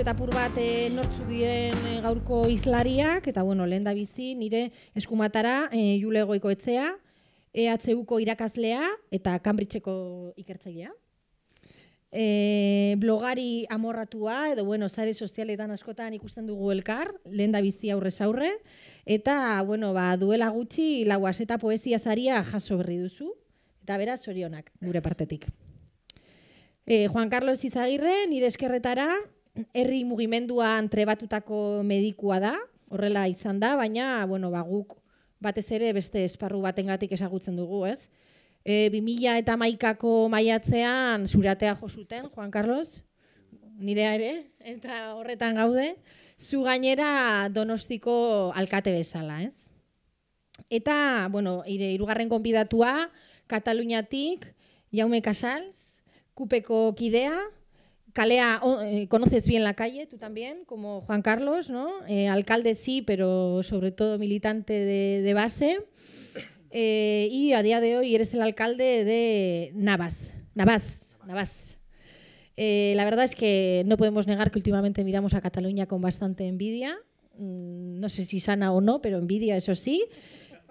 eta pur bat e, eh, nortzu diren eh, gaurko islariak eta bueno, lehen da bizi nire eskumatara eh, e, julegoiko etzea, EHUko irakazlea eta Cambridgeko ikertzegia E, blogari amorratua edo bueno, sare sozialetan askotan ikusten dugu elkar, lehen da bizi aurrez aurre eta bueno, ba, duela gutxi laguas eta poesia saria jaso berri duzu. Eta beraz zorionak gure partetik. E, Juan Carlos Izagirre, nire eskerretara, herri mugimenduan trebatutako medikua da, horrela izan da, baina bueno, ba, guk batez ere beste esparru batengatik esagutzen dugu, ez? E, 2000 eta maikako maiatzean zuratea josuten, Juan Carlos, nire ere, eta horretan gaude, zu gainera donostiko alkate bezala, ez? Eta, bueno, ire, irugarren konbidatua, Kataluniatik, Jaume Casals, Kupeko kidea, Calea, eh, conoces bien la calle, tú también, como Juan Carlos, ¿no? Eh, alcalde sí, pero sobre todo militante de, base. Eh, y a día de hoy eres el alcalde de Navas. Navas, Navas. la verdad es que no podemos negar que últimamente miramos a Cataluña con bastante envidia. Mm, no sé si sana o no, pero envidia, eso sí.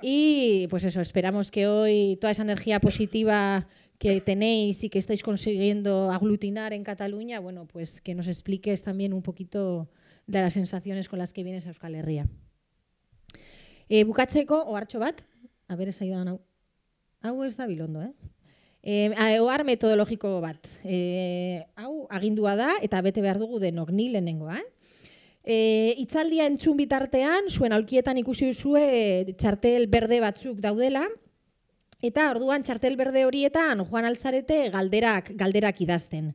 Y pues eso, esperamos que hoy toda esa energía positiva que tenéis y que estáis consiguiendo aglutinar en Cataluña, bueno, pues que nos expliques también un poquito de las sensaciones con las que vienes a Euskal Herria. E, bukatzeko, ohartxo bat, a ver, hau, hau ez da bilondo, eh? E, metodologiko bat, eh, hau agindua da eta bete behar dugu denok ni lehenengoa, eh? Eh, itzaldia entzun bitartean, zuen aulkietan ikusi duzue eh, txartel berde batzuk daudela, Eta orduan txartel berde horietan Juan Alzarete Galdera galderak idazten.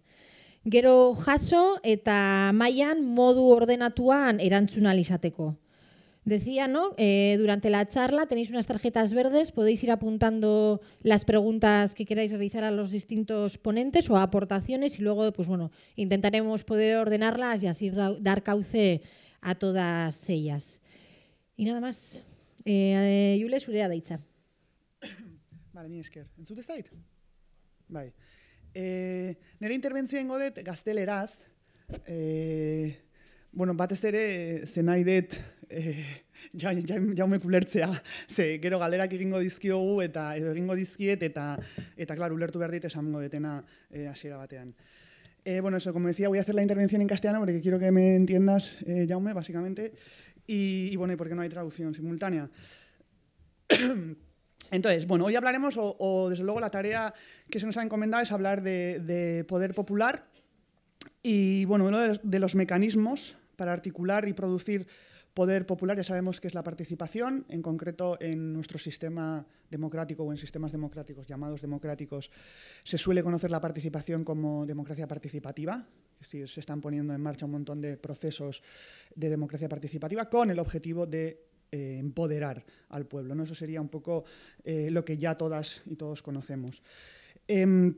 Gero jaso eta mailan modu ordenatuan erantzun Decía, ¿no? Eh, durante la charla tenéis unas tarjetas verdes, podéis ir apuntando las preguntas que queráis realizar a los distintos ponentes o aportaciones y luego, pues bueno, intentaremos poder ordenarlas y así dar cauce a todas ellas. Y nada más. Eh, eh Yule Surea dicha Bale, mi esker. Entzut ez Bai. E, eh, nere ingo gazteleraz. E, bueno, bat ez ere, eh, ze nahi dut e, ja, ja, jaume kulertzea. Ze, gero galerak egingo dizkiogu eta edo egingo dizkiet eta, eta klar, ulertu behar dit esamengo detena e, batean. Eh, bueno, eso, como decía, voy a hacer la intervención en castellano porque quiero que me entiendas, eh, jaume, básicamente. Y, y bueno, y porque no hay traducción simultánea. Entonces, bueno, hoy hablaremos, o, desde luego la tarea que se nos ha encomendado es hablar de, poder popular y, bueno, uno de los, de los mecanismos para articular y producir poder popular ya sabemos que es la participación, en concreto en nuestro sistema democrático o en sistemas democráticos llamados democráticos se suele conocer la participación como democracia participativa, es decir, se están poniendo en marcha un montón de procesos de democracia participativa con el objetivo de eh, empoderar al pueblo. ¿no? Eso sería un poco eh, lo que ya todas y todos conocemos. Em,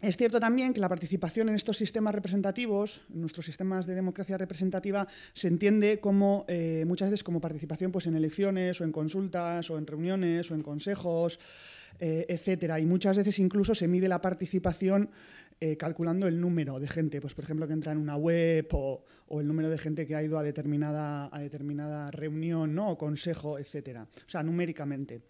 es cierto también que la participación en estos sistemas representativos, en nuestros sistemas de democracia representativa, se entiende como eh, muchas veces como participación pues, en elecciones o en consultas o en reuniones o en consejos, etcétera. Y muchas veces incluso se mide la participación eh, calculando el número de gente, pues por ejemplo que entra en una web o, el número de gente que ha ido a determinada, a determinada reunión ¿no? o consejo, etcétera. O sea, numéricamente.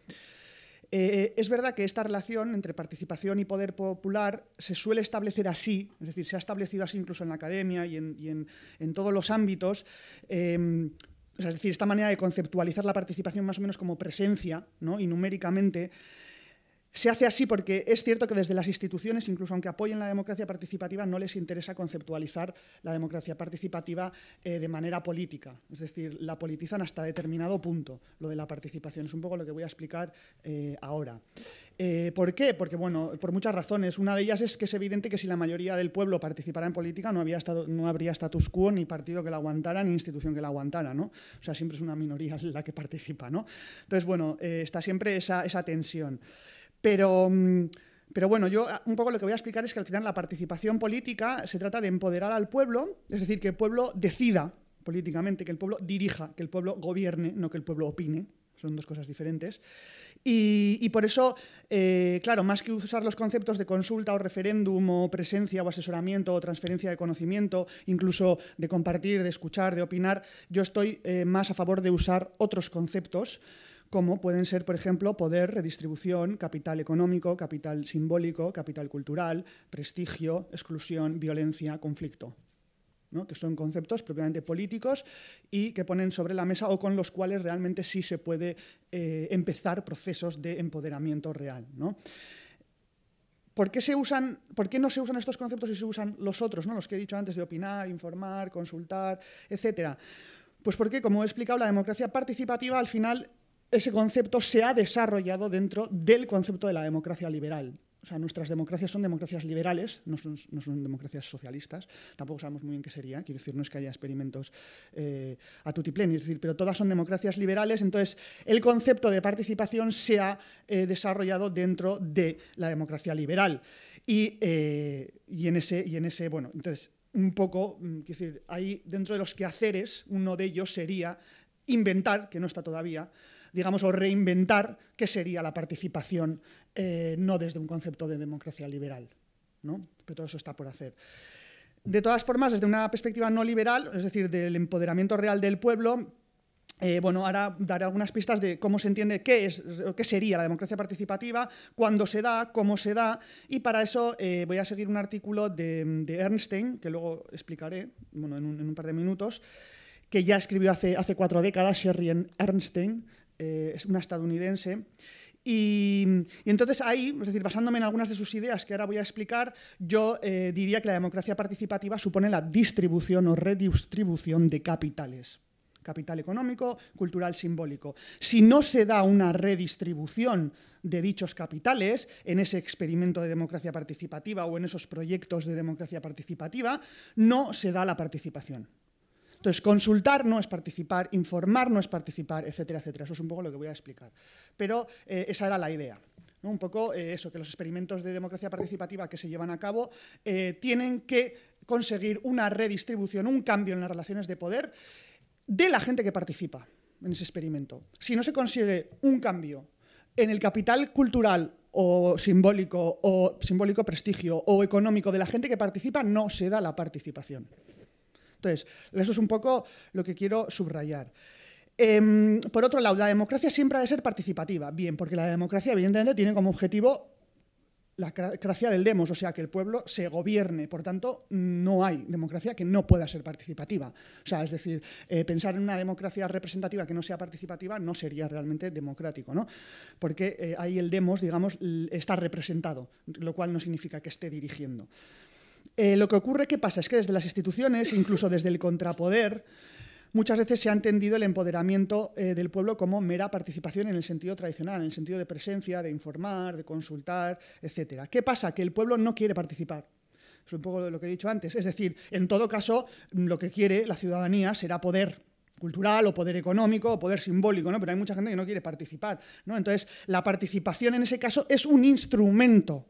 Eh, es verdad que esta relación entre participación y poder popular se suele establecer así, es decir, se ha establecido así incluso en la academia y en, todos los ámbitos. Em, es decir, esta manera de conceptualizar la participación más o menos como presencia ¿no? y numéricamente se hace así porque es cierto que desde las instituciones, incluso aunque apoyen la democracia participativa, no les interesa conceptualizar la democracia participativa eh, de manera política. Es decir, la politizan hasta determinado punto, lo de la participación. Es un poco lo que voy a explicar eh, ahora. Eh, ¿Por qué? Porque, bueno, por muchas razones. Una de ellas es que es evidente que si la mayoría del pueblo participara en política no, estado, no habría status quo, ni partido que la aguantara, ni institución que la aguantara, ¿no? O sea, siempre es una minoría la que participa, ¿no? Entonces, bueno, está siempre esa tensión. Pero, mm, pero bueno, yo ah, un poco lo que voy a explicar es que al final la participación política se trata de empoderar al pueblo, es decir, que el pueblo decida políticamente, que el pueblo dirija, que el pueblo gobierne, no que el pueblo opine. Son dos cosas diferentes. Y, por eso, eh, claro, más que usar los conceptos de consulta o referéndum o presencia o asesoramiento o transferencia de conocimiento, incluso de compartir, de escuchar, de opinar, yo estoy eh, más a favor de usar otros conceptos como pueden ser, por ejemplo, poder, redistribución, capital económico, capital simbólico, capital cultural, prestigio, exclusión, violencia, conflicto. que son conceptos propiamente políticos y que ponen sobre la mesa o con los cuales realmente sí se puede eh, empezar procesos de empoderamiento real. ¿Por qué, se usan, ¿Por no se usan estos conceptos y se usan los otros, ¿no? los que he dicho antes de opinar, informar, consultar, etcétera? Pues porque, como he explicado, la democracia participativa al final ese concepto se ha desarrollado dentro del concepto de la democracia liberal. O sea, nuestras democracias son democracias liberales, no son, democracias socialistas, tampoco sabemos muy bien qué sería, quiero decir, no es que haya experimentos eh, a tutiplén, es decir, pero todas son democracias liberales, entonces el concepto de participación se ha eh, desarrollado dentro de la democracia liberal. Eh, y, en, ese, y en ese, bueno, entonces, un poco, mm, quiero decir, ahí dentro de los quehaceres, uno de ellos sería inventar, que no está todavía, digamos, o reinventar qué sería la participación, eh, no desde un concepto de democracia liberal. ¿no? Pero todo eso está por hacer. De todas formas, desde una perspectiva no liberal, es decir, del empoderamiento real del pueblo, eh, bueno, ahora daré algunas pistas de cómo se entiende qué, es, qué sería la democracia participativa, cuándo se da, cómo se da, y para eso eh, voy a seguir un artículo de, de Ernstein, que luego explicaré bueno, en, un, par de minutos, que ya escribió hace, hace cuatro décadas, Sherry Ernstein, eh, es una estadounidense. Y, entonces ahí, es decir, basándome en algunas de sus ideas que ahora voy a explicar, yo eh, diría que la democracia participativa supone la distribución o redistribución de capitales capital económico, cultural, simbólico. Si no se da una redistribución de dichos capitales en ese experimento de democracia participativa o en esos proyectos de democracia participativa, no se da la participación. Entonces, consultar no es participar, informar no es participar, etcétera, etcétera. Eso es un poco lo que voy a explicar. Pero eh, esa era la idea. Un poco eh, eso, que los experimentos de democracia participativa que se llevan a cabo eh, tienen que conseguir una redistribución, un cambio en las relaciones de poder de la gente que participa en ese experimento. Si no se consigue un cambio en el capital cultural o simbólico o simbólico prestigio o económico de la gente que participa, no se da la participación. Entonces, eso es un poco lo que quiero subrayar. Em, por otro lado, la democracia siempre ha de ser participativa. Bien, porque la democracia, evidentemente, tiene como objetivo la democracia del demos, o sea, que el pueblo se gobierne. Por tanto, no hay democracia que no pueda ser participativa. O sea, es decir, eh, pensar en una democracia representativa que no sea participativa no sería realmente democrático, ¿no? Porque eh, ahí el demos, digamos, está representado, lo cual no significa que esté dirigiendo. Eh, lo que ocurre, ¿qué pasa? Es que desde las instituciones, incluso desde el contrapoder, muchas veces se ha entendido el empoderamiento eh, del pueblo como mera participación en el sentido tradicional, en el sentido de presencia, de informar, de consultar, etc. ¿Qué pasa? Que el pueblo no quiere participar. Es un poco lo que he dicho antes. Es decir, en todo caso, lo que quiere la ciudadanía será poder cultural o poder económico o poder simbólico, ¿no? Pero hay mucha gente que no quiere participar, ¿no? Entonces, la participación en ese caso es un instrumento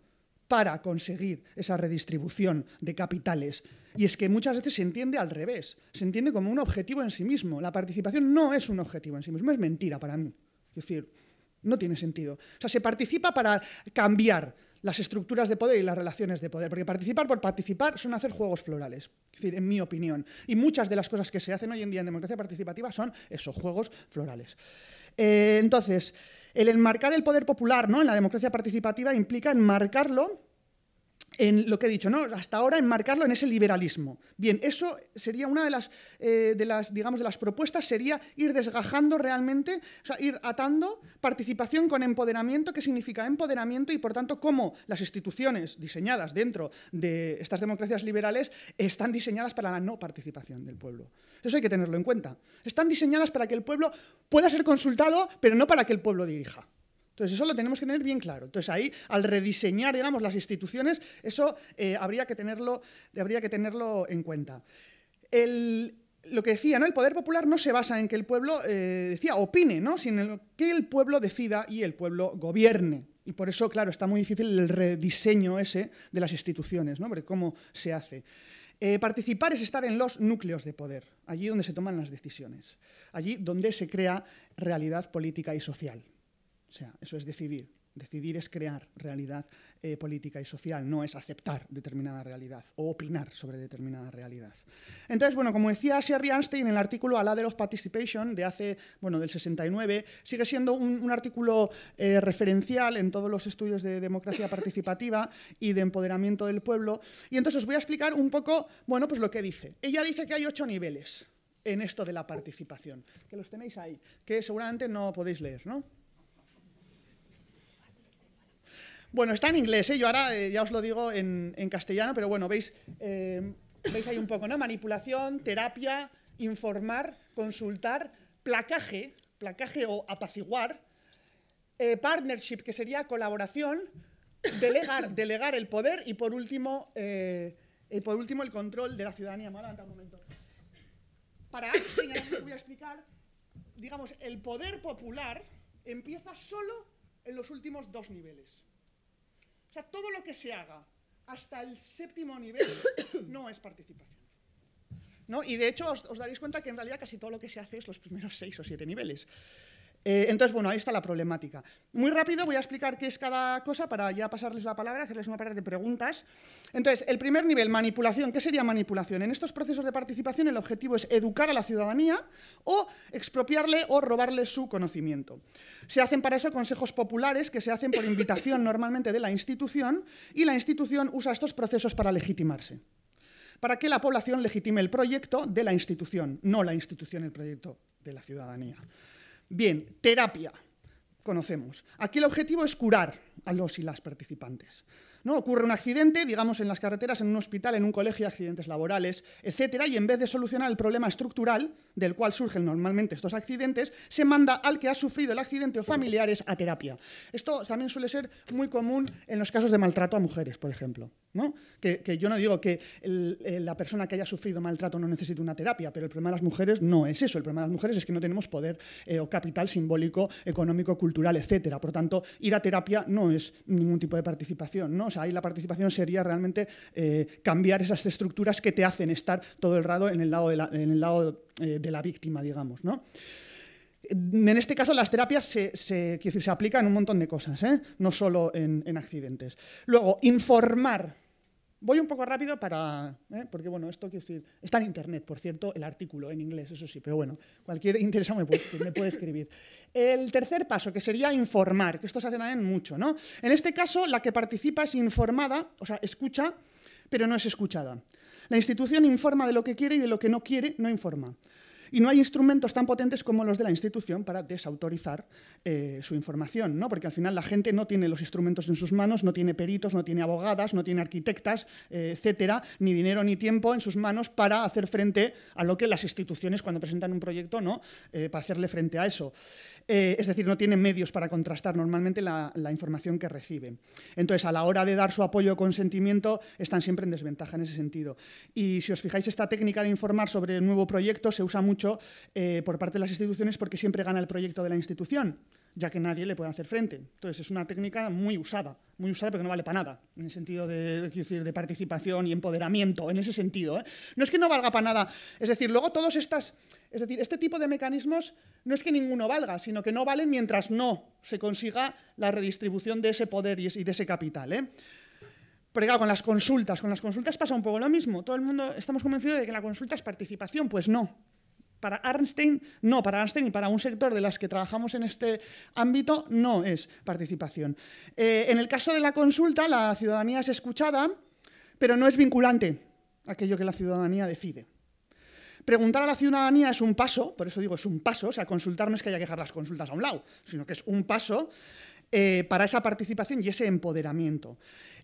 para conseguir esa redistribución de capitales. Y es que muchas veces se entiende al revés, se entiende como un objetivo en sí mismo. La participación no es un objetivo en sí mismo, es mentira para mí. Es decir, no tiene sentido. O sea, se participa para cambiar las estructuras de poder y las relaciones de poder, porque participar por participar son hacer juegos florales, es decir, en mi opinión. Y muchas de las cosas que se hacen hoy en día en democracia participativa son esos juegos florales. Eh, entonces, el enmarcar el poder popular ¿no? en la democracia participativa implica enmarcarlo en lo que he dicho, ¿no? Hasta ahora enmarcarlo en ese liberalismo. Bien, eso sería una de las, eh, de las, digamos, de las propuestas, sería ir desgajando realmente, ir atando participación con empoderamiento, que significa empoderamiento y, por tanto, cómo las instituciones diseñadas dentro de estas democracias liberales están diseñadas para la no participación del pueblo. Eso hay que tenerlo en cuenta. Están diseñadas para que el pueblo pueda ser consultado, pero no para que el pueblo dirija. Entonces, eso lo tenemos que tener bien claro. Entonces, ahí, al rediseñar, digamos, las instituciones, eso eh, habría, que tenerlo, habría que tenerlo en cuenta. lo que decía, ¿no? El poder popular no se basa en que el pueblo eh, decía, opine, ¿no? Sino que el pueblo decida y el pueblo gobierne. Y por eso, claro, está muy difícil el rediseño ese de las instituciones, ¿no? cómo se hace. Eh, participar es estar en los núcleos de poder, allí donde se toman las decisiones, allí donde se crea realidad política y social. O sea, eso es decidir. Decidir es crear realidad eh, política y social, no es aceptar determinada realidad o opinar sobre determinada realidad. Entonces, bueno, como decía Sherry Anstein en el artículo A Ladder of Participation de hace, bueno, del 69, sigue siendo un, artículo eh, referencial en todos los estudios de democracia participativa y de empoderamiento del pueblo. Y entonces os voy a explicar un poco, bueno, pues lo que dice. Ella dice que hay ocho niveles en esto de la participación, que los tenéis ahí, que seguramente no podéis leer, ¿no? Bueno, está en inglés, ¿eh? yo ahora eh, ya os lo digo en, castellano, pero bueno, veis, eh, veis ahí un poco, ¿no? Manipulación, terapia, informar, consultar, placaje, placaje o apaciguar, partnership, que sería colaboración, delegar, delegar el poder y por último, y por último el control de la ciudadanía. Me un momento. Para Einstein, ahora voy a explicar, digamos, el poder popular empieza solo en los últimos dos niveles todo lo que se haga hasta el séptimo nivel no es participación. ¿no? Y de hecho os, os daréis cuenta que en realidad casi todo lo que se hace es los primeros seis o siete niveles. Eh, entonces, bueno, ahí está la problemática. Muy rápido voy a explicar qué es cada cosa para ya pasarles la palabra, hacerles una par de preguntas. Entonces, el primer nivel, manipulación. ¿Qué sería manipulación? En estos procesos de participación el objetivo es educar a la ciudadanía o expropiarle o robarle su conocimiento. Se hacen para eso consejos populares que se hacen por invitación normalmente de la institución y la institución usa estos procesos para legitimarse para que la población legitime el proyecto de la institución, no la institución el proyecto de la ciudadanía. Bien, terapia. Conocemos. Aquí el objetivo es curar a los y las participantes. ¿No? Ocurre un accidente, digamos, en las carreteras, en un hospital, en un colegio, accidentes laborales, etcétera, y en vez de solucionar el problema estructural del cual surgen normalmente estos accidentes, se manda al que ha sufrido el accidente o familiares a terapia. Esto también suele ser muy común en los casos de maltrato a mujeres, por ejemplo. Que, yo no digo que eh, la persona que haya sufrido maltrato no necesite una terapia, pero el problema de las mujeres no es eso. El problema de las mujeres es que no tenemos poder eh, o capital simbólico, económico, cultural, etcétera. Por tanto, ir a terapia no es ningún tipo de participación, ahí la participación sería realmente eh, cambiar esas estructuras que te hacen estar todo el rato en el lado de la, víctima, digamos, En este caso, las terapias se, aplican en un montón de cosas, no solo en, en accidentes. Luego, informar Voy un poco rápido para, ¿eh? porque bueno, esto quiero decir, está en internet, por cierto, el artículo en inglés, eso sí, pero bueno, cualquier interesado me puede, escribir. El tercer paso, que sería informar, que esto se hace también mucho, ¿no? En este caso, la que participa es informada, o sea, escucha, pero no es escuchada. La institución informa de lo que quiere y de lo que no quiere, no informa. Y no hay instrumentos tan potentes como los de la institución para desautorizar eh, su información, ¿no? porque al final la gente no tiene los instrumentos en sus manos, no tiene peritos, no tiene abogadas, no tiene arquitectas, eh, etcétera, ni dinero ni tiempo en sus manos para hacer frente a lo que las instituciones cuando presentan un proyecto, ¿no? Eh, para hacerle frente a eso. Eh, es decir, no tienen medios para contrastar normalmente la, información que reciben. Entonces, a la hora de dar su apoyo o consentimiento, están siempre en desventaja en ese sentido. Y si os fijáis, esta técnica de informar sobre el nuevo proyecto se usa mucho eh, por parte de las instituciones porque siempre gana el proyecto de la institución ya que nadie le puede hacer frente. Entonces es una técnica muy usada, muy usada pero no vale para nada, en el sentido de, decir, de participación y empoderamiento, en ese sentido. ¿eh? No es que no valga para nada, es decir, luego todos estas, es decir, este tipo de mecanismos no es que ninguno valga, sino que no valen mientras no se consiga la redistribución de ese poder y de ese capital. ¿eh? Pero claro, con las consultas, con las consultas pasa un poco lo mismo. Todo el mundo estamos convencidos de que la consulta es participación, pues no. Para Arnstein, no, para Arnstein y para un sector de las que trabajamos en este ámbito, no es participación. Eh, en el caso de la consulta, la ciudadanía es escuchada, pero no es vinculante aquello que la ciudadanía decide. Preguntar a la ciudadanía es un paso, por eso digo es un paso, o sea, consultar no es que haya que dejar las consultas a un lado, sino que es un paso eh, para esa participación y ese empoderamiento.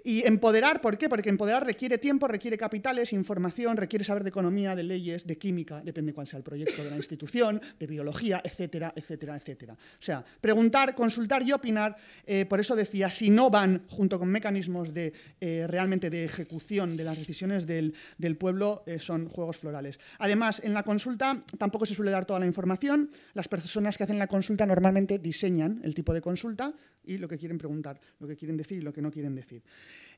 Y empoderar, ¿por qué? Porque empoderar requiere tiempo, requiere capitales, información, requiere saber de economía, de leyes, de química, depende cuál sea el proyecto de la institución, de biología, etcétera, etcétera, etcétera. O sea, preguntar, consultar y opinar, eh, por eso decía, si no van junto con mecanismos de eh, realmente de ejecución de las decisiones del, pueblo, eh, son juegos florales. Además, en la consulta tampoco se suele dar toda la información, las personas que hacen la consulta normalmente diseñan el tipo de consulta, y lo que quieren preguntar, lo que quieren decir y lo que no quieren decir.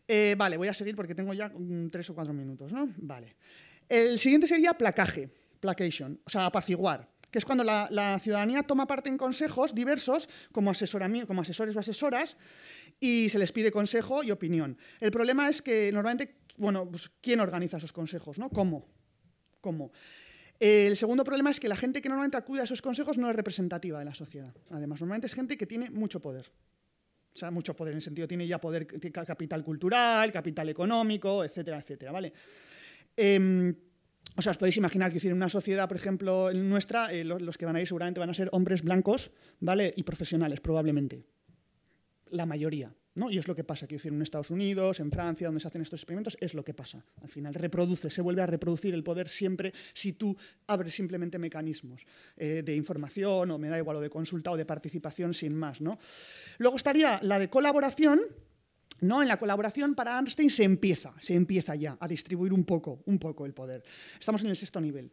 Eh, vale, voy a seguir porque tengo ya tres o cuatro minutos, ¿no? Vale. El siguiente sería placaje, placation, o sea, apaciguar que es cuando la, ciudadanía toma parte en consejos diversos como, como asesores o asesoras y se les pide consejo y opinión. El problema es que normalmente, bueno, pues, ¿quién organiza esos consejos? ¿no? ¿Cómo? ¿Cómo? El segundo problema es que la gente que normalmente acude a esos consejos no es representativa de la sociedad. Además, normalmente es gente que tiene mucho poder muchos poder, en sentido tiene ya poder, capital cultural, capital económico, etcétera, etcétera, ¿vale? Em, o sea, os podéis imaginar que si en una sociedad, por ejemplo, nuestra, eh, los que van a ir seguramente van a ser hombres blancos, ¿vale? Y profesionales, probablemente. La mayoría. ¿no? Y es lo que pasa, que decir, en Estados Unidos, en Francia, donde se hacen estos experimentos, es lo que pasa. Al final reproduce, se vuelve a reproducir el poder siempre si tú abres simplemente mecanismos eh, de información o me da igual, o de consulta o de participación sin más, ¿no? Luego estaría la de colaboración, ¿no? En la colaboración para Einstein se empieza, se empieza ya a distribuir un poco, un poco el poder. Estamos en el sexto nivel.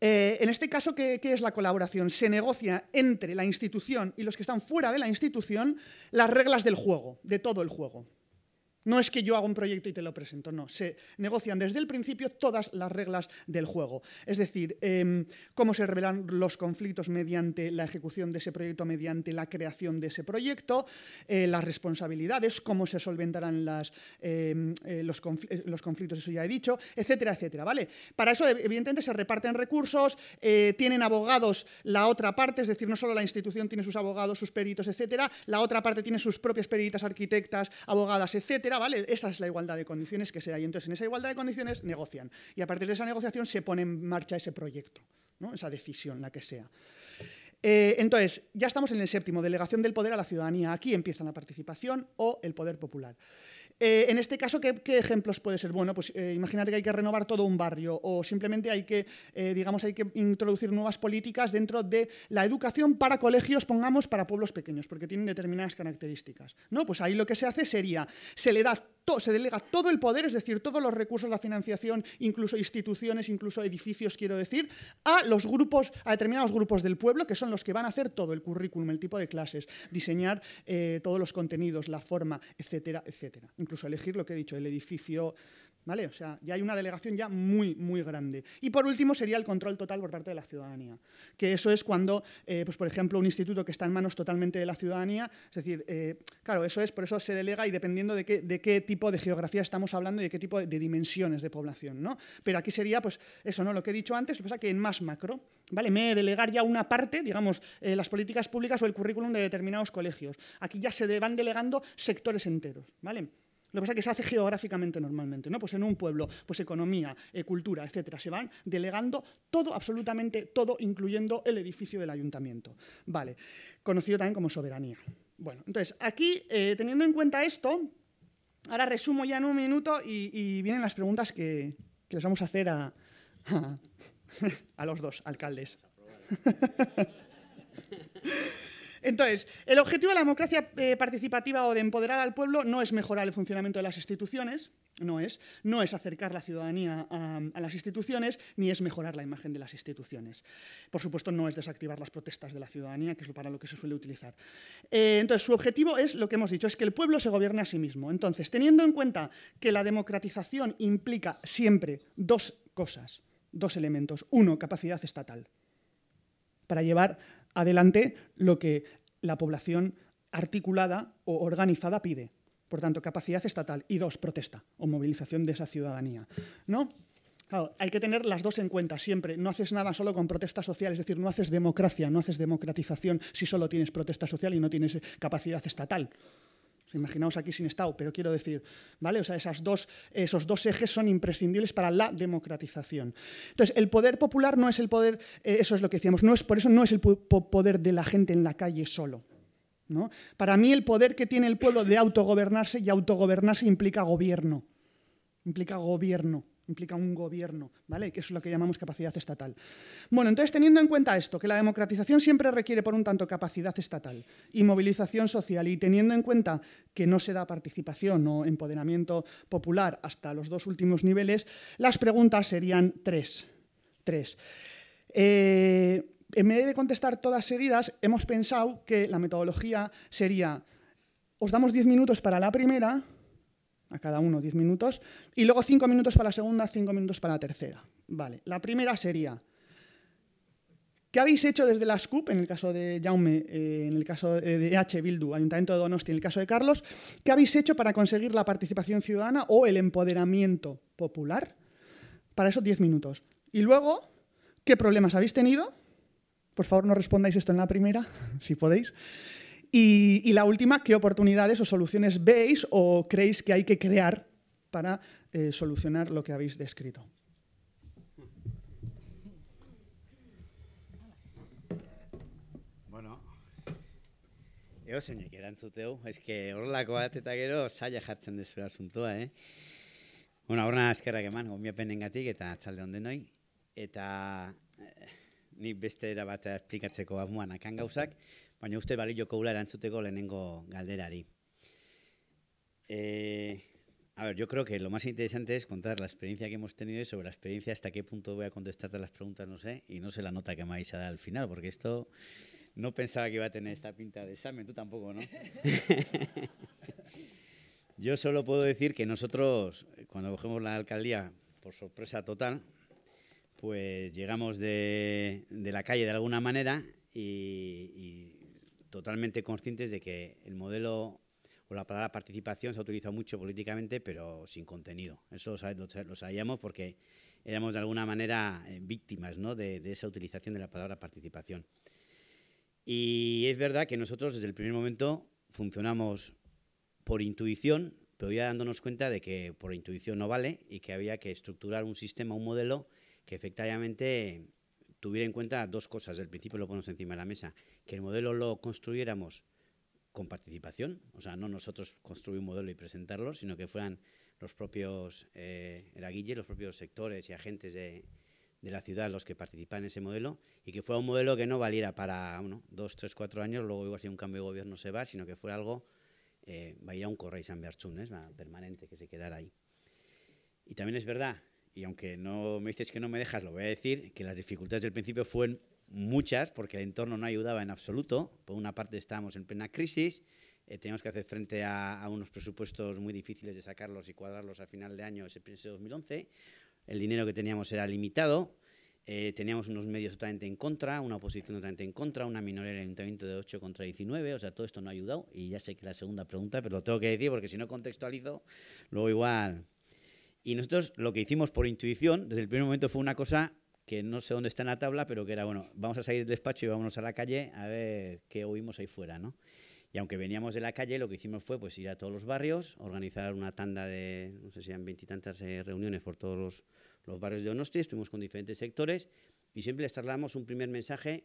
Eh, en este caso, ¿qué, es la colaboración? Se negocia entre la institución y los que están fuera de la institución las reglas del juego, de todo el juego. No es que yo haga un proyecto y te lo presento, no. Se negocian desde el principio todas las reglas del juego. Es decir, em, cómo se revelan los conflictos mediante la ejecución de ese proyecto, mediante la creación de ese proyecto, eh, las responsabilidades, cómo se solventarán em, eh, eh, los, conflictos, eso ya he dicho, etcétera, etcétera. ¿vale? Para eso, evidentemente, se reparten recursos, tienen abogados la otra parte, es decir, no solo la institución tiene sus abogados, sus peritos, etcétera, la otra parte tiene sus propias peritas, arquitectas, abogadas, etcétera vale, esa es la igualdad de condiciones que se Y entonces en esa igualdad de condiciones negocian. Y a partir de esa negociación se pone en marcha ese proyecto, ¿no? esa decisión, la que sea. Eh, entonces, ya estamos en el séptimo, delegación del poder a la ciudadanía. Aquí empieza la participación o el poder popular. Eh, en este caso, ¿qué, ejemplos puede ser? Bueno, pues eh, imagínate que hay que renovar todo un barrio o simplemente hay que, eh, digamos, hay que introducir nuevas políticas dentro de la educación para colegios, pongamos, para pueblos pequeños, porque tienen determinadas características. No, pues ahí lo que se hace sería, se le da se delega todo el poder, es decir, todos los recursos, la financiación, incluso instituciones, incluso edificios, quiero decir, a los grupos, a determinados grupos del pueblo, que son los que van a hacer todo el currículum, el tipo de clases, diseñar eh, todos los contenidos, la forma, etcétera, etcétera. Incluso elegir lo que he dicho, el edificio ¿Vale? O sea, ya hay una delegación ya muy, muy grande. Y por último sería el control total por parte de la ciudadanía, que eso es cuando, eh, pues por ejemplo, un instituto que está en manos totalmente de la ciudadanía, es decir, eh, claro, eso es, por eso se delega y dependiendo de qué, de qué tipo de geografía estamos hablando y de qué tipo de, dimensiones de población, ¿no? Pero aquí sería, pues, eso, ¿no? Lo que he dicho antes, lo que pasa que en más macro, ¿vale? Me delegar ya una parte, digamos, eh, las políticas públicas o el currículum de determinados colegios. Aquí ya se van delegando sectores enteros, ¿vale? Lo que pasa es que se hace geográficamente normalmente, ¿no? Pues en un pueblo, pues economía, eh, cultura, etcétera. Se van delegando todo, absolutamente todo, incluyendo el edificio del ayuntamiento. Vale, conocido también como soberanía. Bueno, entonces, aquí, eh, teniendo en cuenta esto, ahora resumo ya en un minuto y, vienen las preguntas que, les vamos a hacer a, a los dos alcaldes. Entonces, el objetivo de la democracia eh, participativa o de empoderar al pueblo no es mejorar el funcionamiento de las instituciones, no es, no es acercar la ciudadanía a, las instituciones, ni es mejorar la imagen de las instituciones. Por supuesto, no es desactivar las protestas de la ciudadanía, que es para lo que se suele utilizar. Eh, entonces, su objetivo es lo que hemos dicho, es que el pueblo se gobierne a sí mismo. Entonces, teniendo en cuenta que la democratización implica siempre dos cosas, dos elementos. Uno, capacidad estatal para llevar adelante lo que la población articulada o organizada pide. Por tanto, capacidad estatal. Y dos, protesta o movilización de esa ciudadanía. ¿No? hay que tener las dos en cuenta siempre. No haces nada solo con protesta social, es decir, no haces democracia, no haces democratización si solo tienes protesta social y no tienes eh, capacidad estatal. Imaginaos aquí sin Estado, pero quiero decir, ¿vale? O sea, esas dos, esos dos ejes son imprescindibles para la democratización. Entonces, el poder popular no es el poder, eh, eso es lo que decíamos, no es, por eso no es el poder de la gente en la calle solo. ¿no? Para mí el poder que tiene el pueblo de autogobernarse y autogobernarse implica gobierno, implica gobierno, implica un gobierno, ¿vale? Que es lo que llamamos capacidad estatal. Bueno, entonces teniendo en cuenta esto, que la democratización siempre requiere por un tanto capacidad estatal y movilización social y teniendo en cuenta que no se da participación o empoderamiento popular hasta los dos últimos niveles, las preguntas serían tres. tres. Eh, en vez de contestar todas seguidas, hemos pensado que la metodología sería, os damos diez minutos para la primera, a cada uno 10 minutos, y luego cinco minutos para la segunda, cinco minutos para la tercera. Vale, la primera sería, ¿qué habéis hecho desde la SCUP, en el caso de Jaume, eh, en el caso de H. Bildu, Ayuntamiento de Donosti, en el caso de Carlos, qué habéis hecho para conseguir la participación ciudadana o el empoderamiento popular? Para esos 10 minutos. Y luego, ¿qué problemas habéis tenido? Por favor, no respondáis esto en la primera, si podéis. Y, la última, ¿qué oportunidades o soluciones veis o creéis que hay que crear para eh, solucionar lo que habéis descrito? Bueno, yo es que erantzuteu, eske horrelako bat eta gero zaila jartzen su asunto, eh? Bueno, es que que horna eskerrak eman, gombiapenen gatik eta atzalde ondenoi. Eta ni beste bat esplikatzeko asmoan akan gauzak, baina uste balio koula erantzuteko lehenengo galderari. Eh, a ver, yo creo que lo más interesante es contar la experiencia que hemos tenido y sobre la experiencia hasta qué punto voy a contestarte las preguntas, no sé, y no sé la nota que me vais a dar al final, porque esto no pensaba que iba a tener esta pinta de examen, tú tampoco, ¿no? yo solo puedo decir que nosotros, eh, cuando cogemos la alcaldía, por sorpresa total, pues llegamos de, la calle de alguna manera y, totalmente conscientes de que el modelo o la palabra participación se ha utilizado mucho políticamente, pero sin contenido. Eso lo, sabíamos porque éramos de alguna manera eh, víctimas de, de esa utilización de la palabra participación. Y es verdad que nosotros desde el primer momento funcionamos por intuición, pero ya dándonos cuenta de que por intuición no vale y que había que estructurar un sistema, un modelo que efectivamente tuviera en cuenta dos cosas. Del principio lo ponemos encima de la mesa. Que el modelo lo construyéramos con participación, o sea, no nosotros construir un modelo y presentarlo, sino que fueran los propios, eh, los propios sectores y agentes de, la ciudad los que participaran en ese modelo y que fuera un modelo que no valiera para uno, dos, tres, cuatro años, luego igual si un cambio de gobierno se va, sino que fuera algo, eh, va a ir a un correo y San es permanente, que se quedara ahí. Y también es verdad y aunque no me dices que no me dejas, lo voy a decir, que las dificultades del principio fueron muchas porque el entorno no ayudaba en absoluto. Por una parte estábamos en plena crisis, eh, teníamos que hacer frente a, unos presupuestos muy difíciles de sacarlos y cuadrarlos a final de año, ese de 2011. El dinero que teníamos era limitado, eh, teníamos unos medios totalmente en contra, una oposición totalmente en contra, una minoría del ayuntamiento de 8 contra 19, o sea, todo esto no ha ayudado. Y ya sé que la segunda pregunta, pero lo tengo que decir porque si no contextualizo, luego igual y nosotros lo que hicimos por intuición, desde el primer momento fue una cosa que no sé dónde está en la tabla, pero que era, bueno, vamos a salir del despacho y vámonos a la calle a ver qué oímos ahí fuera, ¿no? Y aunque veníamos de la calle, lo que hicimos fue pues, ir a todos los barrios, organizar una tanda de, no sé si eran veintitantas eh, reuniones por todos los, barrios de Donosti, estuvimos con diferentes sectores y siempre les trasladamos un primer mensaje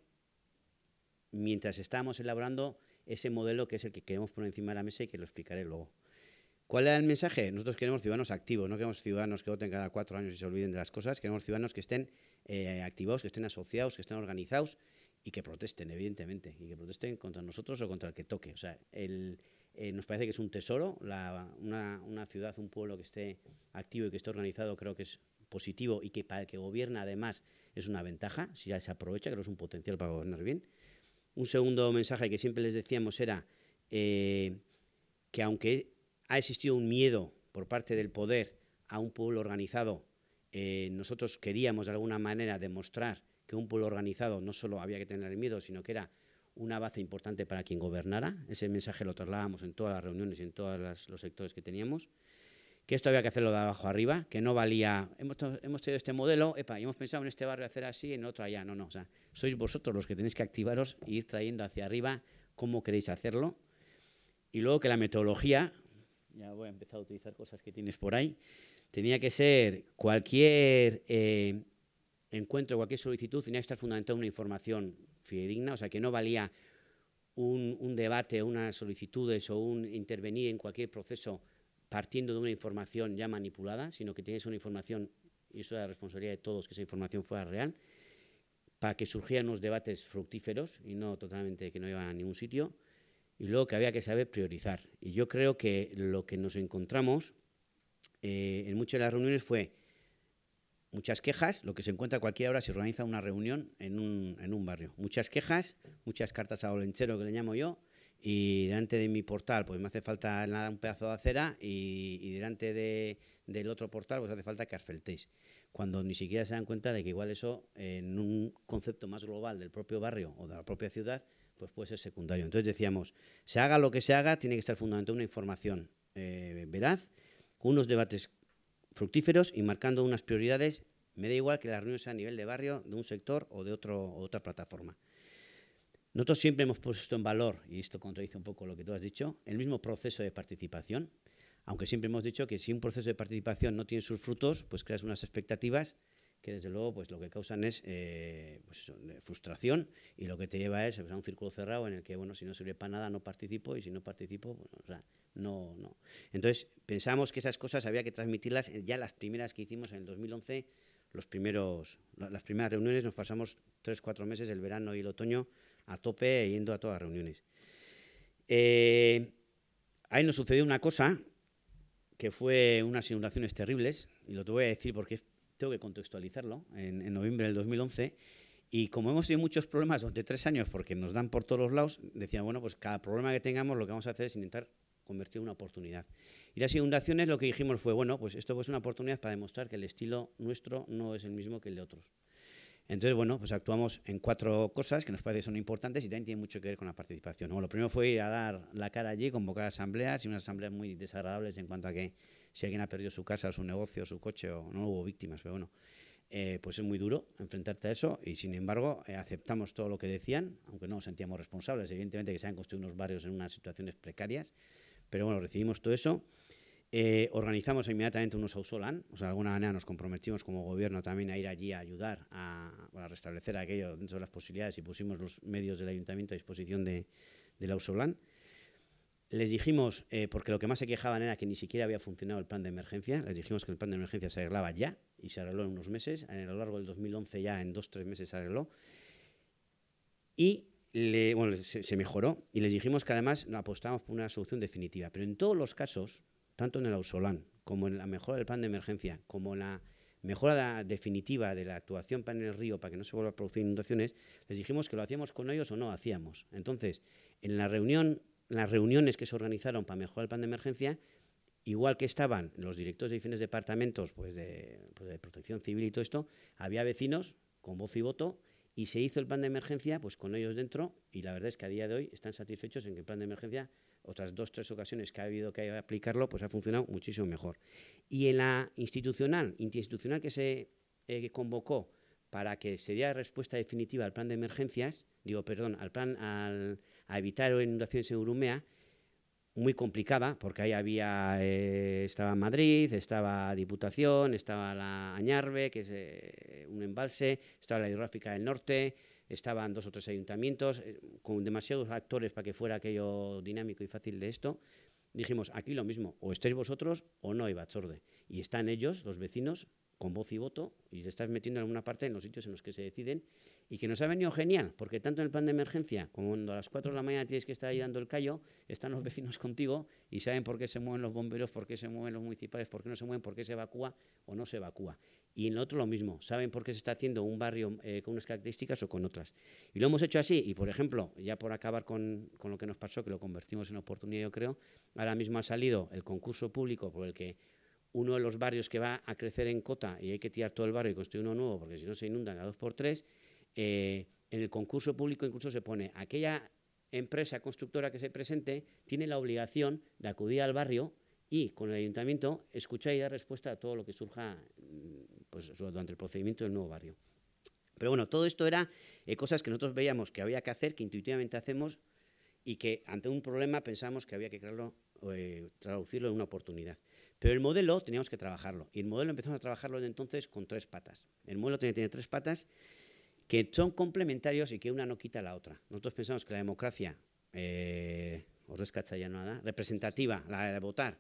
mientras estábamos elaborando ese modelo que es el que queremos poner encima de la mesa y que lo explicaré luego. ¿Cuál era el mensaje? Nosotros queremos ciudadanos activos, no queremos ciudadanos que voten cada cuatro años y se olviden de las cosas, queremos ciudadanos que estén activos, eh, activados, que estén asociados, que estén organizados y que protesten, evidentemente, y que protesten contra nosotros o contra el que toque. O sea, eh, nos parece que es un tesoro, una, ciudad, un pueblo que esté activo y que esté organizado creo que es positivo y que para el que gobierna además es una ventaja, si ya se aprovecha, creo que es un potencial para gobernar bien. Un segundo mensaje que siempre les decíamos era eh, que aunque ha existido un miedo por parte del poder a un pueblo organizado. Eh, nosotros queríamos de alguna manera demostrar que un pueblo organizado no solo había que tener miedo, sino que era una base importante para quien gobernara. Ese mensaje lo trasladábamos en todas las reuniones y en todos los sectores que teníamos. Que esto había que hacerlo de abajo arriba, que no valía. Hemos, tenido este modelo, y hemos pensado en este barrio hacer así, en otro allá. No, no. O sea, sois vosotros los que tenéis que activaros e ir trayendo hacia arriba cómo queréis hacerlo. Y luego que la metodología ya voy a empezar a utilizar cosas que tienes por ahí, tenía que ser cualquier eh, encuentro, cualquier solicitud, tenía que estar fundamentada en una información fidedigna, o sea, que no valía un, debate, unas solicitudes o un intervenir en cualquier proceso partiendo de una información ya manipulada, sino que tienes una información, y eso era la responsabilidad de todos, que esa información fuera real, para que surgieran unos debates fructíferos y no totalmente que no iban a ningún sitio y luego que había que saber priorizar. Y yo creo que lo que nos encontramos eh, en muchas de las reuniones fue muchas quejas, lo que se encuentra cualquier hora si organiza una reunión en un, barrio. Muchas quejas, muchas cartas a olenchero que le llamo yo, y delante de mi portal pues me hace falta nada un pedazo de acera y, delante del otro portal pues hace falta que asfaltéis. Cuando ni siquiera se dan cuenta de que igual eso en un concepto más global del propio barrio o de la propia ciudad pues puede ser secundario. Entonces decíamos, se haga lo que se haga, tiene que estar fundamentada una información eh, veraz, con unos debates fructíferos y marcando unas prioridades. Me da igual que la reunión sea a nivel de barrio, de un sector o de otro, otra plataforma. Nosotros siempre hemos puesto en valor, y esto contradice un poco lo que tú has dicho, el mismo proceso de participación, aunque siempre hemos dicho que si un proceso de participación no tiene sus frutos, pues creas unas expectativas que desde luego pues lo que causan es eh, pues frustración y lo que te lleva es pues, a un círculo cerrado en el que bueno si no sirve para nada no participo y si no participo o sea, no no entonces pensamos que esas cosas había que transmitirlas eh, ya las primeras que hicimos en el 2011 los primeros las primeras reuniones nos pasamos tres cuatro meses el verano y el otoño a tope yendo a todas las reuniones eh, ahí nos sucedió una cosa que fue unas inundaciones terribles, y lo te voy a decir porque es tengo que contextualizarlo, en, noviembre del 2011. Y como hemos tenido muchos problemas durante tres años, porque nos dan por todos los lados, decía, bueno, pues cada problema que tengamos lo que vamos a hacer es intentar convertirlo en una oportunidad. Y las inundaciones lo que dijimos fue, bueno, pues esto es una oportunidad para demostrar que el estilo nuestro no es el mismo que el de otros. Entonces, bueno, pues actuamos en cuatro cosas que nos parece que son importantes y también tienen mucho que ver con la participación. Bueno, lo primero fue ir a dar la cara allí, convocar asambleas y unas asambleas muy desagradables en cuanto a que si alguien ha perdido su casa, su negocio, su coche, o no hubo víctimas, pero bueno, eh, pues es muy duro enfrentarte a eso y sin embargo eh, aceptamos todo lo que decían, aunque no nos sentíamos responsables, evidentemente que se han construido unos barrios en unas situaciones precarias, pero bueno, recibimos todo eso. Eh, organizamos inmediatamente unos Ausolan, o sea, de alguna manera nos comprometimos como gobierno también a ir allí a ayudar a, restablecer aquello dentro de las posibilidades y pusimos los medios del ayuntamiento a disposición de, del Ausolan. Les dijimos, eh, porque lo que más se quejaban era que ni siquiera había funcionado el plan de emergencia, les dijimos que el plan de emergencia se arreglaba ya y se arregló en unos meses, a lo largo del 2011 ya en dos, tres meses se arregló. Y se, mejoró y les dijimos que además apostábamos por una solución definitiva. Pero en todos los casos, tanto en el Ausolán como en la mejora del plan de emergencia, como en la mejora definitiva de la actuación para en el río para que no se vuelva a producir inundaciones, les dijimos que lo hacíamos con ellos o no hacíamos. Entonces, en la reunión las reuniones que se organizaron para mejorar el plan de emergencia, igual que estaban los directores de diferentes departamentos pues, pues de, protección civil y todo esto, había vecinos con voz y voto y se hizo el plan de emergencia pues con ellos dentro y la verdad es que a día de hoy están satisfechos en que el plan de emergencia, otras dos, tres ocasiones que ha habido que aplicarlo, pues ha funcionado muchísimo mejor. Y en la institucional, interinstitucional que se eh, convocó para que se diera respuesta definitiva al plan de emergencias, digo, perdón, al plan, al, a evitar inundaciones en Urumea, muy complicada, porque ahí había, eh, estaba Madrid, estaba Diputación, estaba la Añarbe, que es eh, un embalse, estaba la hidrográfica del norte, estaban dos o tres ayuntamientos, eh, con demasiados actores para que fuera aquello dinámico y fácil de esto. Dijimos, aquí lo mismo, o estáis vosotros o no hay bachorde. Y están ellos, los vecinos, con voz y voto y te estás metiendo en alguna parte en los sitios en los que se deciden y que nos ha venido genial, porque tanto en el plan de emergencia como cuando a las 4 de la mañana tienes que estar ahí dando el callo, están los vecinos contigo y saben por qué se mueven los bomberos, por qué se mueven los municipales, por qué no se mueven, por qué se evacúa o no se evacúa. Y en el otro lo mismo, saben por qué se está haciendo un barrio eh, con unas características o con otras. Y lo hemos hecho así, y por ejemplo, ya por acabar con, con lo que nos pasó, que lo convertimos en oportunidad, yo creo, ahora mismo ha salido el concurso público por el que uno de los barrios que va a crecer en cota y hay que tirar todo el barrio y construir uno nuevo porque si no se inundan a dos por tres, eh, en el concurso público incluso se pone aquella empresa constructora que se presente tiene la obligación de acudir al barrio y con el ayuntamiento escuchar y dar respuesta a todo lo que surja mm, pues, durante el procedimiento del nuevo barrio. Pero bueno, todo esto era eh, cosas que nosotros veíamos que había que hacer, que intuitivamente hacemos y que ante un problema pensamos que había que eh, traducirlo en una oportunidad. Pero el modelo teníamos que trabajarlo. Y el modelo empezamos a trabajarlo desde entonces con tres patas. El modelo tiene, tiene tres patas que son complementarios y que una no quita a la otra. Nosotros pensamos que la democracia, eh, os ya nada, representativa, la de votar,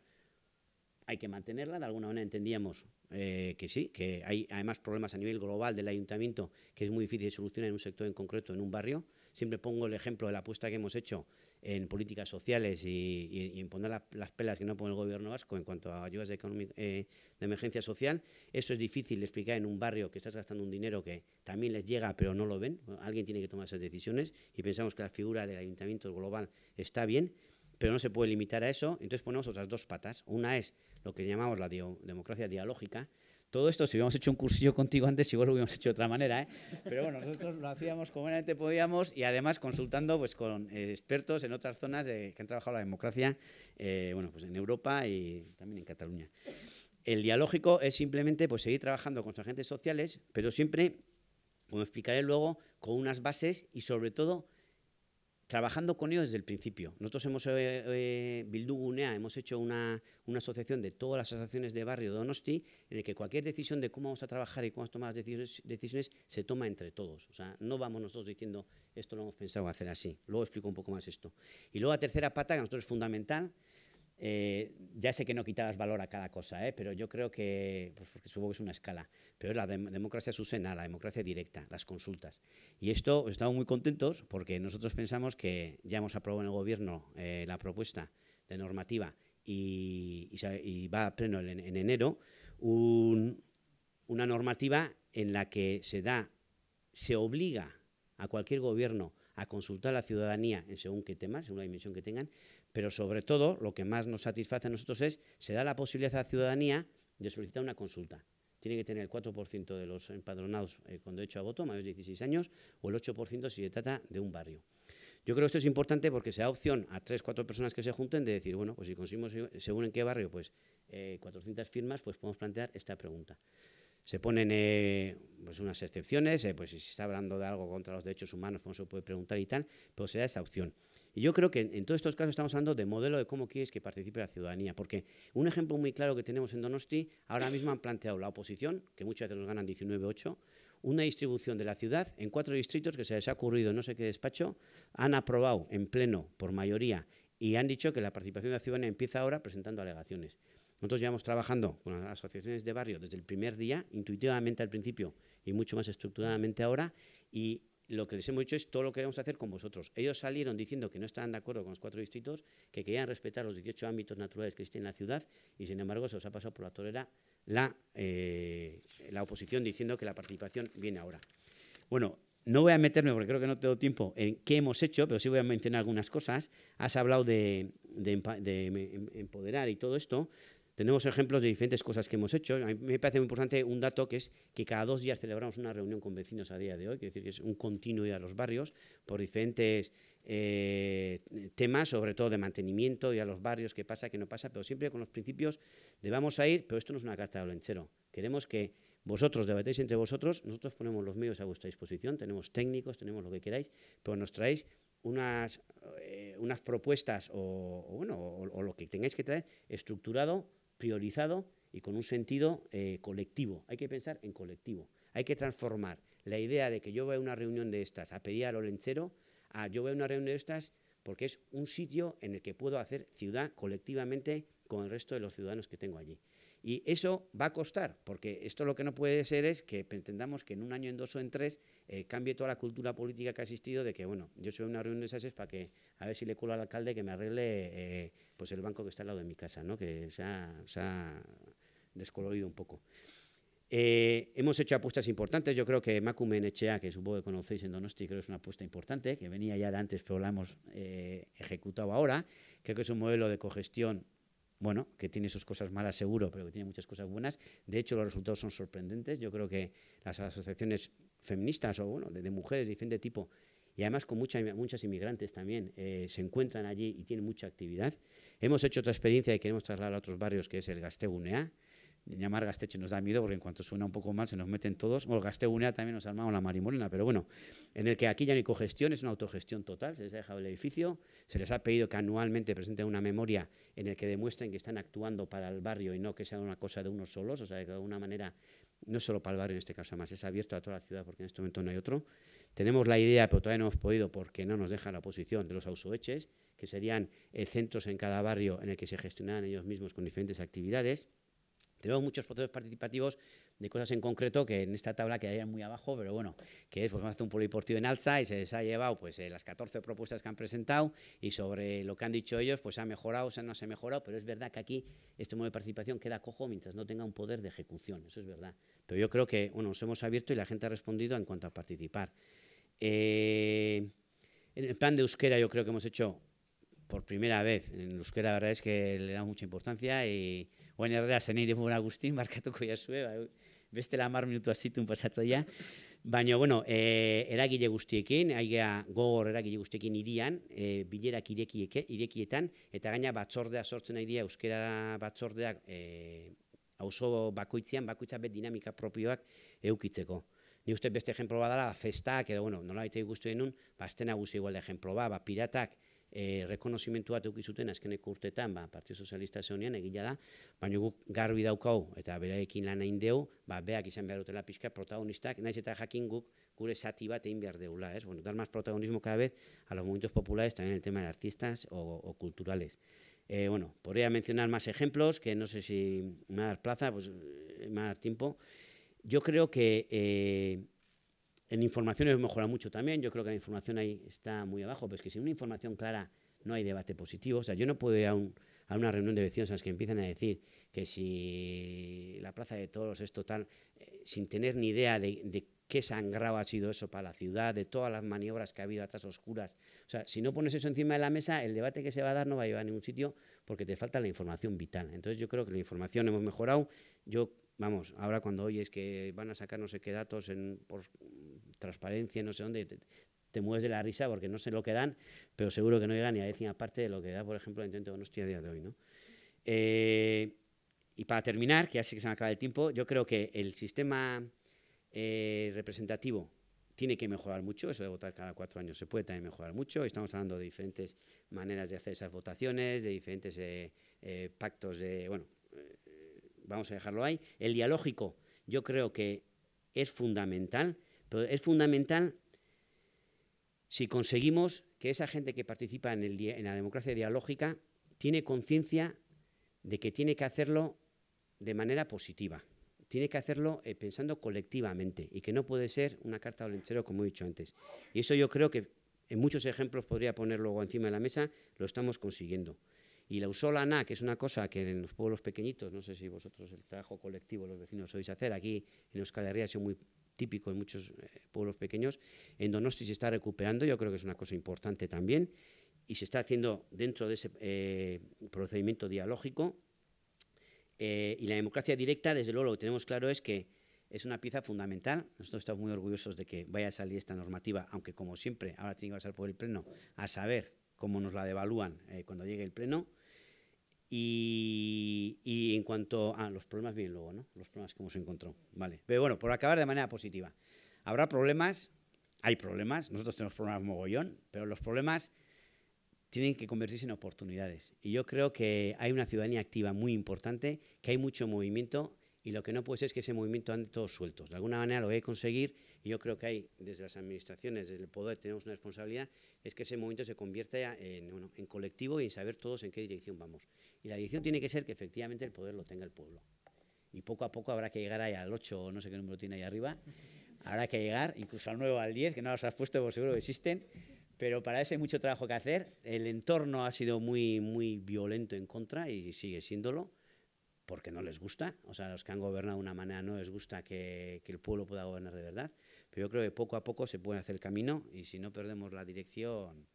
hay que mantenerla. De alguna manera entendíamos eh, que sí, que hay además problemas a nivel global del ayuntamiento que es muy difícil de solucionar en un sector en concreto, en un barrio. Siempre pongo el ejemplo de la apuesta que hemos hecho en políticas sociales y, en poner las pelas que no pone el gobierno vasco en cuanto a ayudas eh, de, emergencia social. Eso es difícil de explicar en un barrio que estás gastando un dinero que también les llega pero no lo ven. alguien tiene que tomar esas decisiones y pensamos que la figura del ayuntamiento global está bien, pero no se puede limitar a eso. Entonces ponemos otras dos patas. Una es lo que llamamos la democracia dialógica, todo esto, si hubiéramos hecho un cursillo contigo antes, igual lo hubiéramos hecho de otra manera, ¿eh? Pero bueno, nosotros lo hacíamos como realmente podíamos y además consultando pues, con eh, expertos en otras zonas que han trabajado la democracia, eh, bueno, pues en Europa y también en Cataluña. El dialógico es simplemente pues, seguir trabajando con los agentes sociales, pero siempre, como explicaré luego, con unas bases y sobre todo trabajando con ellos desde el principio. Nosotros hemos, eh, eh, hemos hecho una, asociación de todas las asociaciones de barrio de Donosti, en el que cualquier decisión de cómo vamos a trabajar y cómo vamos a tomar las decisiones, decisiones, se toma entre todos. O sea, no vamos nosotros diciendo, esto lo hemos pensado hacer así. Luego explico un poco más esto. Y luego la tercera pata, que a nosotros es fundamental, eh, ya sé que no quitabas valor a cada cosa, ¿eh? pero yo creo que, pues, porque supongo que es una escala, pero la democracia susena, la democracia directa, las consultas. Y esto pues, estamos muy contentos porque nosotros pensamos que ya hemos aprobado en el Gobierno eh, la propuesta de normativa y, va a pleno en, enero una normativa en la que se da, se obliga a cualquier gobierno a consultar a la ciudadanía en según qué temas, según la dimensión que tengan, pero sobre todo lo que más nos satisface a nosotros es, se da la posibilidad a la ciudadanía de solicitar una consulta. Tiene que tener el 4% de los empadronados eh, cuando con derecho a voto, mayores de 16 años, o el 8% si se trata de un barrio. Yo creo que esto es importante porque se da opción a tres, cuatro personas que se junten de decir, bueno, pues si conseguimos, según en qué barrio, pues 400 eh, firmas, pues podemos plantear esta pregunta. Se ponen eh, pues unas excepciones, pues si se está hablando de algo contra los derechos humanos, pues se puede preguntar y tal, pero se da esa opción yo creo que en, todos estos casos estamos hablando de modelo de cómo quieres que participe la ciudadanía, porque un ejemplo muy claro que tenemos en Donosti, ahora mismo han planteado la oposición, que muchas veces nos ganan 19-8, una distribución de la ciudad en cuatro distritos que se les ha ocurrido no sé qué despacho, han aprobado en pleno por mayoría y han dicho que la participación de la ciudadanía empieza ahora presentando alegaciones. Nosotros llevamos trabajando con las asociaciones de barrio desde el primer día, intuitivamente al principio y mucho más estructuradamente ahora, y lo que les hemos dicho es todo lo que queremos hacer con vosotros. Ellos salieron diciendo que no estaban de acuerdo con los cuatro distritos, que querían respetar los 18 ámbitos naturales que existen en la ciudad y, sin embargo, se os ha pasado por la torera la, eh, la oposición diciendo que la participación viene ahora. Bueno, no voy a meterme, porque creo que no tengo tiempo, en qué hemos hecho, pero sí voy a mencionar algunas cosas. Has hablado de, de em-, empoderar y todo esto. Tenemos ejemplos de diferentes cosas que hemos hecho. A mí me parece muy importante un dato que es que cada dos días celebramos una reunión con vecinos a día de hoy, que decir que es un continuo ir a los barrios por diferentes eh, temas, sobre todo de mantenimiento y a los barrios, qué pasa, qué no pasa, pero siempre con los principios de vamos a ir, pero esto no es una carta de blanchero. Queremos que vosotros debatéis entre vosotros, nosotros ponemos los medios a vuestra disposición, tenemos técnicos, tenemos lo que queráis, pero nos traéis unas, eh, unas propuestas o, o lo que tengáis que traer estructurado priorizado y con un sentido eh, colectivo. Hay que pensar en colectivo. Hay que transformar la idea de que yo voy a una reunión de estas a pedir al olenchero, a yo voy a una reunión de estas porque es un sitio en el que puedo hacer ciudad colectivamente con el resto de los ciudadanos que tengo allí. Y eso va a costar, porque esto lo que no puede ser es que pretendamos que en un año, en dos o en tres eh, cambie toda la cultura política que ha existido de que, bueno, yo soy una reunión de esas para que a ver si le culo al alcalde que me arregle eh, pues el banco que está al lado de mi casa, que se ha, descolorido un poco. Eh, hemos hecho apuestas importantes. Yo creo que Macumen Echea, que supongo que conocéis en Donosti, creo que es una apuesta importante, que venía ya de antes, pero la hemos ejecutado ahora. Creo que es un modelo de cogestión bueno, que tiene sus cosas malas seguro, pero que tiene muchas cosas buenas. De hecho, los resultados son sorprendentes. Yo creo que las asociaciones feministas o bueno, de, mujeres de diferente tipo y además con mucha, muchas inmigrantes también eh, se encuentran allí y tienen mucha actividad. Hemos hecho otra experiencia y queremos trasladar a otros barrios, que es el Unea llamar Gasteche nos da miedo porque en cuanto suena un poco mal se nos meten todos. O el también nos ha armado la marimolina, pero bueno, en el que aquí ya no hay cogestión, es una autogestión total, se les ha dejado el edificio, se les ha pedido que anualmente presenten una memoria en el que demuestren que están actuando para el barrio y no que sea una cosa de unos solos, o sea, de alguna manera, no solo para el barrio en este caso, además es abierto a toda la ciudad porque en este momento no hay otro. Tenemos la idea, pero todavía no hemos podido porque no nos deja la posición de los ausoeches, que serían eh, centros en cada barrio en el que se gestionaran ellos mismos con diferentes actividades tenemos muchos procesos participativos de cosas en concreto que en esta tabla quedarían muy abajo, pero bueno, que es, pues un poliportivo en alza y se les ha llevado pues eh, las 14 propuestas que han presentado y sobre lo que han dicho ellos, pues ha mejorado, o sea, no se ha mejorado, pero es verdad que aquí este modo de participación queda cojo mientras no tenga un poder de ejecución, eso es verdad. Pero yo creo que, bueno, nos hemos abierto y la gente ha respondido en cuanto a participar. Eh, en el plan de euskera yo creo que hemos hecho por primera vez en euskera, la verdad es que le da mucha importancia y Oain erdera, zen nire buona guztin, barkatuko jasue, ba, beste la mar minutu azitun ja. Baina, bueno, e, eragile guztiekin, aigea gogor eragile guztiekin irian, e, bilerak irekieke, irekietan, eta gaina batzordea sortzen nahi dira, euskera batzordeak e, auzo bakoitzean, bakoitza bet dinamika propioak eukitzeko. Ni uste beste ejemplo bat dela, festak, edo, bueno, nola baita guztu denun, ba, estena guzti igual de ejemplo ba, piratak, e, rekonozimentu bat eukizuten azkeneko urtetan, ba, Partio Sozialista zehonean egila da, baina guk garbi daukau eta bereekin lan egin deu, ba, beak izan behar dutela pixka protagonistak, naiz eta jakin guk gure sati bat egin behar deula, ez? Bueno, dar más protagonismo cada vez a los momentos populares, también el tema de artistas o, o culturales. Eh, bueno, podría mencionar más ejemplos, que no sé si me va plaza, pues eh, me va tiempo. Yo creo que eh, En información hemos mejorado mucho también. Yo creo que la información ahí está muy abajo, pero es que sin una información clara no hay debate positivo. O sea, yo no puedo ir a, una reunión de vecinos a las que empiezan a decir que si la plaza de toros es total, eh, sin tener ni idea de, qué sangrado ha sido eso para la ciudad, de todas las maniobras que ha habido atrás oscuras. O sea, si no pones eso encima de la mesa, el debate que se va a dar no va a llevar a ningún sitio porque te falta la información vital. Entonces yo creo que la información hemos mejorado. Yo, vamos, ahora cuando oyes que van a sacar no sé qué datos en, transparencia, no sé dónde, te, mueves de la risa porque no sé lo que dan, pero seguro que no llegan ni a decir aparte de lo que da, por ejemplo, el intento de Donostia a día de hoy. ¿no? Eh, y para terminar, que ya que se me acaba el tiempo, yo creo que el sistema eh, representativo tiene que mejorar mucho, eso de votar cada cuatro años se puede también mejorar mucho, estamos hablando de diferentes maneras de hacer esas votaciones, de diferentes eh, pactos de, bueno, vamos a dejarlo ahí. El dialógico yo creo que es fundamental, pero es fundamental si conseguimos que esa gente que participa en, el, en la democracia dialógica tiene conciencia de que tiene que hacerlo de manera positiva, tiene que hacerlo eh, pensando colectivamente y que no puede ser una carta al lechero, como he dicho antes. Y eso yo creo que en muchos ejemplos podría ponerlo luego encima de la mesa, lo estamos consiguiendo. Y la usolana, que es una cosa que en los pueblos pequeñitos, no sé si vosotros el trabajo colectivo, los vecinos sois hacer, aquí en Euskal Herria ha muy típico en muchos eh, pueblos pequeños. En Donosti se está recuperando, yo creo que es una cosa importante también, y se está haciendo dentro de ese eh, procedimiento dialógico. Eh, y la democracia directa, desde luego, lo que tenemos claro es que es una pieza fundamental. Nosotros estamos muy orgullosos de que vaya a salir esta normativa, aunque como siempre, ahora tiene que pasar por el Pleno, a saber cómo nos la devalúan cuando llegue el Pleno. Y, en cuanto a los problemas, bien luego, ¿no? Los problemas que se encontró. Vale. Pero bueno, por acabar de manera positiva. Habrá problemas, hay problemas, nosotros tenemos problemas mogollón, pero los problemas tienen que convertirse en oportunidades. Y yo creo que hay una ciudadanía activa muy importante, que hay mucho movimiento y lo que no puede ser es que ese movimiento ande todos sueltos. De alguna manera lo voy a conseguir y yo creo que hay, desde las administraciones, desde el poder, tenemos una responsabilidad, es que ese momento se convierta en, colectivo y en saber todos en qué dirección vamos. Y la dirección tiene que ser que efectivamente el poder lo tenga el pueblo. Y poco a poco habrá que llegar ahí al 8 o no sé qué número tiene ahí arriba. Habrá que llegar incluso al 9 al 10, que no los has puesto, por seguro que existen. Pero para eso hay mucho trabajo que hacer. El entorno ha sido muy, muy violento en contra y sigue siéndolo porque no les gusta. O sea, los que han gobernado de una manera no les gusta que el pueblo pueda gobernar de verdad. Pero yo creo que poco a poco se puede hacer el camino y si no perdemos la dirección,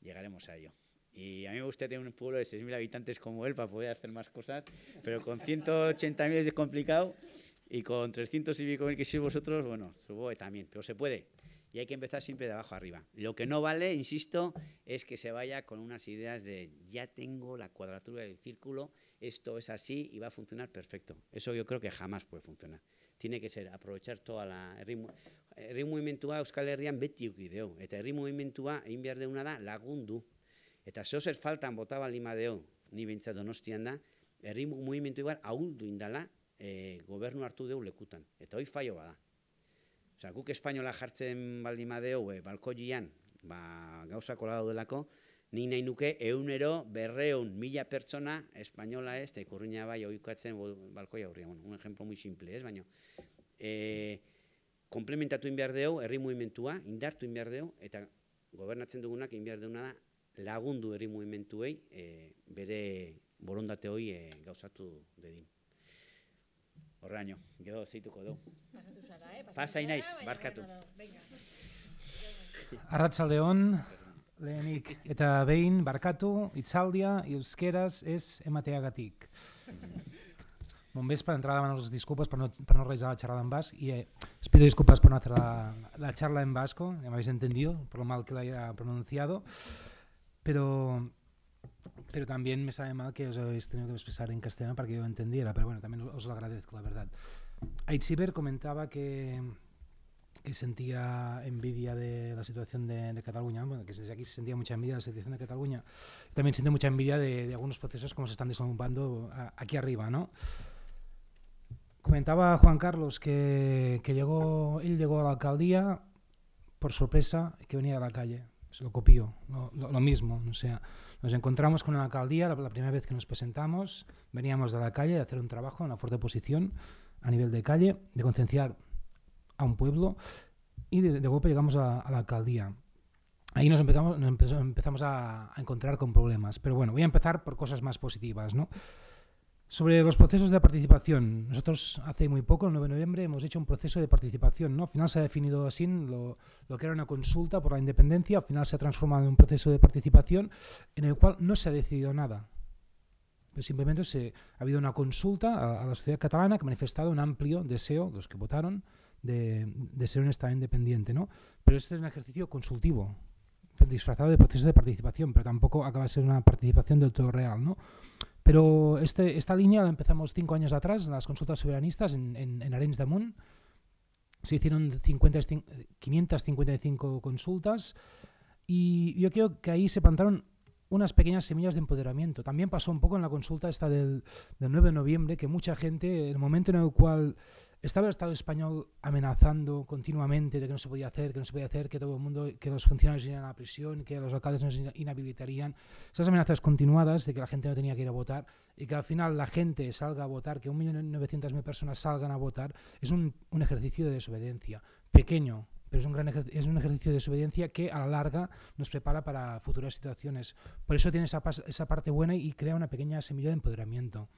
llegaremos a ello. Y a mí me gusta tener un pueblo de 6.000 habitantes como él para poder hacer más cosas, pero con 180.000 es complicado y con 300 y pico que sois vosotros, bueno, supongo que también, pero se puede. Y hay que empezar siempre de abajo arriba. Lo que no vale, insisto, es que se vaya con unas ideas de ya tengo la cuadratura del círculo, esto es así y va a funcionar perfecto. Eso yo creo que jamás puede funcionar. tiene que ser aprovechar toda la herri, herri movimentua Euskal Herrian beti ukideu, eta herri movimentua egin behar deuna da lagundu eta zeo zer faltan bota balima deo, ni bintza donostian da herri movimentu igual ahuldu indala eh, gobernu hartu deu lekutan eta hoi faio bada Osa, guk espainola jartzen baldima deo, e, eh, gian, ba, gauza daudelako, ni nahi nuke eunero berreun mila pertsona espainola ez, eta ikurriña bai oikatzen balkoi aurria, un ejemplo muy simple ez, baina eh, komplementatu inbiar deu, herri movimentua, indartu inbiar eta gobernatzen dugunak inbiar da lagundu herri movimentuei eh, bere borondate hoi eh, gauzatu dedin. Horraño, gero zeituko dugu. Pasa inaiz, barkatu. Arratzalde lehenik eta behin barkatu, itzaldia, euskeraz ez emateagatik. Bon vespre, demano les disculpes per no, per no realitzar la xerrada en basc i eh, es pido disculpes per no hacer la, la charla en vasco, ja m'havies entendido per lo mal que la pronunciado, pero, pero también me sabe mal que os habéis tenido que expresar en castellano para que ho entendiera, pero bueno, también os l'agradezco, agradezco, la verdad. Aitziber comentaba que que sentía envidia de la situación de, Cataluña, bueno, que desde aquí se sentía mucha envidia de la situación de Cataluña, también siente mucha envidia de, algunos procesos como se están desarrollando aquí arriba, ¿no? Comentaba Juan Carlos que, llegó, él llegó a la alcaldía por sorpresa que venía de la calle, se lo copió, lo, mismo, o sea, nos encontramos con la alcaldía la, primera vez que nos presentamos, veníamos de la calle de hacer un trabajo en la fuerte posición a nivel de calle, de concienciar un pueblo y de, golpe llegamos a, la alcaldía. Ahí nos empezamos, empezamos a, encontrar con problemas. Pero bueno, voy a empezar por cosas más positivas. ¿no? Sobre los procesos de participación. Nosotros hace muy poco, el 9 de noviembre, hemos hecho un proceso de participación. ¿no? Al final se ha definido así lo, lo que era una consulta por la independencia. Al final se ha transformado en un proceso de participación en el cual no se ha decidido nada. Pues simplemente se, ha habido una consulta a, a, la sociedad catalana que ha manifestado un amplio deseo, los que votaron, de, ser un Estado independiente, ¿no? Pero este es un ejercicio consultivo, disfrazado de proceso de participación, pero tampoco acaba de ser una participación del todo real, ¿no? Pero este, esta línea la empezamos cinco años atrás en las consultas soberanistas en, en, Arens de Munt. Se hicieron 50, 555 consultas y yo creo que ahí se plantaron unas pequeñas semillas de empoderamiento. También pasó un poco en la consulta esta del, del 9 de noviembre, que mucha gente, en el momento en el cual ¿Estaba el Estado español amenazando continuamente de que no se podía hacer, que no se podía hacer, que todo el mundo, que los funcionarios irían a la prisión, que los alcaldes nos inhabilitarían? Esas amenazas continuadas de que la gente no tenía que ir a votar y que al final la gente salga a votar, que 1.900.000 personas salgan a votar, es un, ejercicio de desobediencia. Pequeño, pero es un, gran es un ejercicio de desobediencia que a la larga nos prepara para futuras situaciones. Por eso tiene esa, esa parte buena y crea una pequeña semilla de empoderamiento.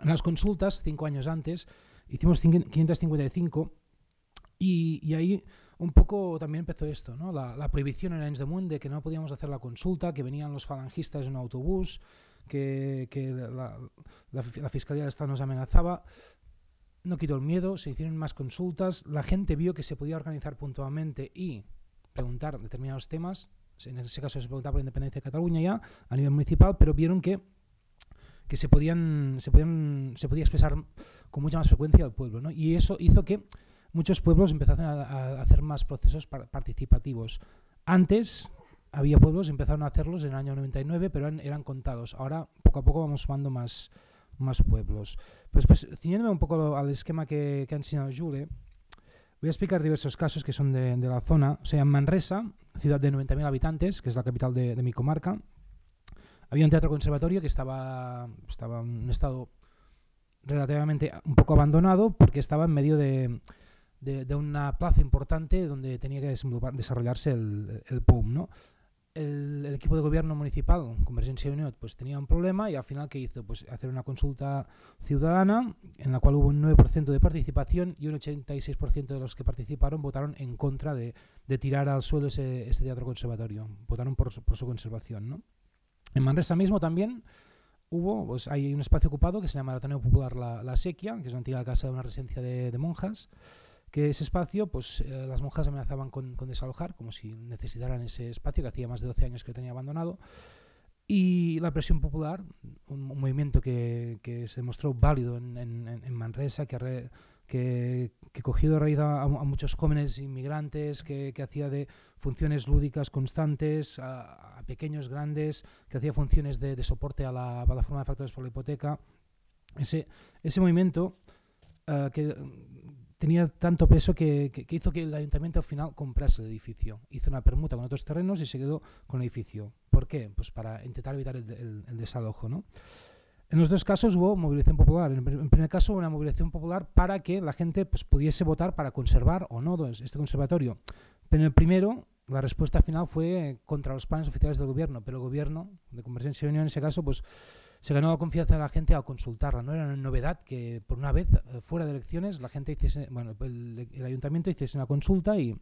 En las consultas, cinco años antes, Hicimos 555 y, ahí un poco también empezó esto, la, prohibición en Ens de Mundo que no podíamos hacer la consulta, que venían los falangistas en un autobús, que, la, Fiscalía de Estado nos amenazaba. No quitó el miedo, se hicieron más consultas, la gente vio que se podía organizar puntualmente y preguntar determinados temas, en ese caso se preguntaba por la independencia de Cataluña ya, a nivel municipal, pero vieron que que se podían, se podían, se podía expresar con mucha más frecuencia al pueblo, Y eso hizo que muchos pueblos empezaran a, hacer más procesos participativos. Antes había pueblos, empezaron a hacerlos en el año 99, pero eran, contados. Ahora poco a poco vamos sumando más, más pueblos. Pues, pues ciñéndome un poco al esquema que, que ha enseñado Jule, voy a explicar diversos casos que son de, la zona. O sea, Manresa, ciudad de 90.000 habitantes, que es la capital de mi comarca, había un teatro conservatorio que estaba, estaba en un estado relativamente un poco abandonado porque estaba en medio de, una plaza importante donde tenía que desarrollarse el, el ¿no? El, equipo de gobierno municipal, Convergencia pues tenía un problema y al final ¿qué hizo? Pues hacer una consulta ciudadana en la cual hubo un 9% de participación y un 86% de los que participaron votaron en contra de, tirar al suelo ese, teatro conservatorio, votaron por, por su conservación, ¿no? En Manresa mismo también hubo, pues hay un espacio ocupado que se llama el Ateneo Popular la, Sequia, que es una antigua casa de una residencia de, monjas, que ese espacio, pues eh, las monjas amenazaban con, desalojar, como si necesitaran ese espacio que hacía más de 12 años que tenía abandonado. Y la presión popular, un, movimiento que, se mostró válido en, Manresa, que re, que, que cogió de raíz a, muchos jóvenes inmigrantes, que, hacía de funciones lúdicas constantes, a, pequeños, grandes, que hacía funciones de, soporte a la plataforma de factores por la hipoteca. Ese, ese movimiento eh, que mm, tenía tanto peso que, hizo que el ayuntamiento al final comprase el edificio. Hizo una permuta con otros terrenos y se quedó con el edificio. ¿Por qué? Pues para intentar evitar el, el desalojo. ¿no? En los dos casos hubo movilización popular. En el primer caso, una movilización popular para que la gente pues, pudiese votar para conservar o no este conservatorio. Pero en el primero, la respuesta final fue contra los planes oficiales del gobierno, pero el gobierno de Convergencia y Unión en ese caso pues se ganó la confianza de la gente a consultarla. No era una novedad que por una vez eh, fuera de elecciones la gente bueno, el, el ayuntamiento hiciese una consulta y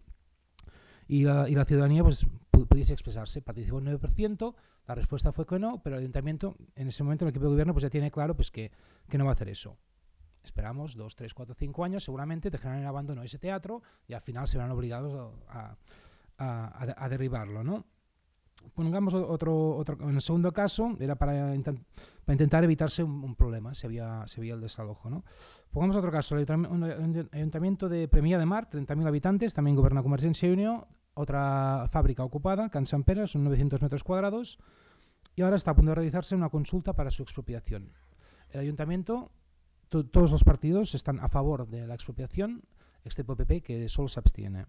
y la, ciudadanía pues, pudiese expresarse. Participó un 9%, la respuesta fue que no, pero el ayuntamiento, en ese momento, el equipo de gobierno, pues ya tiene claro pues, que, que no va a hacer eso. Esperamos dos, tres, cuatro, cinco años, seguramente dejarán en abandono ese teatro y al final se verán obligados a, a, derribarlo, ¿no? Pongamos otro, otro, en el segundo caso, era para, para intentar evitarse un, problema, se había, el desalojo. ¿no? Pongamos otro caso, el ayuntamiento de Premia de Mar, 30.000 habitantes, también gobierna Comerciencia y Unión, otra fábrica ocupada, Can son 900 metros cuadrados, y ahora está a punto de realizarse una consulta para su expropiación. El ayuntamiento, todos los partidos están a favor de la expropiación, excepto PP, que solo se abstiene.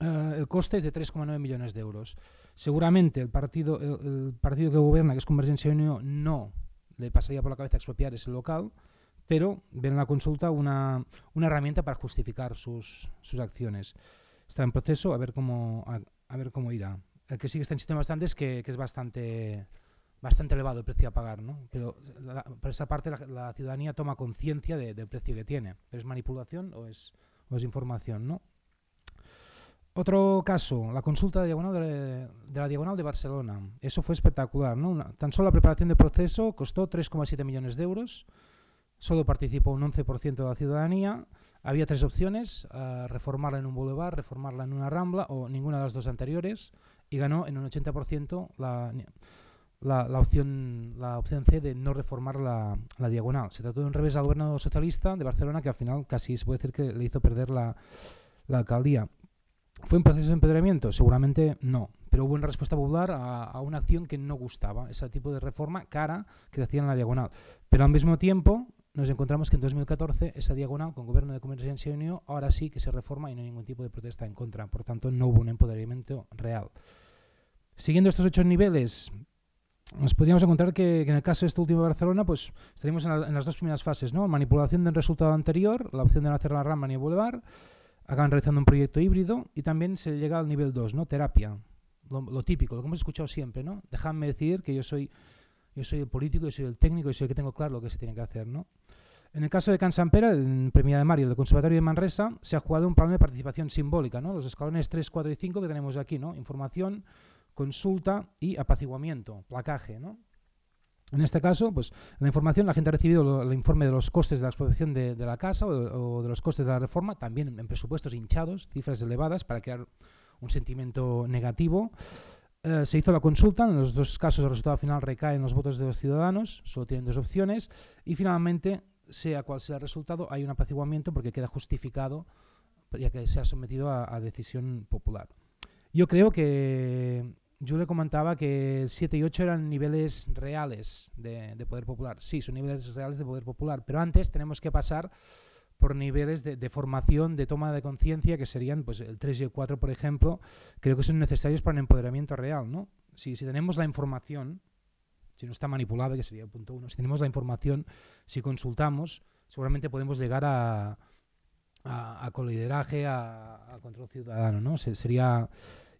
Eh, el coste es de 3,9 millones de euros. Seguramente el partido, el, partido que gobierna, que es Convergencia Unión, no le pasaría por la cabeza expropiar ese local, pero ven en la consulta una, una herramienta para justificar sus, sus acciones está en proceso, a ver cómo, a, ver cómo irá. El que sí que está en sistema bastante es que, es bastante bastante elevado el precio a pagar, ¿no? Pero por esa parte la, ciudadanía toma conciencia del precio que tiene. es manipulación o es, es información, no? Otro caso, la consulta de, diagonal de, la Diagonal de Barcelona. Eso fue espectacular, ¿no? tan solo la preparación del proceso costó 3,7 millones de euros Solo participó un 11% de la ciudadanía. Había tres opciones, eh, reformarla en un boulevard, reformarla en una rambla o ninguna de las dos anteriores y ganó en un 80% la, la, la, opción, la opción C de no reformar la, diagonal. Se trató de un revés al gobierno socialista de Barcelona que al final casi se puede decir que le hizo perder la, alcaldía. ¿Fue un proceso de empedramiento? Seguramente no, pero hubo una respuesta popular a, a, una acción que no gustaba, ese tipo de reforma cara que se hacía en la diagonal. Pero al mismo tiempo, nos encontramos que en 2014 esa diagonal con gobierno de conversión y Unión ahora sí que se reforma y no hay ningún tipo de protesta en contra. Por tanto, no hubo un empoderamiento real. Siguiendo estos ocho niveles, nos podríamos encontrar que, en el caso de este último de Barcelona, pues estaríamos en, las dos primeras fases, ¿no? Manipulación del resultado anterior, la opción de no hacer la rama ni volver, acaban realizando un proyecto híbrido y también se llega al nivel 2, ¿no? Terapia, lo, típico, lo que hemos escuchado siempre, ¿no? Dejadme decir que yo soy, yo soy el político, yo soy el técnico, yo soy el que tengo claro lo que se tiene que hacer, ¿no? En el caso de Can Sampera, en Premia de Mario, del Conservatorio de Manresa, se ha jugado un plan de participación simbólica, ¿no? los escalones 3, 4 y 5 que tenemos aquí, ¿no? información, consulta y apaciguamiento, placaje. En este caso, pues la información, la gente ha recibido el informe de los costes de la exposición de, la casa o de, los costes de la reforma, también en presupuestos hinchados, cifras elevadas para crear un sentimiento negativo. Eh, se hizo la consulta, en los dos casos el resultado final recae en los votos de los ciudadanos, solo tienen dos opciones, y finalmente sea cual sea el resultado, hay un apaciguamiento porque queda justificado ya que se ha sometido a, decisión popular. Yo creo que yo le comentaba que el 7 y 8 eran niveles reales de, poder popular. Sí, son niveles reales de poder popular, pero antes tenemos que pasar por niveles de, formación, de toma de conciencia, que serían pues, el 3 y el 4, por ejemplo, creo que son necesarios para el empoderamiento real. ¿no? Si, si tenemos la información, si no está manipulable, que sería el punto uno. Si tenemos la información, si consultamos, seguramente podemos llegar a, a, colideraje, a, control ciudadano, ¿no? Se, sería,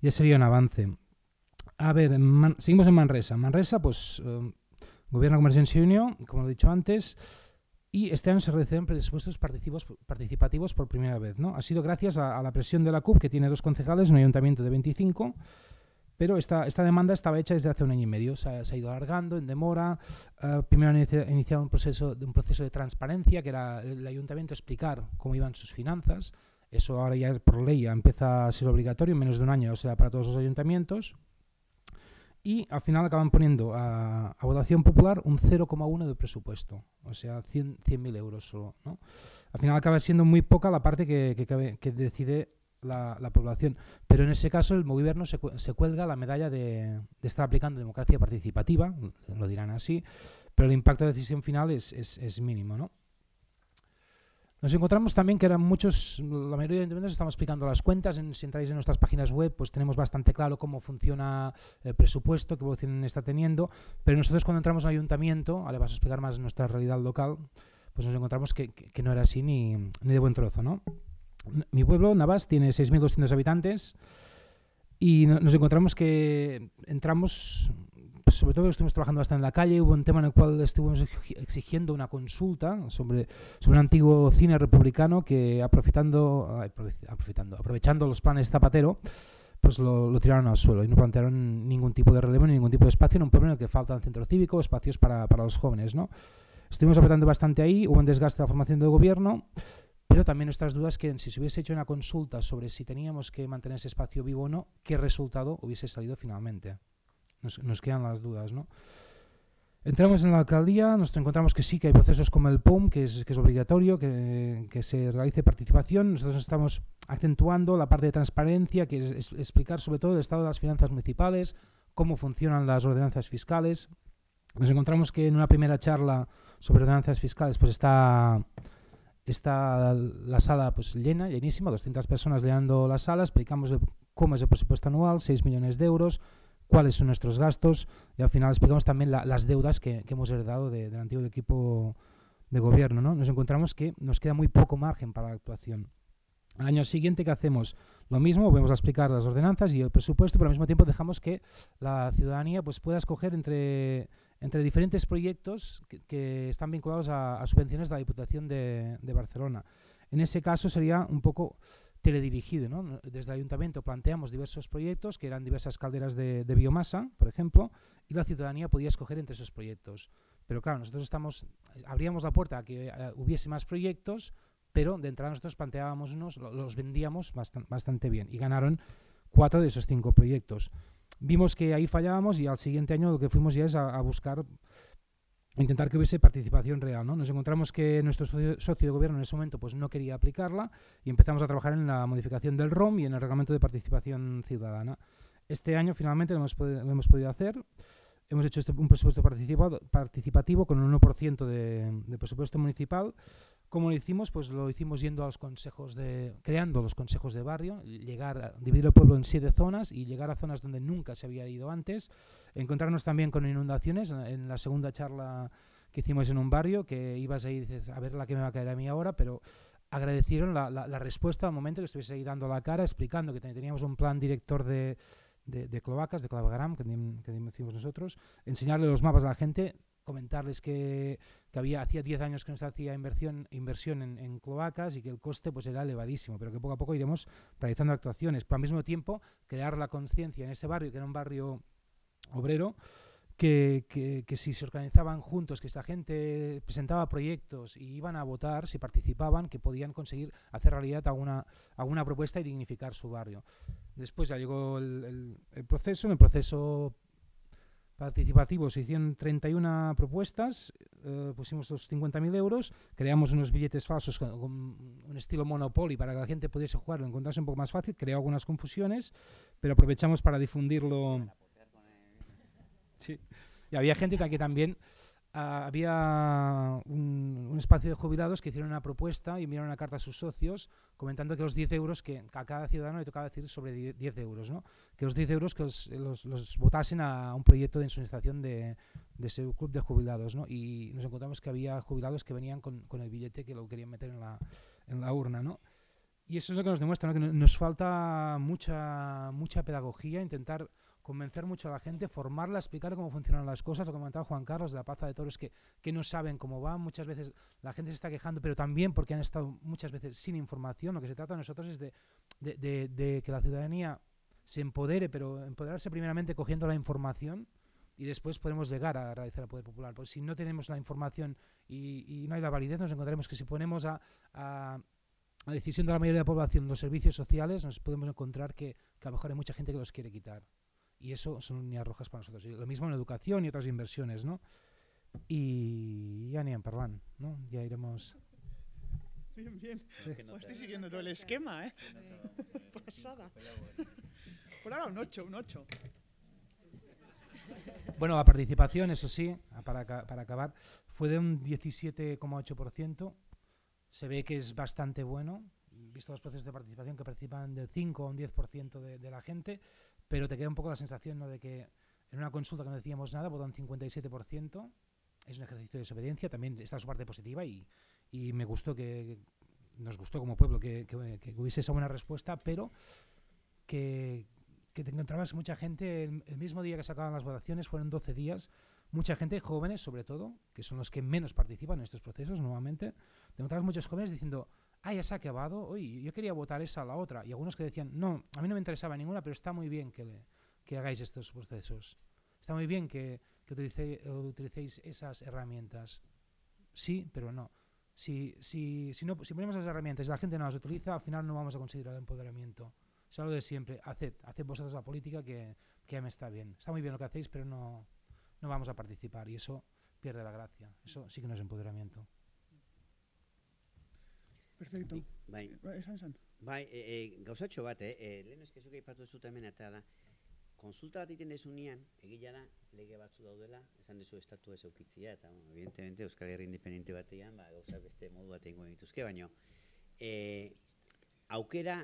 ya sería un avance. A ver, seguimos en Manresa. Manresa, pues, eh, gobierno gobierna Convergencia Unión, como he dicho antes, y este año se reciben presupuestos participativos por primera vez, ¿no? Ha sido gracias a, la presión de la CUP, que tiene dos concejales, un ayuntamiento de 25, pero esta, esta demanda estaba hecha desde hace un año y medio, se ha, ido alargando en demora. Eh, primero han iniciado un proceso, un proceso de transparencia, que era el ayuntamiento explicar cómo iban sus finanzas. Eso ahora ya por ley ya empieza a ser obligatorio, en menos de un año o será para todos los ayuntamientos. Y al final acaban poniendo a, votación popular un 0,1 del presupuesto, o sea, 100.000 100 euros solo. Al final acaba siendo muy poca la parte que, que, que decide la, población. Pero en ese caso el gobierno se, cuelga la medalla de, estar aplicando democracia participativa, lo dirán así, pero el impacto de decisión final es, mínimo. ¿no? Nos encontramos también que eran muchos, la mayoría de intervinientes, estamos explicando las cuentas. En, si entráis en nuestras páginas web, pues tenemos bastante claro cómo funciona el presupuesto, qué evolución está teniendo. Pero nosotros cuando entramos al ayuntamiento, ahora vas a explicar más nuestra realidad local, pues nos encontramos que, no era así ni, ni de buen trozo, ¿no? mi pueblo, Navas, tiene 6.200 habitantes y nos encontramos que entramos, pues, sobre todo estuvimos trabajando bastante en la calle, hubo un tema en el cual estuvimos exigiendo una consulta sobre, sobre un antiguo cine republicano que aprovechando, aprovechando, aprovechando los planes Zapatero, pues lo, tiraron al suelo y no plantearon ningún tipo de relevo ni ningún tipo de espacio en un falta en el centro cívico, espacios para, para los jóvenes, ¿no? Estuvimos apretando bastante ahí, hubo un desgaste de la formación del gobierno, pero también nuestras dudas que si se hubiese hecho una consulta sobre si teníamos que mantener ese espacio vivo o no, qué resultado hubiese salido finalmente. Nos, quedan las dudas, Entramos en la alcaldía, nos encontramos que sí, que hay procesos como el POM, que es, que es obligatorio, que, se realice participación. Nosotros estamos acentuando la parte de transparencia, que es, es, explicar sobre todo el estado de las finanzas municipales, cómo funcionan las ordenanzas fiscales. Nos encontramos que en una primera charla sobre ordenanzas fiscales pues está está la sala pues llena, llenísima, 200 personas llenando la sala, explicamos cómo es el presupuesto anual, 6 millones de euros, cuáles son nuestros gastos y al final explicamos también las deudas que, hemos heredado del antiguo equipo de gobierno. Nos encontramos que nos queda muy poco margen para la actuación. Al año siguiente, ¿qué hacemos? Lo mismo, volvemos a explicar las ordenanzas y el presupuesto, pero al mismo tiempo dejamos que la ciudadanía pues, pueda escoger entre, entre diferentes proyectos que, están vinculados a, subvenciones de la Diputación de, Barcelona. En ese caso sería un poco teledirigido. ¿no? Desde el ayuntamiento planteamos diversos proyectos, que eran diversas calderas de, biomasa, por ejemplo, y la ciudadanía podía escoger entre esos proyectos. Pero claro, nosotros estamos, abríamos la puerta a que eh, hubiese más proyectos, pero de entrada nosotros planteábamos unos, los vendíamos bastante bien y ganaron cuatro de esos cinco proyectos vimos que ahí fallábamos y al siguiente año lo que fuimos ya es a, a buscar, intentar que hubiese participación real. ¿no? Nos encontramos que nuestro socio, de gobierno en ese momento pues, no quería aplicarla y empezamos a trabajar en la modificación del ROM y en el reglamento de participación ciudadana. Este año finalmente lo hemos, lo hemos podido hacer. Hemos hecho este, un presupuesto participado, participativo con un 1% de, presupuesto municipal. ¿Cómo lo hicimos? Pues lo hicimos yendo a los consejos de, creando los consejos de barrio, llegar dividir el pueblo en siete zonas y llegar a zonas donde nunca se había ido antes. Encontrarnos también con inundaciones. Eh, en la segunda charla que hicimos en un barrio, que ibas ahí dices, a ver la que me va a caer a mí ahora, pero agradecieron la, la respuesta al momento que estuviese ahí dando la cara, explicando que teníamos un plan director de de, cloacas, de clavagram, que, decimos nosotros, enseñarle los mapas a la gente, comentarles que, que había hacía 10 años que no se hacía inversión, inversión en, en, cloacas y que el coste pues era elevadísimo, pero que poco a poco iremos realizando actuaciones, pero al mismo tiempo crear la conciencia en ese barrio, que era un barrio obrero, que, si se organizaban juntos, que esta gente presentaba proyectos y iban a votar, si participaban, que podían conseguir hacer realidad alguna, alguna propuesta y dignificar su barrio. Después ya llegó el, proceso, en el proceso participativo se hicieron 31 propuestas, eh, pusimos los 50.000 euros, creamos unos billetes falsos con, un estilo Monopoly para que la gente pudiese jugarlo, encontrarse un poco más fácil, creó algunas confusiones, pero aprovechamos para difundirlo Sí. Y había gente que también ah, había un, espacio de jubilados que hicieron una propuesta y enviaron una carta a sus socios comentando que los 10 euros que a cada ciudadano le tocaba decir sobre 10, euros, ¿no? que los 10 euros que los, votasen a un proyecto de insunización de, de ese club de jubilados. ¿no? Y nos encontramos que había jubilados que venían con, el billete que lo querían meter en la, urna. ¿no? Y eso es lo que nos demuestra, que nos falta mucha, mucha pedagogía, intentar convencer mucho a la gente, formarla, explicar cómo funcionan las cosas. Lo que comentaba Juan Carlos de la Paz de Toros, que, que no saben cómo va. Muchas veces la gente se está quejando, pero también porque han estado muchas veces sin información. Lo que se trata de nosotros es de, que la ciudadanía se empodere, pero empoderarse primeramente cogiendo la información y después podemos llegar a agradecer el poder popular. Porque si no tenemos la información y, no hay la validez, nos encontraremos que si ponemos a, a, decisión de la mayoría de la población los servicios sociales, nos podemos encontrar que a lo mejor hay mucha gente que los quiere quitar. Y eso son líneas rojas para nosotros. lo mismo en educación y otras inversiones, ¿no? Y ya ni en no? Ya iremos... Bien, bien. Pues estoy siguiendo todo el esquema, ¿eh? Pasada. Por ahora un 8, un 8. Bueno, la participación, eso sí, para, para acabar, fue de un 17,8%. Se ve que es bastante bueno, visto los procesos de participación que participan del 5 a un 10% de, de la gente, pero te queda un poco la sensación ¿no? de que en una consulta que no decíamos nada, votan 57%, es un ejercicio de desobediencia, también está su parte positiva y, y me gustó que, nos gustó como pueblo que, hubiese esa buena respuesta, pero que, te encontrabas mucha gente, el, mismo día que sacaban las votaciones, fueron 12 días, mucha gente, jóvenes sobre todo, que son los que menos participan en estos procesos nuevamente, te encontrabas muchos jóvenes diciendo, ah, ya se ha acabado, oye, yo quería votar esa o la otra. Y algunos que decían, no, a mí no me interesaba ninguna, pero está muy bien que, hagáis estos procesos. Está muy bien que, eh, utilicéis esas herramientas. Sí, pero no. Si, si, si, no, ponemos las herramientas y la gente no las utiliza, al final no vamos a considerar empoderamiento. Es algo de siempre. Haced, haced vosotros la política que, que me está bien. Está muy bien lo que hacéis, pero no, no vamos a participar. Y eso pierde la gracia. Eso sí que no es empoderamiento. Perfecto. Bai. bai, esan, bai, e, e, gauzatxo bat, eh? E, lehen eskizuk eipatu zuta hemen eta da, konsulta bat egiten dezu nian, da, lege batzu daudela, esan duzu estatu ez eta bueno, evidentemente Euskal Herri independente batean, ba, gauza beste modu bat egin dituzke, baino, e, aukera,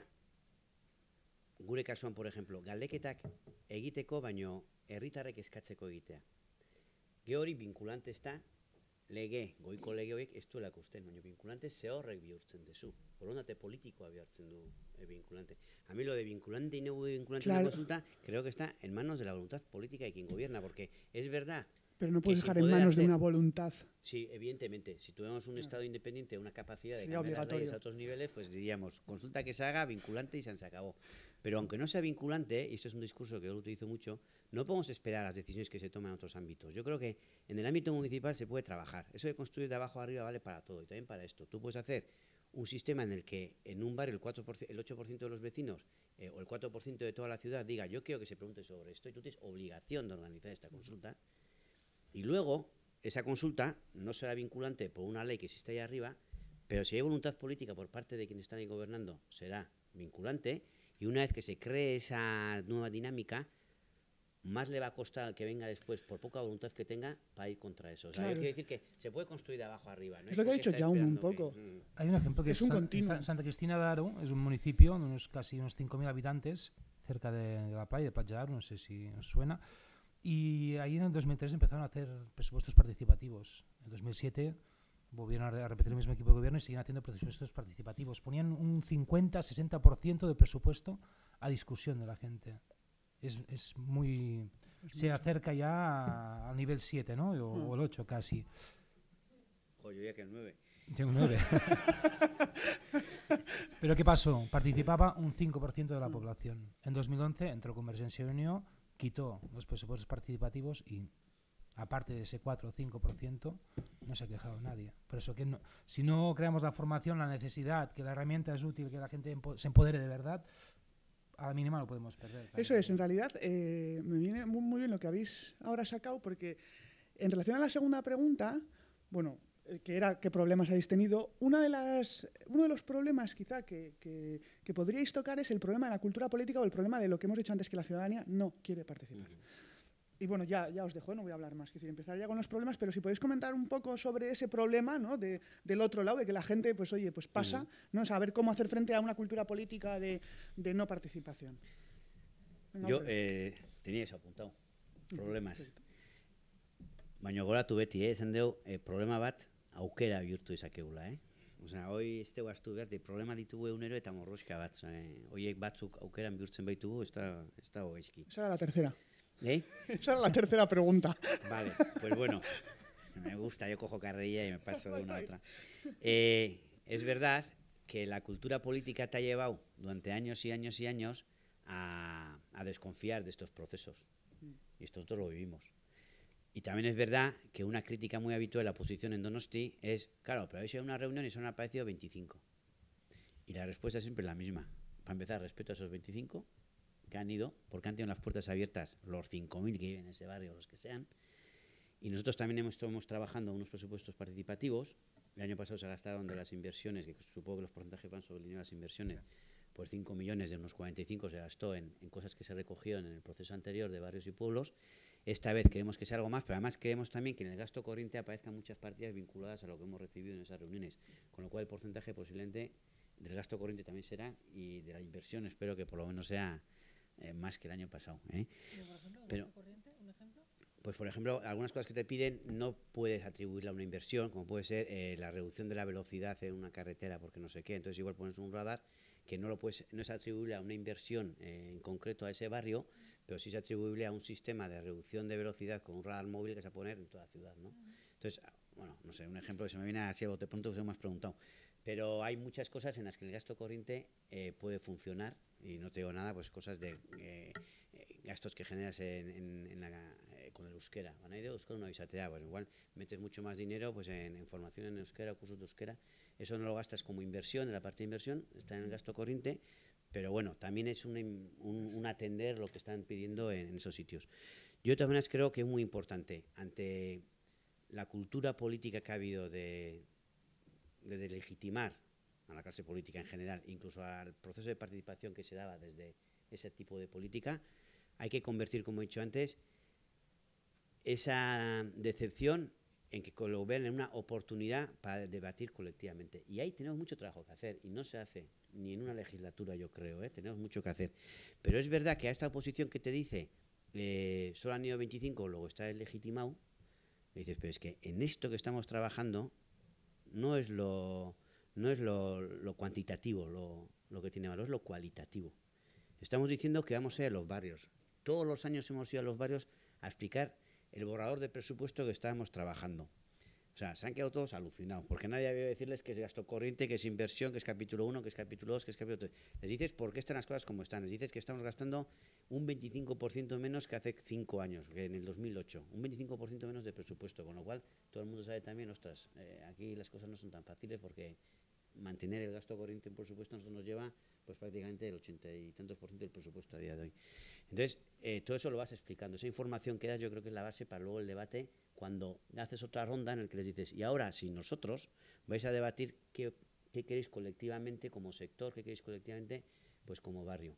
gure kasuan, por ejemplo, galdeketak egiteko, baino, herritarrek eskatzeko egitea. Ge hori, ez da, lege, goiko lege horiek ez usted, baina vinculante ze horrek bihurtzen dezu. Borondate politikoa bihurtzen du el eh, vinculante. A mí lo de vinculante y no vinculante la consulta creo que está en manos de la voluntad política de quien gobierna, porque es verdad. Pero no puede dejar en manos de una voluntad. Sí, evidentemente. Si tuviéramos un Estado independiente, una capacidad de cambiar a otros niveles, pues diríamos, consulta que se haga, vinculante y se acabó. Pero aunque no sea vinculante, y este es un discurso que yo lo utilizo mucho, no podemos esperar las decisiones que se toman en otros ámbitos. Yo creo que en el ámbito municipal se puede trabajar. Eso de construir de abajo arriba vale para todo y también para esto. Tú puedes hacer un sistema en el que en un barrio el, el 8% de los vecinos eh, o el 4% de toda la ciudad diga yo quiero que se pregunte sobre esto y tú tienes obligación de organizar esta consulta. Y luego esa consulta no será vinculante por una ley que existe ahí arriba, pero si hay voluntad política por parte de quienes están ahí gobernando será vinculante y una vez que se cree esa nueva dinámica, más le va a costar al que venga después, por poca voluntad que tenga, para ir contra eso. O sea, decir que se puede construir de abajo arriba. Es lo que ha dicho ya un poco. Mm. Hay un ejemplo que es, un Santa Cristina de Aro, es un municipio de unos casi unos 5.000 habitantes, cerca de, la playa de Patjar, no sé si os suena. Y ahí en el 2003 empezaron a hacer presupuestos participativos. En 2007 volvieron a repetir el mismo equipo de gobierno y siguen haciendo procesos participativos. Ponían un 50-60% de presupuesto a discusión de la gente. Es, muy... se acerca ya al nivel 7, ¿no? O, mm. el 8 casi. Joder, ya que el 9. Tengo 9. Pero ¿qué pasó? Participaba un 5% de la mm. población. En 2011 entró Convergencia y Unión, quitó los presupuestos participativos y aparte de ese 4 o 5%, no se ha quejado nadie. Por eso que si no creamos la formación, la necesidad, que la herramienta es útil, que la gente se empodere de verdad, a la mínima lo podemos perder. Eso es, en realidad eh, me viene muy, bien lo que habéis ahora sacado, porque en relación a la segunda pregunta, bueno, eh, que era qué problemas habéis tenido, una de las, uno de los problemas quizá que, podríais tocar es el problema de la cultura política o el problema de lo que hemos dicho antes, que la ciudadanía no quiere participar y bueno, ya, ya os dejo, no voy a hablar más. Quiero empezar ya con los problemas, pero si podéis comentar un poco sobre ese problema ¿no? de, del otro lado, de que la gente, pues oye, pues pasa, ¿no? saber cómo hacer frente a una cultura política de, de no participación. Yo eh, tenía eso apuntado. Problemas. Baina goratu beti, eh, esan deu, eh, problema bat aukera bihurtu izakegula, eh? Osea, hoi ez este astu behar, de problema ditugu egunero eta morroska bat, eh? hoiek batzuk aukeran bihurtzen baitugu, ez da, ez da hogeizki. Esa la tercera. Esa es la tercera pregunta. Vale, pues bueno, me gusta, yo cojo carrilla y me paso de una a otra. Eh, es verdad que la cultura política te ha llevado durante años y años y años a, desconfiar de estos procesos. Y esto nosotros lo vivimos. Y también es verdad que una crítica muy habitual a la oposición en Donosti es, claro, pero habéis ido a una reunión y son aparecido 25. Y la respuesta es siempre la misma. Para empezar, respeto a esos 25 que han ido, porque han tenido las puertas abiertas los 5.000 que viven en ese barrio, los que sean. Y nosotros también hemos, estamos trabajando unos presupuestos participativos. El año pasado se gastaron de las inversiones, que supongo que los porcentajes van sobre el dinero de las inversiones, pues 5 millones de unos 45 se gastó en, en cosas que se recogieron en el proceso anterior de barrios y pueblos. Esta vez queremos que sea algo más, pero además queremos también que en el gasto corriente aparezcan muchas partidas vinculadas a lo que hemos recibido en esas reuniones, con lo cual el porcentaje posiblemente del gasto corriente también será y de la inversión espero que por lo menos sea eh, más que el año pasado. ¿eh? Pero, corriente, un ejemplo? Pues, por ejemplo, algunas cosas que te piden no puedes atribuirla a una inversión, como puede ser eh, la reducción de la velocidad en una carretera porque no sé qué. Entonces, igual pones un radar que no, lo puedes, no es atribuible a una inversión eh, en concreto a ese barrio, pero sí es atribuible a un sistema de reducción de velocidad con un radar móvil que se va a poner en toda la ciudad. Entonces, ah, bueno, no sé, un ejemplo que se me viene así a bote pronto que se me ha preguntado. Pero hay muchas cosas en las que el gasto corriente puede funcionar y no te digo nada, pues cosas de eh, gastos que generas eh, con el euskera. Van a ir de euskera una bisatea, pues igual metes mucho más dinero pues en, formación en euskera, cursos de euskera. Eso no lo gastas como inversión, en la parte de inversión, está en el gasto corriente, pero bueno, también es un, atender lo que están pidiendo en, esos sitios. Yo también creo que es muy importante, ante la cultura política que ha habido de, de legitimar a la clase política en general, incluso al proceso de participación que se daba desde ese tipo de política, hay que convertir, como he dicho antes, esa decepción en que lo ven en una oportunidad para debatir colectivamente. Y ahí tenemos mucho trabajo que hacer, y no se hace ni en una legislatura, yo creo, ¿eh? tenemos mucho que hacer. Pero es verdad que a esta oposición que te dice, eh, solo han ido 25, luego está legitimado, le dices, pero es que en esto que estamos trabajando no es lo no es lo, cuantitativo lo, lo, que tiene valor, es lo cualitativo. Estamos diciendo que vamos a ir a los barrios. Todos los años hemos ido a los barrios a explicar el borrador de presupuesto que estábamos trabajando. O sea, se han quedado todos alucinados, porque nadie había decirles que es gasto corriente, que es inversión, que es capítulo 1, que es capítulo 2, que es capítulo 3. Les dices por qué están las cosas como están. Les dices que estamos gastando un 25% menos que hace 5 años, que en el 2008. Un 25% menos de presupuesto, con lo cual todo el mundo sabe también, ostras, eh, aquí las cosas no son tan fáciles porque mantener el gasto corriente, por supuesto, nosotros nos lleva pues prácticamente el ochenta y tantos por ciento del presupuesto a día de hoy. Entonces, eh, todo eso lo vas explicando. Esa información que das yo creo que es la base para luego el debate cuando haces otra ronda en el que les dices, y ahora si nosotros vais a debatir qué, queréis colectivamente como sector, qué queréis colectivamente pues como barrio.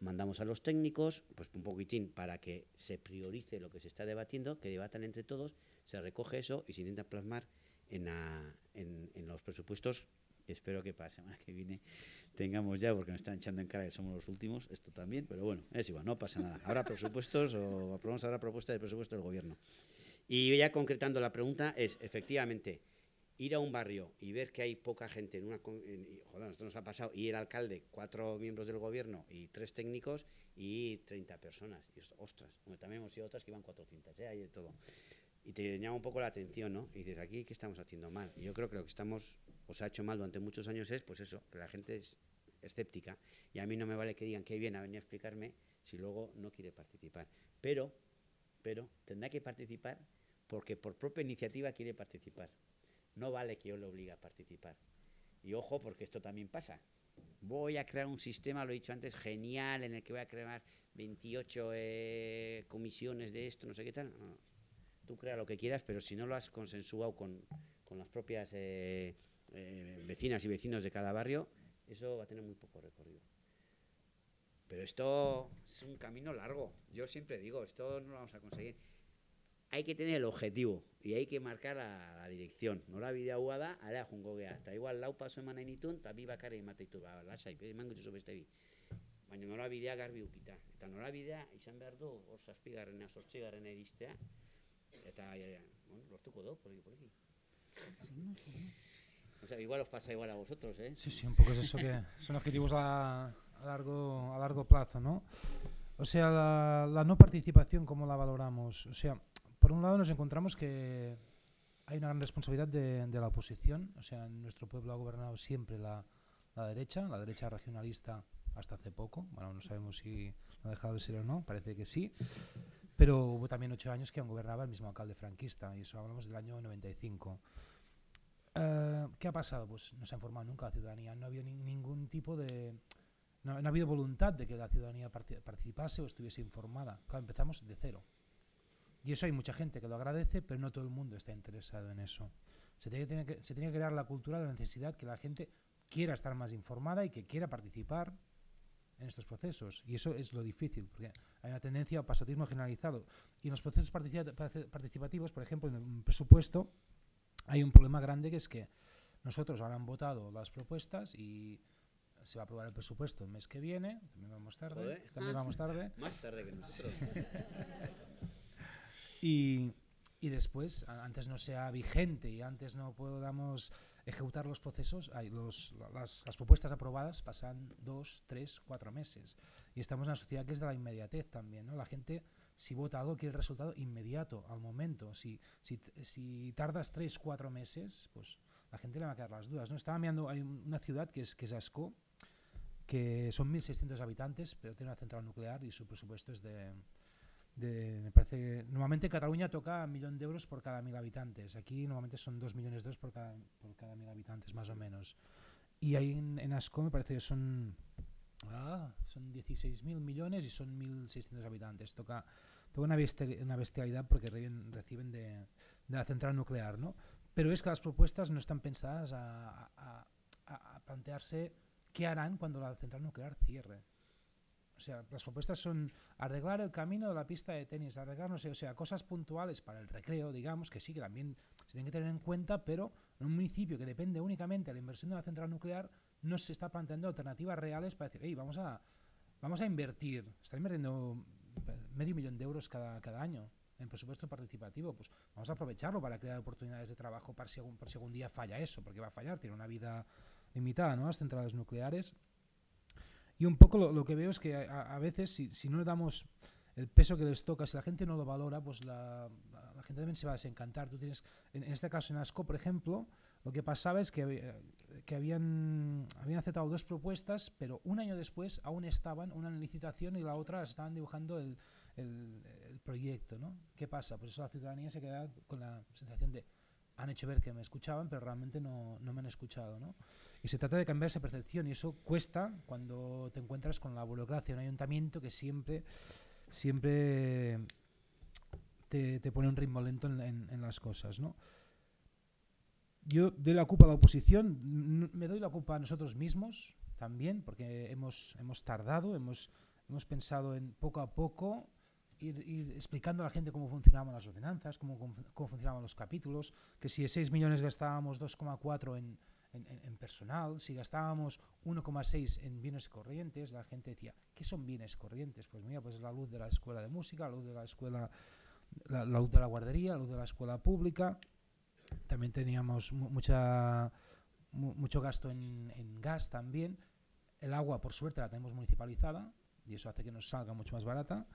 Mandamos a los técnicos, pues un poquitín para que se priorice lo que se está debatiendo, que debatan entre todos, se recoge eso y se intenta plasmar a, en, en los presupuestos espero que pase, que viene tengamos ya, porque nos están echando en cara que somos los últimos, esto también, pero bueno, es igual, no pasa nada. ahora presupuestos o aprobamos ahora propuesta de presupuesto del gobierno. Y ya concretando la pregunta es, efectivamente, ir a un barrio y ver que hay poca gente en una... joder, esto nos ha pasado, y el alcalde, cuatro miembros del gobierno y tres técnicos y 30 personas. Y, ostras, también hemos ido otras que iban 400, ¿eh? hay de todo. Y te llama un poco la atención, ¿no? Y dices, aquí, ¿qué estamos haciendo mal? yo creo que lo que estamos o se ha hecho mal durante muchos años es, pues eso, la gente es escéptica. Y a mí no me vale que digan que bien ha venido a explicarme si luego no quiere participar. Pero, pero tendrá que participar porque por propia iniciativa quiere participar. No vale que yo le obligue a participar. Y ojo, porque esto también pasa. Voy a crear un sistema, lo he dicho antes, genial, en el que voy a crear 28 eh, comisiones de esto, no sé qué tal. Tú crea lo que quieras, pero si no lo has consensuado con, las propias... Eh, eh, vecinas y vecinos de cada barrio, eso va a tener muy poco recorrido. Pero esto es un camino largo. Yo siempre digo, esto no lo vamos a conseguir. Hay que tener el objetivo y hay que marcar la, dirección. No la vida aguada, guada, ala jungogea. Está igual lau paso eman Mango nituen, eta bi bakarri emateitu. Ba, lasai, emango dituzu beste bi. Baina norabidea garbi ukita. Eta norabidea izan behar du, hor zazpigarrena, sortzigarrena iristea. Eta, los ja, bueno, lortuko do, por poliki. Pues o sea, igual os pasa igual a vosotros, ¿eh? Sí, sí, un poco es eso que son objetivos a, largo, a largo plazo, ¿no? O sea, la, no participación, ¿cómo la valoramos? O sea, por un lado nos encontramos que hay una gran responsabilidad de, la oposición. O sea, en nuestro pueblo ha gobernado siempre la, la, derecha, la derecha regionalista hasta hace poco. Bueno, no sabemos si ha dejado de ser o no, parece que sí. Pero hubo también ocho años que aún gobernaba el mismo alcalde franquista, y eso hablamos del año 95. Eh, ¿Qué ha pasado? Pues no se ha informado nunca a la ciudadanía, no ha habido ningún tipo de... No, ha habido voluntad de que la ciudadanía participase o estuviese informada. Claro, empezamos de cero. Y eso hay mucha gente que lo agradece, pero no todo el mundo está interesado en eso. Se tiene que, crear la cultura de la necesidad que la gente quiera estar más informada y que quiera participar en estos procesos. Y eso es lo difícil, porque hay una tendencia a pasotismo generalizado. Y en los procesos participativos, por ejemplo, en el presupuesto, hay un problema grande que es que nosotros ahora han votado las propuestas y se va a aprobar el presupuesto el mes que viene, también vamos tarde, también ah, vamos tarde. Más tarde que nosotros. y, después, antes no sea vigente y antes no podamos ejecutar los procesos, hay las, propuestas aprobadas pasan dos, tres, cuatro meses. Y estamos en una sociedad que es de la inmediatez también, ¿no? La gente si vota algo, quiere el resultado inmediato, al momento. Si, si, si tardas tres, cuatro meses, pues la gente le va a quedar las dudas. ¿no? Estaba mirando, hay una ciudad que es, que es Asco, que son 1.600 habitantes, pero tiene una central nuclear y su presupuesto es de, de, me parece que normalmente Cataluña toca un millón de euros por cada mil habitantes. Aquí normalmente son dos millones de euros por cada, por cada mil habitantes, más o menos. Y ahí en, Asco me parece que son, ah, son 16.000 millones y son 1.600 habitantes. Toca tengo una, bestialidad, porque reciben de, la central nuclear, ¿no? Pero es que las propuestas no están pensadas a, plantearse qué harán cuando la central nuclear cierre. O sea, las propuestas son arreglar el camino de la pista de tenis, arreglar, no sé, o sea, cosas puntuales para el recreo, digamos, que sí, que también se tienen que tener en cuenta, pero en un municipio que depende únicamente de la inversión de la central nuclear, no se está planteando alternativas reales para decir, hey, vamos a, vamos a invertir. Están invirtiendo medio millón de euros cada, cada año en presupuesto participativo, pues vamos a aprovecharlo para crear oportunidades de trabajo para si algún, por si algún día falla eso, porque va a fallar, tiene una vida limitada, ¿no? Las centrales nucleares. Y un poco lo, que veo es que a, veces si, si, no le damos el peso que les toca, si la gente no lo valora, pues la, la gente también se va a desencantar. Tú tienes, en este caso en ASCO, por ejemplo, lo que pasaba es que, eh, que habían, habían aceptado dos propuestas, pero un año después aún estaban, una en licitación y la otra estaban dibujando el, proyecto. ¿no? ¿Qué pasa? Pues eso la ciudadanía se queda con la sensación de han hecho ver que me escuchaban, pero realmente no, me han escuchado. ¿no? Y se trata de cambiar esa percepción y eso cuesta cuando te encuentras con la burocracia un ayuntamiento que siempre, siempre te, te pone un ritmo lento en, en las cosas. ¿no? yo doy la culpa a la oposición, me doy la culpa a nosotros mismos también, porque hemos, hemos tardado, hemos, hemos pensado en poco a poco ir, explicando a la gente cómo funcionaban las ordenanzas, cómo, cómo funcionaban los capítulos, que si de 6 millones gastábamos 2,4 en, en, en, personal, si gastábamos 1,6 en bienes corrientes, la gente decía, ¿qué son bienes corrientes? Pues mira, pues la luz de la escuela de música, la luz de la escuela, la luz de la guardería, la luz de la escuela pública, también teníamos mucha, mucho gasto en, gas también. El agua, por suerte, la tenemos municipalizada y eso hace que nos salga mucho más barata.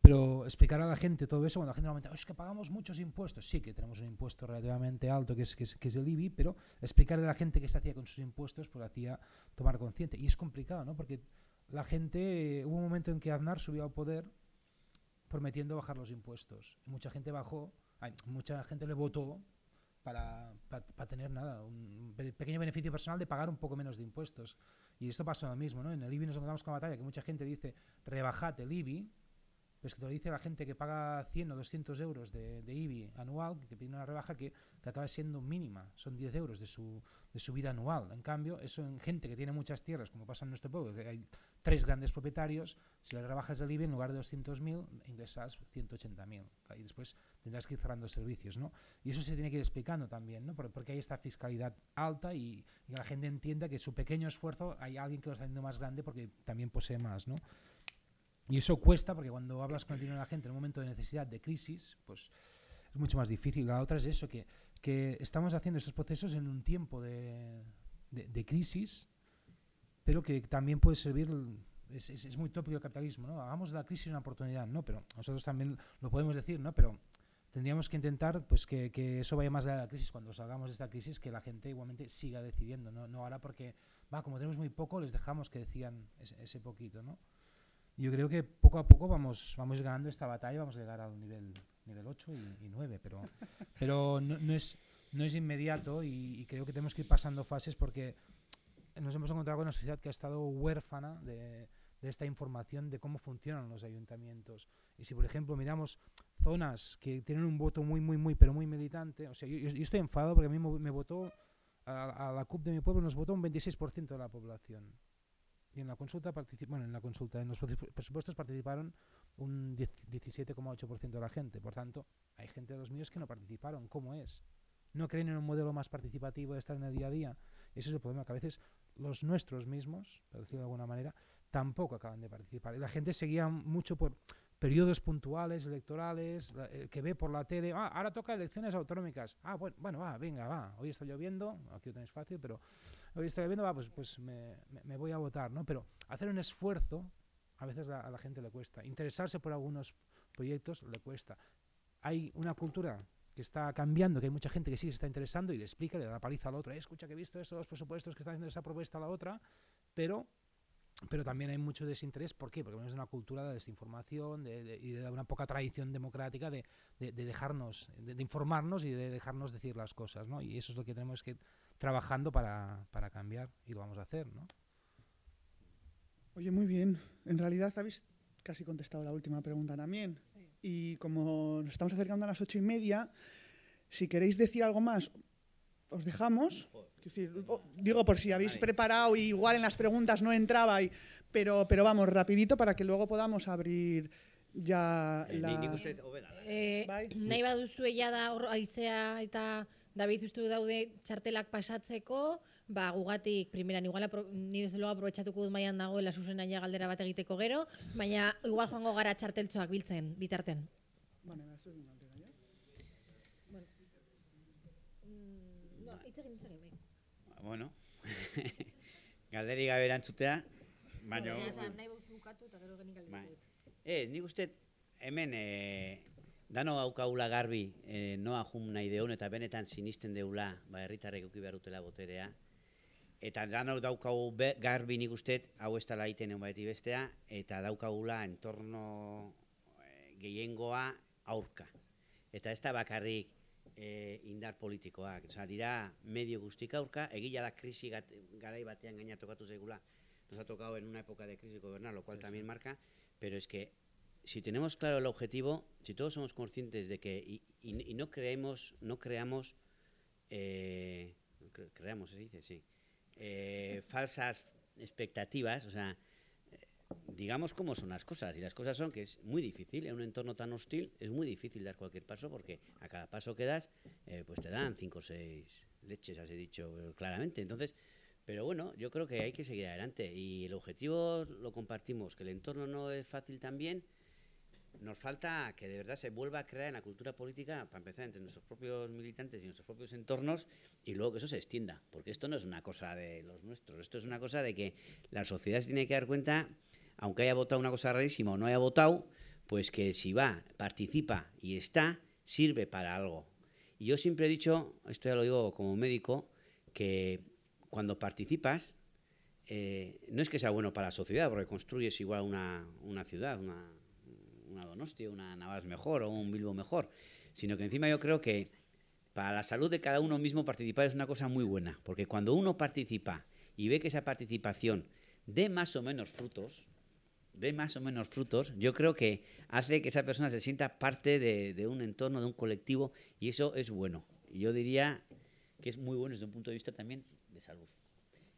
Pero explicar a la gente todo eso, cuando la gente normalmente, es que pagamos muchos impuestos. Sí, que tenemos un impuesto relativamente alto, que es, el IBI, pero explicarle a la gente qué se hacía con sus impuestos, pues hacía tomar consciente. Y es complicado, ¿no? Porque la gente, hubo un momento en que Aznar subió al poder prometiendo bajar los impuestos. Y mucha gente bajó, mucha gente le votó para, tener nada, un pequeño beneficio personal de pagar un poco menos de impuestos. Y esto pasa lo mismo, ¿no? En el IBI nos encontramos con batalla que mucha gente dice, rebajate el IBI, pues que te lo dice la gente que paga 100 o 200 euros de, IBI anual, que te pide una rebaja que, te acaba siendo mínima, son 10 euros de su, de su vida anual. En cambio, eso en gente que tiene muchas tierras, como pasa en nuestro pueblo, que hay tres grandes propietarios, si le rebajas el IBI en lugar de 200.000 ingresas 180.000 y después tendrás que ir cerrando servicios. ¿no? Y eso se tiene que ir explicando también, ¿no? porque hay esta fiscalidad alta y, la gente entienda que su pequeño esfuerzo hay alguien que lo está haciendo más grande porque también posee más. ¿no? Y eso cuesta porque cuando hablas con el dinero de la gente en un momento de necesidad, de crisis, pues es mucho más difícil. La otra es eso, que, que estamos haciendo estos procesos en un tiempo de, de crisis pero que también puede servir es, muy tópico el capitalismo, ¿no? Hagamos de la crisis una oportunidad, ¿no? Pero nosotros también lo podemos decir, ¿no? Pero tendríamos que intentar pues que, que eso vaya más allá de la crisis, cuando salgamos de esta crisis, que la gente igualmente siga decidiendo, ¿no? No ahora porque, va, como tenemos muy poco, les dejamos que decían ese, poquito, ¿no? Yo creo que poco a poco vamos, vamos ganando esta batalla, vamos a llegar un nivel, nivel 8 y, 9, pero, pero no, es, no es inmediato y, y creo que tenemos que ir pasando fases porque nos hemos encontrado con una sociedad que ha estado huérfana de, esta información de cómo funcionan los ayuntamientos. Y si, por ejemplo, miramos zonas que tienen un voto muy, muy, muy, pero muy militante, o sea, yo, estoy enfadado porque a mí me, votó, a, la CUP de mi pueblo nos votó un 26% de la población. Y en la consulta, bueno, en la consulta, en los presupuestos participaron un 17,8% de la gente. Por tanto, hay gente de los míos que no participaron. ¿Cómo es? No creen en un modelo más participativo de estar en el día a día. Ese es el problema, que a veces los nuestros mismos, por decirlo de alguna manera, tampoco acaban de participar. Y la gente seguía mucho por periodos puntuales, electorales, eh, que ve por la tele, ah, ahora toca elecciones autonómicas. Ah, bueno, bueno, va, venga, va, hoy está lloviendo, aquí lo tenéis fácil, pero hoy está lloviendo, va, pues, pues me, me voy a votar, ¿no? Pero hacer un esfuerzo, a veces a la gente le cuesta. Interesarse por algunos proyectos le cuesta. Hay una cultura que está cambiando, que hay mucha gente que sí se está interesando y le explica, le da la paliza al otro, otra, eh, escucha que he visto los presupuestos que están haciendo esa propuesta a la otra, pero pero también hay mucho desinterés. ¿Por qué? Porque es de una cultura de desinformación y de una poca tradición democrática de, dejarnos, de, informarnos y de dejarnos decir las cosas, ¿no? Y eso es lo que tenemos que ir trabajando para, cambiar y lo vamos a hacer, ¿no? Oye, muy bien. En realidad habéis casi contestado la última pregunta también. Sí. Y como nos estamos acercando a las ocho y media, si queréis decir algo más, os dejamos. digo por si habéis preparado y igual en las preguntas no entraba, y, pero, pero vamos, rapidito para que luego podamos abrir ya eh, la... da eh, eta David daude Ba, gugatik, primeran, igual apro, ni desde aprovechatuko dut maian dagoela zuzen aina galdera bat egiteko gero, baina igual joango gara txarteltsoak biltzen, bitarten. Bueno, ez dut nolte gaina. Bueno. Mm, no, itzegin, itzegin, bai. ba, Bueno, galderi gabe erantzutea, baina... Baina, esan, nahi bauz bukatu eta gero genik galdera bai. dut. Ez, eh, nik uste hemen eh, dano aukagula garbi eh, noa jum nahi deun eta benetan sinisten deula ba, herritarrek uki behar boterea. Eta dano hau daukagu be, garbi nik ustet, hau ez dela egiten egun beti bestea, eta daukagula entorno e, gehiengoa aurka. Eta ez da bakarrik e, indar politikoak, medio guztik aurka, egila da krisi garai batean gaina tokatu zaigula, nos ha tocado en una época de crisis gobernar, lo cual también marca, pero es que si tenemos claro el objetivo, si todos somos conscientes de que, y, no creemos, no creamos, eh, creamos, se dice, sí, eh, falsas expectativas, o sea, digamos cómo son las cosas. Y las cosas son que es muy difícil, en un entorno tan hostil es muy difícil dar cualquier paso porque a cada paso que das, eh, pues te dan cinco o seis leches, así dicho claramente. Entonces, pero bueno, yo creo que hay que seguir adelante y el objetivo lo compartimos, que el entorno no es fácil también nos falta que de verdad se vuelva a crear en la cultura política, para empezar, entre nuestros propios militantes y nuestros propios entornos, y luego que eso se extienda, porque esto no es una cosa de los nuestros, esto es una cosa de que la sociedad se tiene que dar cuenta, aunque haya votado una cosa rarísima o no haya votado, pues que si va, participa y está, sirve para algo. Y yo siempre he dicho, esto ya lo digo como médico, que cuando participas, eh, no es que sea bueno para la sociedad, porque construyes igual una, una ciudad, una una Donostia, una Navas mejor o un Bilbo mejor, sino que encima yo creo que para la salud de cada uno mismo participar es una cosa muy buena, porque cuando uno participa y ve que esa participación dé más o menos frutos, dé más o menos frutos, yo creo que hace que esa persona se sienta parte de, de un entorno, de un colectivo, y eso es bueno. Yo diría que es muy bueno desde un punto de vista también de salud.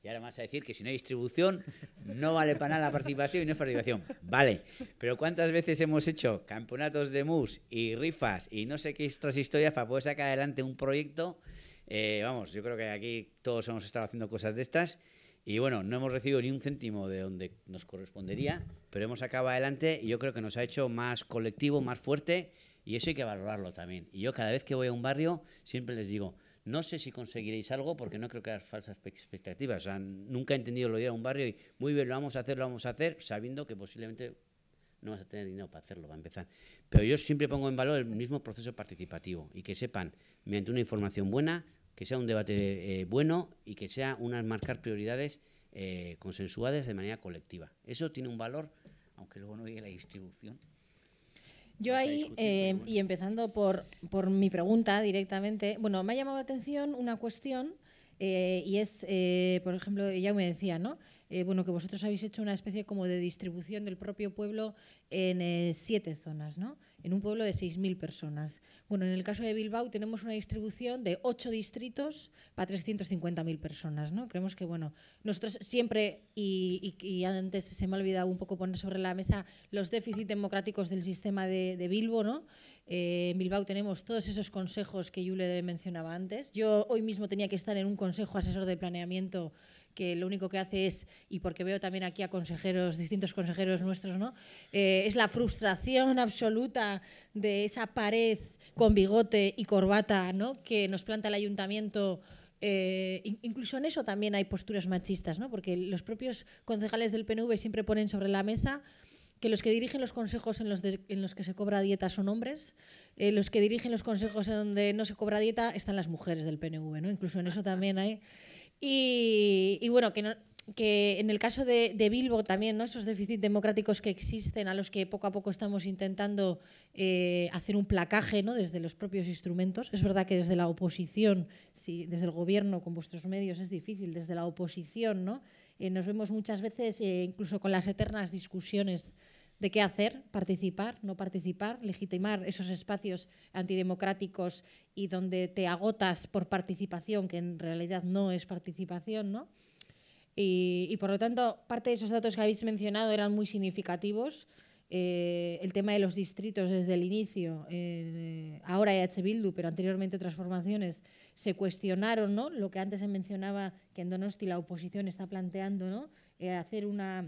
Y ahora vas a decir que si no hay distribución, no vale para nada la participación y no es participación. Vale, pero ¿cuántas veces hemos hecho campeonatos de MUS y rifas y no sé qué otras historias para poder sacar adelante un proyecto? Eh, vamos, yo creo que aquí todos hemos estado haciendo cosas de estas y bueno, no hemos recibido ni un céntimo de donde nos correspondería, pero hemos sacado adelante y yo creo que nos ha hecho más colectivo, más fuerte y eso hay que valorarlo también. Y yo cada vez que voy a un barrio siempre les digo, no sé si conseguiréis algo porque no creo que haya falsas expectativas. nunca he entendido lo de ir a un barrio y muy bien, lo vamos a hacer, lo vamos a hacer, sabiendo que posiblemente no vas a tener dinero para hacerlo, va a empezar. Pero yo siempre pongo en valor el mismo proceso participativo y que sepan, mediante una información buena, que sea un debate eh, bueno y que sea unas marcar prioridades eh, consensuadas de manera colectiva. Eso tiene un valor, aunque luego no llegue la distribución, yo ahí, eh, y empezando por, por, mi pregunta directamente, bueno, me ha llamado la atención una cuestión eh, y es, eh, por ejemplo, ella me decía, ¿no? Eh, bueno, que vosotros habéis hecho una especie como de distribución del propio pueblo en eh, siete zonas, ¿no? En un pueblo de 6.000 personas. Bueno, en el caso de Bilbao tenemos una distribución de ocho distritos para 350.000 personas, ¿no? Creemos que, bueno, nosotros siempre, y, antes se me ha olvidado un poco poner sobre la mesa los déficits democráticos del sistema de, Bilbo, ¿no? Eh, en Bilbao tenemos todos esos consejos que Yule mencionaba antes. Yo hoy mismo tenía que estar en un consejo asesor de planeamiento que lo único que hace es, y porque veo también aquí a consejeros, distintos consejeros nuestros, ¿no? Eh, es la frustración absoluta de esa pared con bigote y corbata que nos planta el ayuntamiento. Eh, incluso en eso también hay posturas machistas, ¿no? porque los propios concejales del PNV siempre ponen sobre la mesa que los que dirigen los consejos en los, en los que se cobra dieta son hombres, eh, los que dirigen los consejos en donde no se cobra dieta están las mujeres del PNV, ¿no? incluso en eso también hay... Y, bueno, que, en el caso de, Bilbo también, ¿no? esos déficits democráticos que existen, a los que poco a poco estamos intentando eh, hacer un placaje ¿no? desde los propios instrumentos. Es verdad que desde la oposición, sí, desde el gobierno con vuestros medios es difícil, desde la oposición ¿no? Eh, nos vemos muchas veces eh, incluso con las eternas discusiones de qué hacer, participar, no participar, legitimar esos espacios antidemocráticos y donde te agotas por participación, que en realidad no es participación, ¿no? Y, por lo tanto, parte de esos datos que habéis mencionado eran muy significativos. Eh, el tema de los distritos desde el inicio, eh, ahora EH Bildu, pero anteriormente otras formaciones, se cuestionaron ¿no? lo que antes se mencionaba que en Donosti la oposición está planteando, ¿no? Eh, hacer una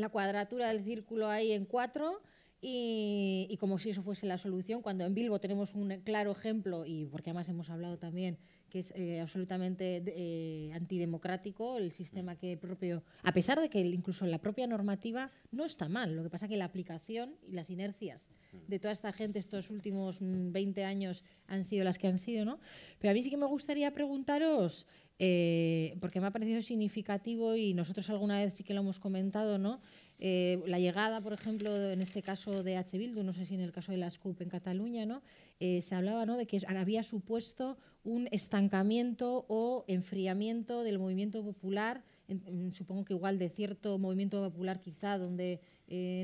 la cuadratura del círculo ahí en cuatro. Y, como si eso fuese la solución, cuando en Bilbo tenemos un claro ejemplo, y porque además hemos hablado también que es eh, absolutamente eh, antidemocrático el sistema que propio, a pesar de que incluso la propia normativa no está mal, lo que pasa que la aplicación y las inercias de toda esta gente estos últimos 20 mm, años han sido las que han sido, ¿no? Pero a mí sí que me gustaría preguntaros, eh, porque me ha parecido significativo y nosotros alguna vez sí que lo hemos comentado, ¿no? Eh, la llegada, por ejemplo, en este caso de H. Bildu, no sé si en el caso de la Scoop en Cataluña, ¿no? Eh, se hablaba ¿no? de que había supuesto un estancamiento o enfriamiento del movimiento popular, mm, supongo que igual de cierto movimiento popular quizá, donde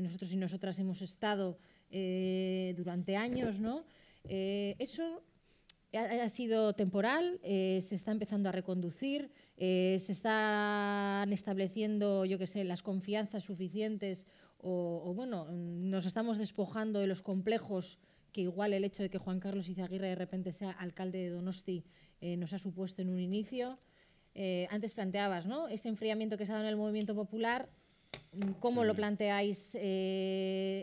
nosotros y nosotras hemos estado eh, durante años, ¿no? Eh, eso ha, sido temporal, eh, se está empezando a reconducir, se están estableciendo, yo qué sé, las confianzas suficientes o, o, bueno, nos estamos despojando de los complejos que igual el hecho de que Juan Carlos Izaguirre de repente sea alcalde de Donosti nos ha supuesto en un inicio. antes planteabas, ¿no? Ese enfriamiento que se ha dado en el movimiento popular ¿Cómo lo planteáis eh,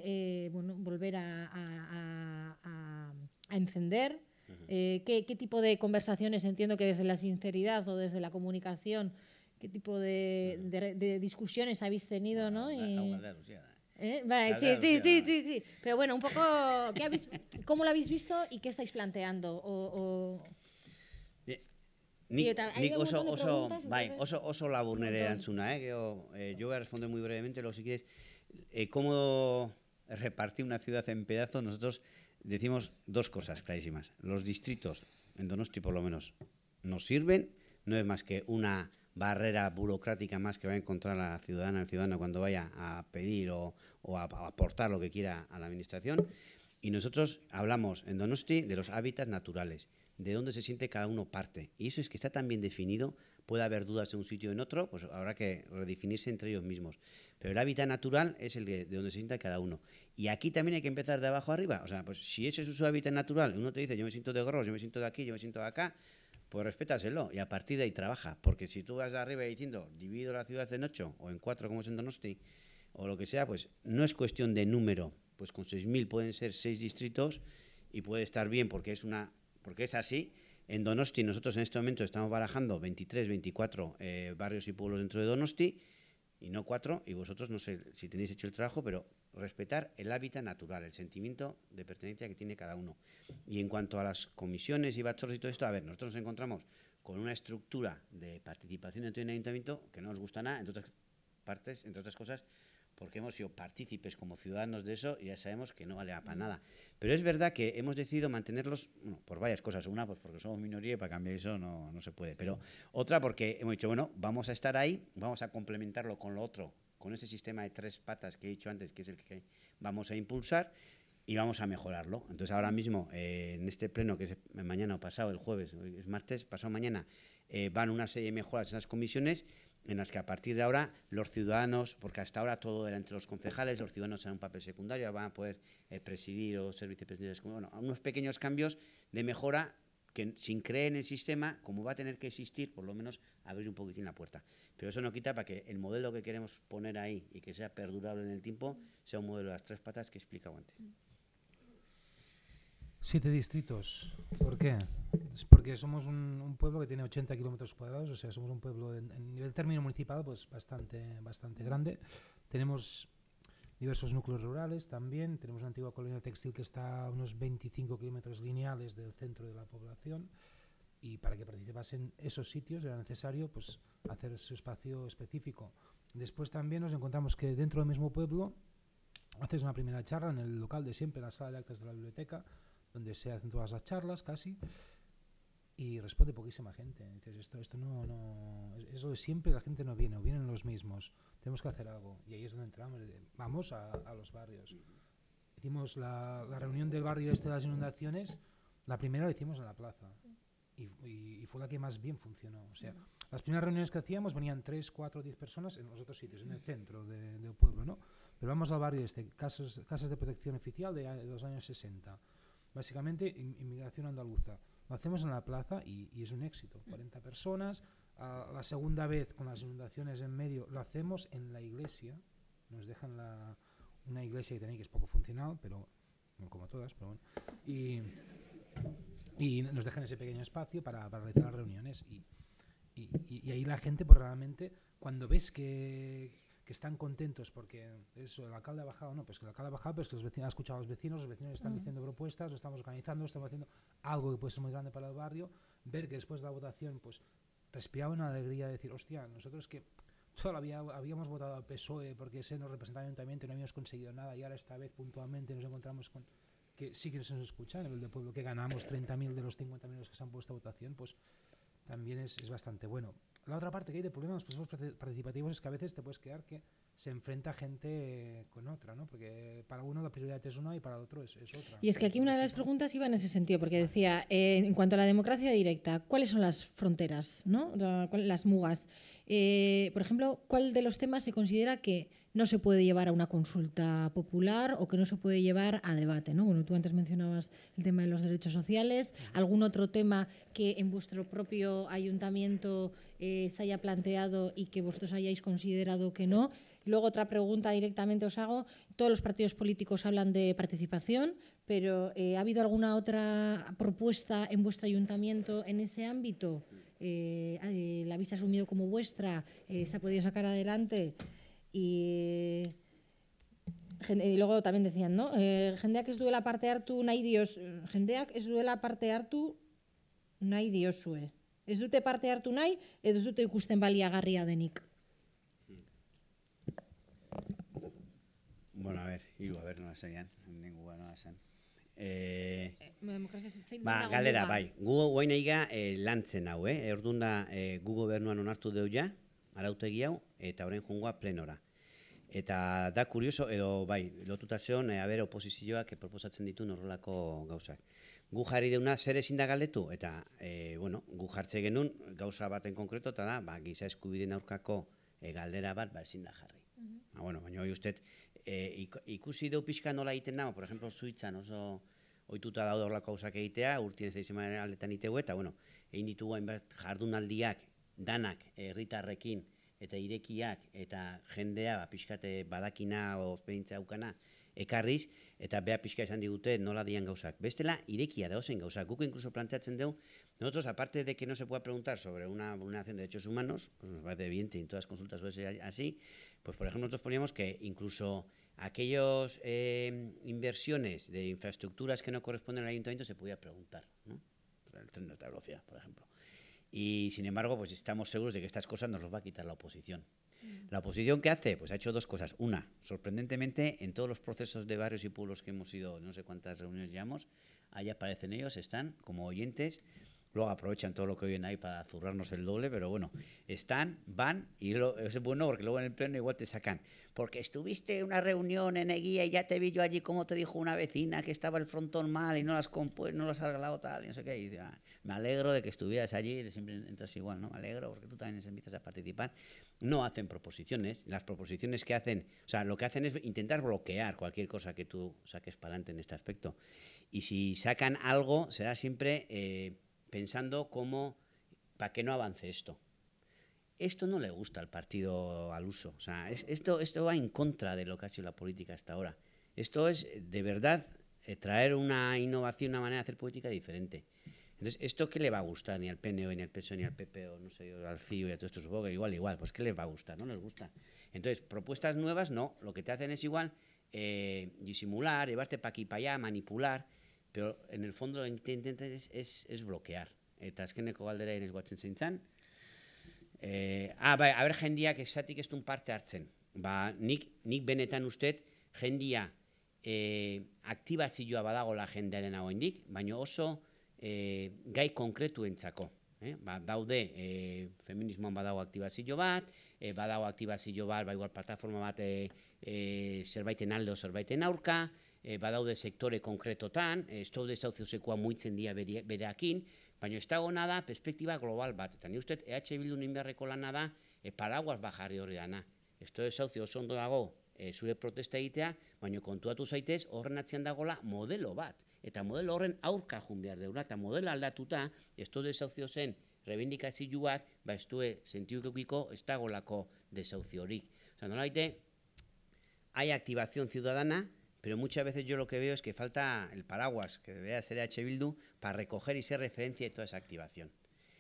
eh, bueno, volver a, encender? Eh, ¿qué, tipo de conversaciones entiendo que desde la sinceridad o desde la comunicación, qué tipo de, discusiones habéis tenido? ¿no? sí, sí, sí, sí, sí. Pero bueno, un poco, ¿cómo lo habéis visto y qué estáis planteando? O, Bien, ni oso, oso, bai, oso, oso labur eh? eh, yo voy a responder muy brevemente, lo si quieres, eh, ¿cómo repartir una ciudad en pedazos? Nosotros decimos dos cosas clarísimas. Los distritos, en Donosti por lo menos, nos sirven, no es más que una barrera burocrática más que va a encontrar la ciudadana, el ciudadano cuando vaya a pedir o, a aportar lo que quiera a la administración. Y nosotros hablamos en Donosti de los hábitats naturales, de dónde se siente cada uno parte. Y eso es que está tan bien definido, puede haber dudas de un sitio o en otro, pues habrá que redefinirse entre ellos mismos. Pero el hábitat natural es el de, donde se sienta cada uno. Y aquí también hay que empezar de abajo arriba. O sea, pues si ese es su hábitat natural, uno te dice, yo me siento de gorros, yo me siento de aquí, yo me siento de acá, pues respétaselo y a partir de ahí trabaja. Porque si tú vas de arriba diciendo, divido la ciudad en ocho o en cuatro como es en Donosti, o lo que sea, pues no es cuestión de número, pues con 6.000 pueden ser 6 distritos y puede estar bien porque es, una, porque es así. En Donosti nosotros en este momento estamos barajando 23, 24 eh, barrios y pueblos dentro de Donosti y no cuatro, y vosotros no sé si tenéis hecho el trabajo, pero respetar el hábitat natural, el sentimiento de pertenencia que tiene cada uno. Y en cuanto a las comisiones y bachorros y todo esto, a ver, nosotros nos encontramos con una estructura de participación dentro de un ayuntamiento que no nos gusta nada, entre otras partes, entre otras cosas, porque hemos sido partícipes como ciudadanos de eso y ya sabemos que no vale para nada. Pero es verdad que hemos decidido mantenerlos por varias cosas. Una, pues porque somos minoría y para cambiar eso no, se puede. Pero otra, porque hemos dicho, bueno, vamos a estar ahí, vamos a complementarlo con lo otro, con ese sistema de tres patas que he dicho antes, que es el que vamos a impulsar y vamos a mejorarlo. Entonces ahora mismo, eh, en este pleno, que es mañana o pasado, el jueves, es martes, pasado mañana, eh, van una serie de mejoras en esas comisiones en las que a partir de ahora los ciudadanos, porque hasta ahora todo era entre los concejales, los ciudadanos eran un papel secundario, van a poder eh, presidir o ser vicepresidentes, bueno, unos pequeños cambios de mejora que sin creer en el sistema, como va a tener que existir, por lo menos abrir un poquitín la puerta. Pero eso no quita para que el modelo que queremos poner ahí y que sea perdurable en el tiempo sea un modelo de las tres patas que he explicado antes. Siete distritos. ¿Por qué? Es porque somos un, pueblo que tiene 80 kilómetros cuadrados, o sea, somos un pueblo en, nivel término municipal pues bastante, bastante grande. Tenemos diversos núcleos rurales también, tenemos una antigua colonia textil que está a unos 25 kilómetros lineales del centro de la población y para que participasen esos sitios era necesario pues, hacer su espacio específico. Después también nos encontramos que dentro del mismo pueblo haces una primera charla en el local de siempre, en la sala de actas de la biblioteca, donde se hacen todas las charlas casi, y responde poquísima gente. Dices, esto, esto no, no, es, lo de siempre, la gente no viene, o vienen los mismos, tenemos que hacer algo. Y ahí es donde entramos, vamos a, los barrios. Hicimos la, reunión del barrio este de las inundaciones, la primera la hicimos en la plaza. Y, fue la que más bien funcionó. O sea, las primeras reuniones que hacíamos venían 3, 4, 10 personas en los otros sitios, en el centro del pueblo, ¿no? Pero vamos al barrio este, casas, casas de protección oficial de, de los años 60 básicamente inmigración andaluza. Lo hacemos en la plaza y, es un éxito. 40 personas. la segunda vez, con las inundaciones en medio, lo hacemos en la iglesia. Nos dejan la, una iglesia que que es poco funcional, pero como todas, pero bueno. Y, nos dejan ese pequeño espacio para, realizar las reuniones. Y, y ahí la gente, pues realmente, cuando ves que, que están contentos porque eso, el alcalde ha bajado, no, pues que el alcalde ha bajado, pues que los vecinos, ha escuchado a los vecinos, los vecinos están diciendo propuestas, lo estamos organizando, estamos haciendo algo que puede ser muy grande para el barrio, ver que después de la votación, pues respiraba una alegría de decir, hostia, nosotros que todavía habíamos votado a PSOE porque ese nos representaba ayuntamiento y no habíamos conseguido nada y ahora esta vez puntualmente nos encontramos con que sí que se nos escucha en el de pueblo que ganamos 30.000 de los 50.000 que se han puesto a votación, pues también es, es bastante bueno la otra parte que hay de problemas los pues, participativos es que a veces te puedes quedar que se enfrenta gente con otra, ¿no? Porque para uno la prioridad es una y para el otro es, otra. Y es que aquí una de las preguntas iba en ese sentido, porque decía, eh, en cuanto a la democracia directa, ¿cuáles son las fronteras, ¿no? las mugas? Eh, por ejemplo, ¿cuál de los temas se considera que no se puede llevar a una consulta popular o que no se puede llevar a debate. ¿no? Bueno, tú antes mencionabas el tema de los derechos sociales, algún otro tema que en vuestro propio ayuntamiento eh, se haya planteado y que vosotros hayáis considerado que no. Luego otra pregunta directamente os hago. Todos los partidos políticos hablan de participación, pero eh, ¿ha habido alguna otra propuesta en vuestro ayuntamiento en ese ámbito? Eh, ¿La habéis asumido como vuestra? ¿Se ha podido sacar adelante? y y luego también decían, ¿no? Eh, jendeak ez duela parte hartu nahi dios, jendeak ez duela parte hartu nahi diosue. Ez dute parte hartu nahi edo ez dute ikusten baliagarria denik. Bueno, a ver, iba a ver no hasian, ningun gana hasan. Eh, eh ba, galera bai. Gu goinaiga eh lantzen hau, eh. Ordunda eh gu gobernuan onartu deu ja, arautegi hau eta horren jongoa plenora. Eta da kurioso edo bai, lotuta zeon e, eh, aber oposizioak e, proposatzen ditu norolako gauzak. Gu jarri deuna zer ezin da galdetu eta e, bueno, gu jartze genun gauza baten konkreto eta da, ba, giza eskubideen aurkako galdera bat ba, ezin da jarri. ba, bueno, baina hoi ustez ikusi deu pixka nola egiten da, por ejemplo, suitzan oso oituta daude horlako gauzak egitea, urtien ez aldetan itegu eta, bueno, egin ditugu jardunaldiak danak eh, herritarrekin eta irekiak eta jendea ba, pixkate eh, badakina o esperientzia aukana ekarriz eta bea pixka izan digute nola dian gauzak. Bestela irekia da ozen gauzak. incluso planteatzen dugu, nosotros aparte de que no se pueda preguntar sobre una vulneración de derechos humanos, pues nos parece evidente en todas consultas puede así, pues por ejemplo nosotros poníamos que incluso aquellos... Eh, inversiones de infraestructuras que no corresponden al ayuntamiento se podía preguntar, ¿no? El tren de alta velocidad, por ejemplo. Y sin embargo, pues estamos seguros de que estas cosas nos las va a quitar la oposición. Mm. La oposición qué hace, pues ha hecho dos cosas. Una, sorprendentemente, en todos los procesos de barrios y pueblos que hemos ido, no sé cuántas reuniones llevamos, ahí aparecen ellos, están como oyentes Luego aprovechan todo lo que viene ahí para zurrarnos el doble, pero bueno, están, van y es bueno porque luego en el pleno igual te sacan. Porque estuviste en una reunión en Eguía y ya te vi yo allí como te dijo una vecina que estaba el frontón mal y no las no las has regalado tal y no sé qué. Y ah, me alegro de que estuvieras allí, siempre entras igual, ¿no? Me alegro porque tú también empiezas a participar. No hacen proposiciones, las proposiciones que hacen, o sea, lo que hacen es intentar bloquear cualquier cosa que tú saques para adelante en este aspecto. Y si sacan algo, será siempre... Eh, pensando cómo, para que no avance esto. Esto no le gusta al partido al uso. O sea, esto, esto va en contra de lo que ha sido la política hasta ahora. Esto es, de verdad, eh, traer una innovación, una manera de hacer política diferente. Entonces, ¿esto qué le va a gustar ni al PNV, ni al PSOE, ni al PP, o no sé, al CIO y a todos estos? Supongo igual, igual. Pues, ¿qué les va a gustar? No les gusta. Entonces, propuestas nuevas, no. Lo que te hacen es igual eh, disimular, llevarte para aquí, para allá, manipular. Pero en el fondo lo que intenta es, es, bloquear. Eta azkeneko galdera ere guatzen zein eh, ah, bai, haber que esatik ez parte hartzen. Ba, nik, nik benetan ustet jendia e, eh, badago badagola jendearen hau indik, baina oso eh, gai konkretu entzako. Eh? ba, daude feminismo feminismoan badago aktibazio bat, eh, badago aktibazio bat, ba, igual plataforma bat eh, zerbaiten alde zerbaiten aurka, e, badaude sektore konkretotan, ez eh, daude zauzeuzekoa muitzen dia bereakin, baina ez dago nada, perspektiba global bat, eta ni uste EH Bildu beharreko lana da, e, paraguas bajarri hori dana. Ez daude zauzio oso ondo dago, e, zure protesta egitea, baina kontuatu zaitez horren atzian dagola modelo bat, eta modelo horren aurka jun behar deuna eta modelo aldatuta, ez daude zauzio zen, rebindikazioak, ba ez due, sentiukukiko, ez dagolako desauziorik. Zan dola, haia aktibazion ciudadana, pero muchas veces yo lo que veo es que falta el paraguas, que debería ser H. Bildu, para recoger y ser referencia de toda esa activación.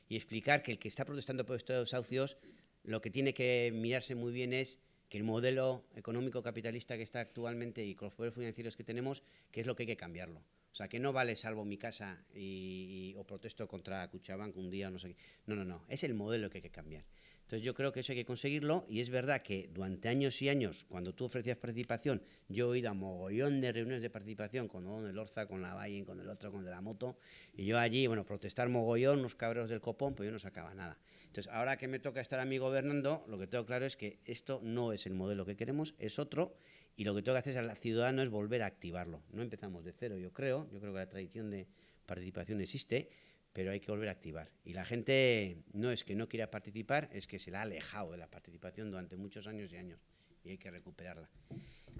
Y explicar que el que está protestando por estos desahucios, lo que tiene que mirarse muy bien es que el modelo económico capitalista que está actualmente y con los poderes financieros que tenemos, que es lo que hay que cambiarlo. O sea, que no vale salvo mi casa o protesto contra Cuchabanco un día o no sé qué. No, no, no. Es el modelo que hay que cambiar. Entonces yo creo que eso hay que conseguirlo y es verdad que durante años y años, cuando tú ofrecías participación, yo he ido a mogollón de reuniones de participación con el Orza, con la Valle, con el otro, con de la moto, y yo allí, bueno, protestar mogollón, los cabreros del copón, pues yo no sacaba nada. Entonces ahora que me toca estar a mí gobernando, lo que tengo claro es que esto no es el modelo que queremos, es otro, y lo que tengo que hacer al ciudadano es volver a activarlo. No empezamos de cero, yo creo, yo creo que la tradición de participación existe, pero hay que volver a activar. Y la gente no es que no quiera participar, es que se la ha alejado de la participación durante muchos años y años y hay que recuperarla.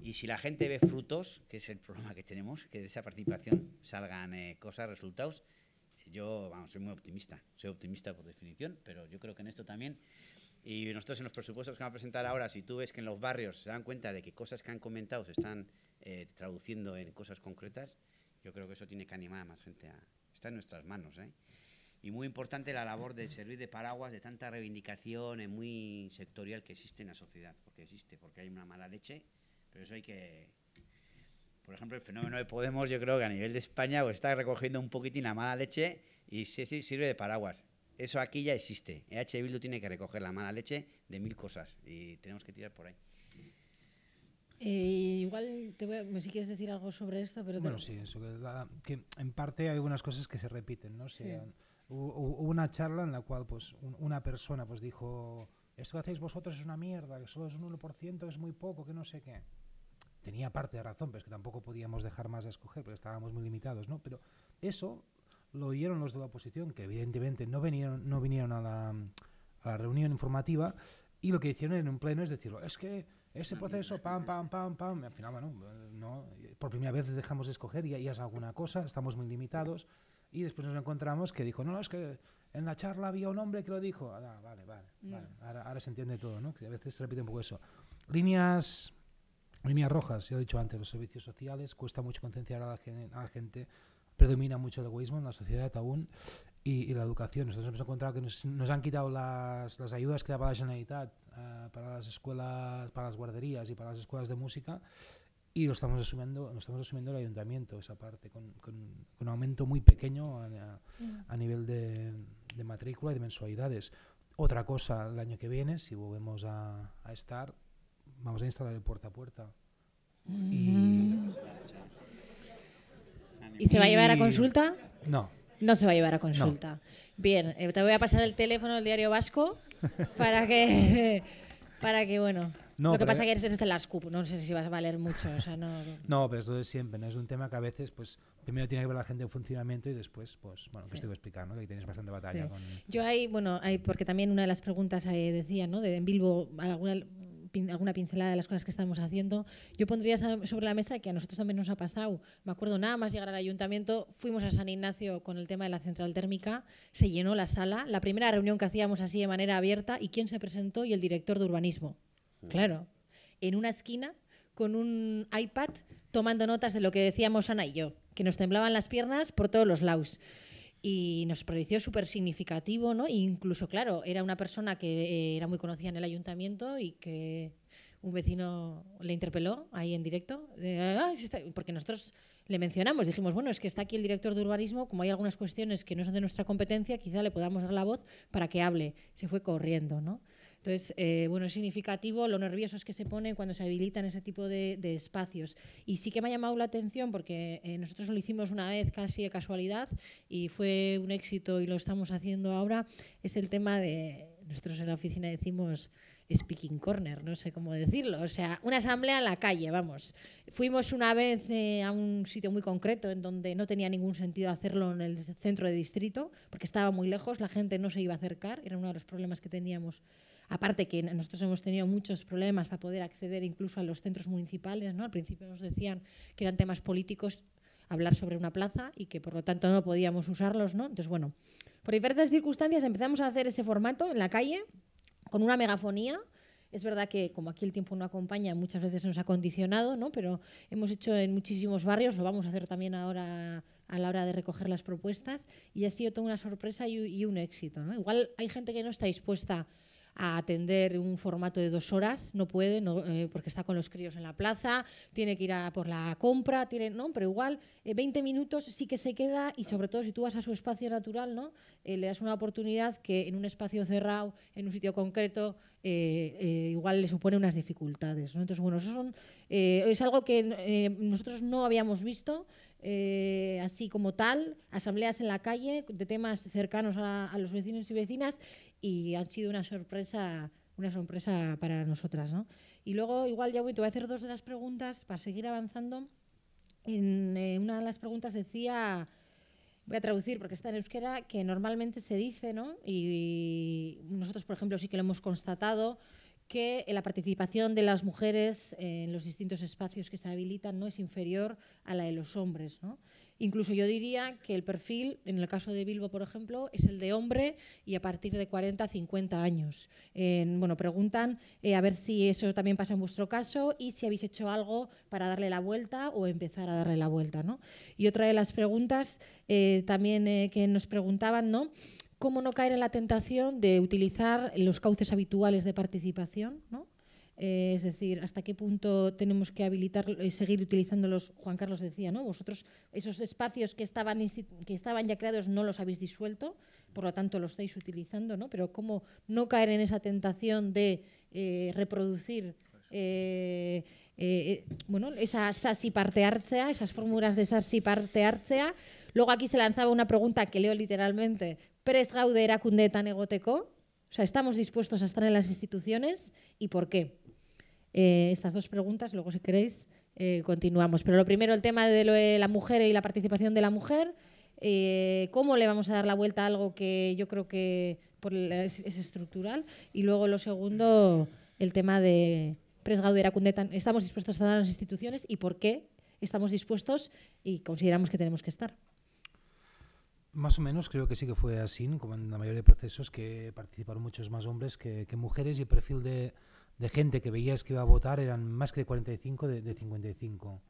Y si la gente ve frutos, que es el problema que tenemos, que de esa participación salgan eh, cosas, resultados, yo vamos, soy muy optimista, soy optimista por definición, pero yo creo que en esto también, y nosotros en los presupuestos que vamos a presentar ahora, si tú ves que en los barrios se dan cuenta de que cosas que han comentado se están eh, traduciendo en cosas concretas, yo creo que eso tiene que animar a más gente a, está en nuestras manos. ¿eh? Y muy importante la labor de servir de paraguas de tanta reivindicación eh, muy sectorial que existe en la sociedad, porque existe, porque hay una mala leche, pero eso hay que... Por ejemplo, el fenómeno de Podemos yo creo que a nivel de España pues, está recogiendo un poquitín la mala leche y se sirve de paraguas. Eso aquí ya existe. EH Bildu tiene que recoger la mala leche de mil cosas y tenemos que tirar por ahí. Eh, igual, te voy si quieres decir algo sobre esto, pero... Bueno, sí, eso, que, en parte hay algunas cosas que se repiten, ¿no? hubo, una charla en la cual pues, una persona pues, dijo, esto que hacéis vosotros es una mierda, que solo es un 1%, es muy poco, que no sé qué. Tenía parte de razón, pero es que tampoco podíamos dejar más de escoger, porque estábamos muy limitados, ¿no? Pero eso lo oyeron los de la oposición, que evidentemente no vinieron, no vinieron a, la, a la reunión informativa, y lo que hicieron en un pleno es decirlo, es que ese proceso, pam, pam, pam, pam. Al final, bueno, no, por primera vez dejamos de escoger y, ahí es alguna cosa, estamos muy limitados. Y después nos encontramos que dijo, no, no, es que en la charla había un hombre que lo dijo. Ah, vale, vale, mm. vale. Ahora, se entiende todo, ¿no? Que a veces se repite un poco eso. Líneas, líneas rojas, ya he dicho antes, los servicios sociales, cuesta mucho concienciar a, la, gente, predomina mucho el egoísmo en la sociedad aún y, la educación. Nosotros hemos encontrado que nos, han quitado las, las ayudas que daba la Generalitat eh, para las escuelas, para las guarderías y para las escuelas de música y lo estamos asumiendo, lo estamos asumiendo el ayuntamiento, esa parte, con, un aumento muy pequeño a, mm. nivel de, matrícula y de mensualidades. Otra cosa, el año que viene, si volvemos a, estar, vamos a instalar el puerta a puerta. Y... Mm. se va a llevar a consulta? No. No se va a llevar a consulta. Bien, eh, te voy a pasar el teléfono del diario Vasco para que, para que bueno. lo que pasa que eres, de las no sé si vas a valer mucho. O sea, no, no, pero es de siempre, ¿no? Es un tema que a veces, pues, primero tiene que ver la gente de funcionamiento y después, pues, bueno, pues que os iba a explicar, ¿no? Que ahí bastante batalla. Yo ahí, bueno, hay, porque también una de las preguntas decía, ¿no? De, en Bilbo, alguna, alguna pincelada de las cosas que estamos haciendo. Yo pondría sobre la mesa que a nosotros también nos ha pasado. Me acuerdo nada más llegar al ayuntamiento, fuimos a San Ignacio con el tema de la central térmica, se llenó la sala, la primera reunión que hacíamos así de manera abierta, y quién se presentó y el director de urbanismo. Claro, en una esquina con un iPad tomando notas de lo que decíamos Ana y yo, que nos temblaban las piernas por todos los lados y nos pareció súper significativo, ¿no? E incluso, claro, era una persona que eh, era muy conocida en el ayuntamiento y que un vecino le interpeló ahí en directo, ah, porque nosotros le mencionamos, dijimos, bueno, es que está aquí el director de urbanismo, como hay algunas cuestiones que no son de nuestra competencia, quizá le podamos dar la voz para que hable. Se fue corriendo, ¿no? Entonces, eh, bueno, es significativo lo nerviosos que se ponen cuando se habilitan ese tipo de, espacios. Y sí que me ha llamado la atención porque eh, nosotros lo hicimos una vez casi de casualidad y fue un éxito y lo estamos haciendo ahora, es el tema de, nosotros en la oficina decimos speaking corner, no sé cómo decirlo, o sea, una asamblea en la calle, vamos. Fuimos una vez eh, a un sitio muy concreto en donde no tenía ningún sentido hacerlo en el centro de distrito, porque estaba muy lejos, la gente no se iba a acercar, era uno de los problemas que teníamos Aparte que nosotros hemos tenido muchos problemas para poder acceder incluso a los centros municipales, ¿no? Al principio nos decían que eran temas políticos hablar sobre una plaza y que por lo tanto no podíamos usarlos, ¿no? Entonces, bueno, por diferentes circunstancias empezamos a hacer ese formato en la calle con una megafonía. Es verdad que como aquí el tiempo no acompaña, muchas veces nos ha condicionado, ¿no? Pero hemos hecho en muchísimos barrios, lo vamos a hacer también ahora a la hora de recoger las propuestas y ha sido toda una sorpresa y, un éxito. Igual hay gente que no está dispuesta a atender un formato de dos horas, no puede, no, eh, porque está con los críos en la plaza, tiene que ir a por la compra, tiene, no, pero igual 20 eh, minutos sí que se queda y sobre todo si tú vas a su espacio natural, ¿no? Eh, le das una oportunidad que en un espacio cerrado, en un sitio concreto, igual le supone unas dificultades. Entonces, bueno, eso son, es algo que nosotros no habíamos visto. así como tal, asambleas en la calle de temas cercanos a, los vecinos y vecinas y han sido una sorpresa una sorpresa para nosotras. Y luego, igual, ya voy, te voy a hacer dos de las preguntas para seguir avanzando. En eh, una de las preguntas decía, voy a traducir porque está en euskera, que normalmente se dice, ¿no? y, y nosotros, por ejemplo, sí que lo hemos constatado, que la participación de las mujeres en los distintos espacios que se habilitan no es inferior a la de los hombres. ¿no? Incluso yo diría que el perfil, en el caso de Bilbo, por ejemplo, es el de hombre y a partir de 40 a 50 años. bueno, preguntan eh, a ver si eso también pasa en vuestro caso y si habéis hecho algo para darle la vuelta o empezar a darle la vuelta. ¿no? Y otra de las preguntas eh, también eh, que nos preguntaban, ¿no? ¿Cómo no caer en la tentación de utilizar los cauces habituales de participación? ¿no? Eh, es decir, hasta qué punto tenemos que habilitar, y eh, seguir los. Juan Carlos decía, ¿no? Vosotros esos espacios que estaban, que estaban ya creados no los habéis disuelto, por lo tanto los estáis utilizando, ¿no? Pero cómo no caer en esa tentación de eh, reproducir. bueno, esa sasi esas fórmulas de sasi arcea Luego aquí se lanzaba una pregunta que leo literalmente. Pres gaude cundeta Negoteco? O sea, ¿estamos dispuestos a estar en las instituciones y por qué? Eh, estas dos preguntas, luego si queréis eh, continuamos. Pero lo primero, el tema de, la mujer y la participación de la mujer. Eh, cómo le vamos a dar la vuelta a algo que yo creo que es, estructural. Y luego lo segundo, el tema de presgaudera cundetan, ¿Estamos dispuestos a dar las instituciones y por qué estamos dispuestos y consideramos que tenemos que estar? Más o menos creo que sí que fue así, como en la mayoría de procesos, que participaron muchos más hombres que mujeres y el perfil de, de gente que veías que iba a votar eran más que de 45, de, 55.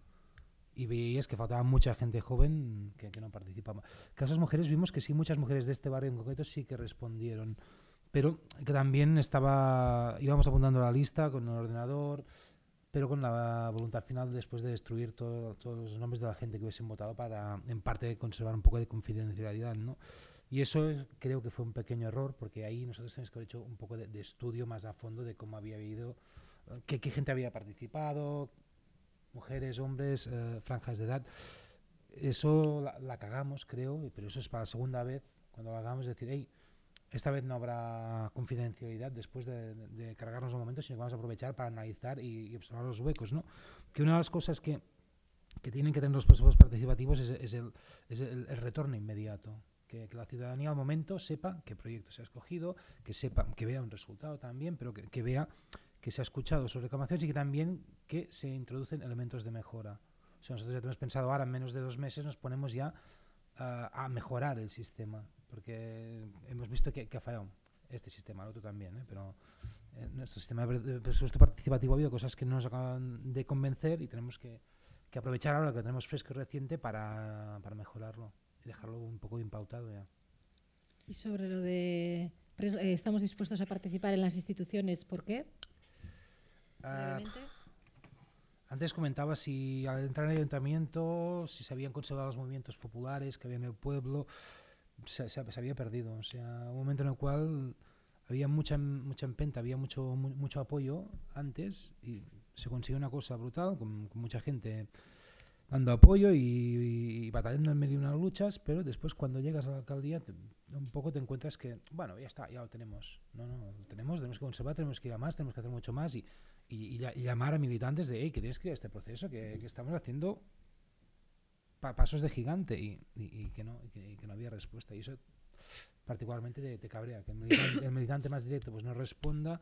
Y veías que faltaba mucha gente joven que, que no participaba. Casos mujeres vimos que sí, muchas mujeres de este barrio en concreto sí que respondieron. Pero que también estaba, íbamos apuntando la lista con el ordenador, pero con la voluntad final después de destruir todos los nombres de la gente que hubiesen votado para, en parte, conservar un poco de confidencialidad, ¿no? Y eso creo que fue un pequeño error, porque ahí nosotros tenemos que haber hecho un poco de, estudio más a fondo de cómo había habido, eh, qué, gente había participado, mujeres, hombres, eh, franjas de edad. Eso la, cagamos, creo, pero eso es para la segunda vez, cuando lo hagamos, decir, hey, esta vez no habrá confidencialidad después de, cargarnos un momento, sino que vamos a aprovechar para analizar y, observar los huecos. ¿no? Que una de las cosas que, tienen que tener los procesos participativos es, el, el retorno inmediato que, la ciudadanía al momento sepa qué proyecto se ha escogido, que sepa, que vea un resultado también, pero que, vea que se ha escuchado sus reclamaciones y que también que se introducen elementos de mejora. nosotros ya tenemos pensado ahora, en menos de dos meses, nos ponemos ya ah, a mejorar el sistema, porque hemos visto que, ha fallado este sistema, el otro también, ¿eh? pero en eh, nuestro sistema de presupuesto participativo ha habido cosas que no nos acaban de convencer y tenemos que, que aprovechar ahora que tenemos fresco y reciente para mejorarlo dejarlo un poco impautado ya. Y sobre lo de eh, estamos dispuestos a participar en las instituciones, ¿por qué? Ah, antes comentaba si al entrar en el ayuntamiento, si se habían conservado los movimientos populares que había en el pueblo, se, había perdido. O sea, un momento en el cual había mucha mucha empenta, había mucho mucho apoyo antes y se consiguió una cosa brutal con, con mucha gente dando apoyo y, batallando en medio de unas luchas, pero después cuando llegas a la alcaldía un poco te encuentras que, bueno, ya está, ya lo tenemos. No, no, tenemos, tenemos que conservar, tenemos que ir a más, tenemos que hacer mucho más y, y, llamar a militantes de, hey, que tienes que ir a este proceso, que, estamos haciendo pa pasos de gigante y, que no, que, no había respuesta. Y eso particularmente te, cabrea, que el militante, el militante más directo pues no responda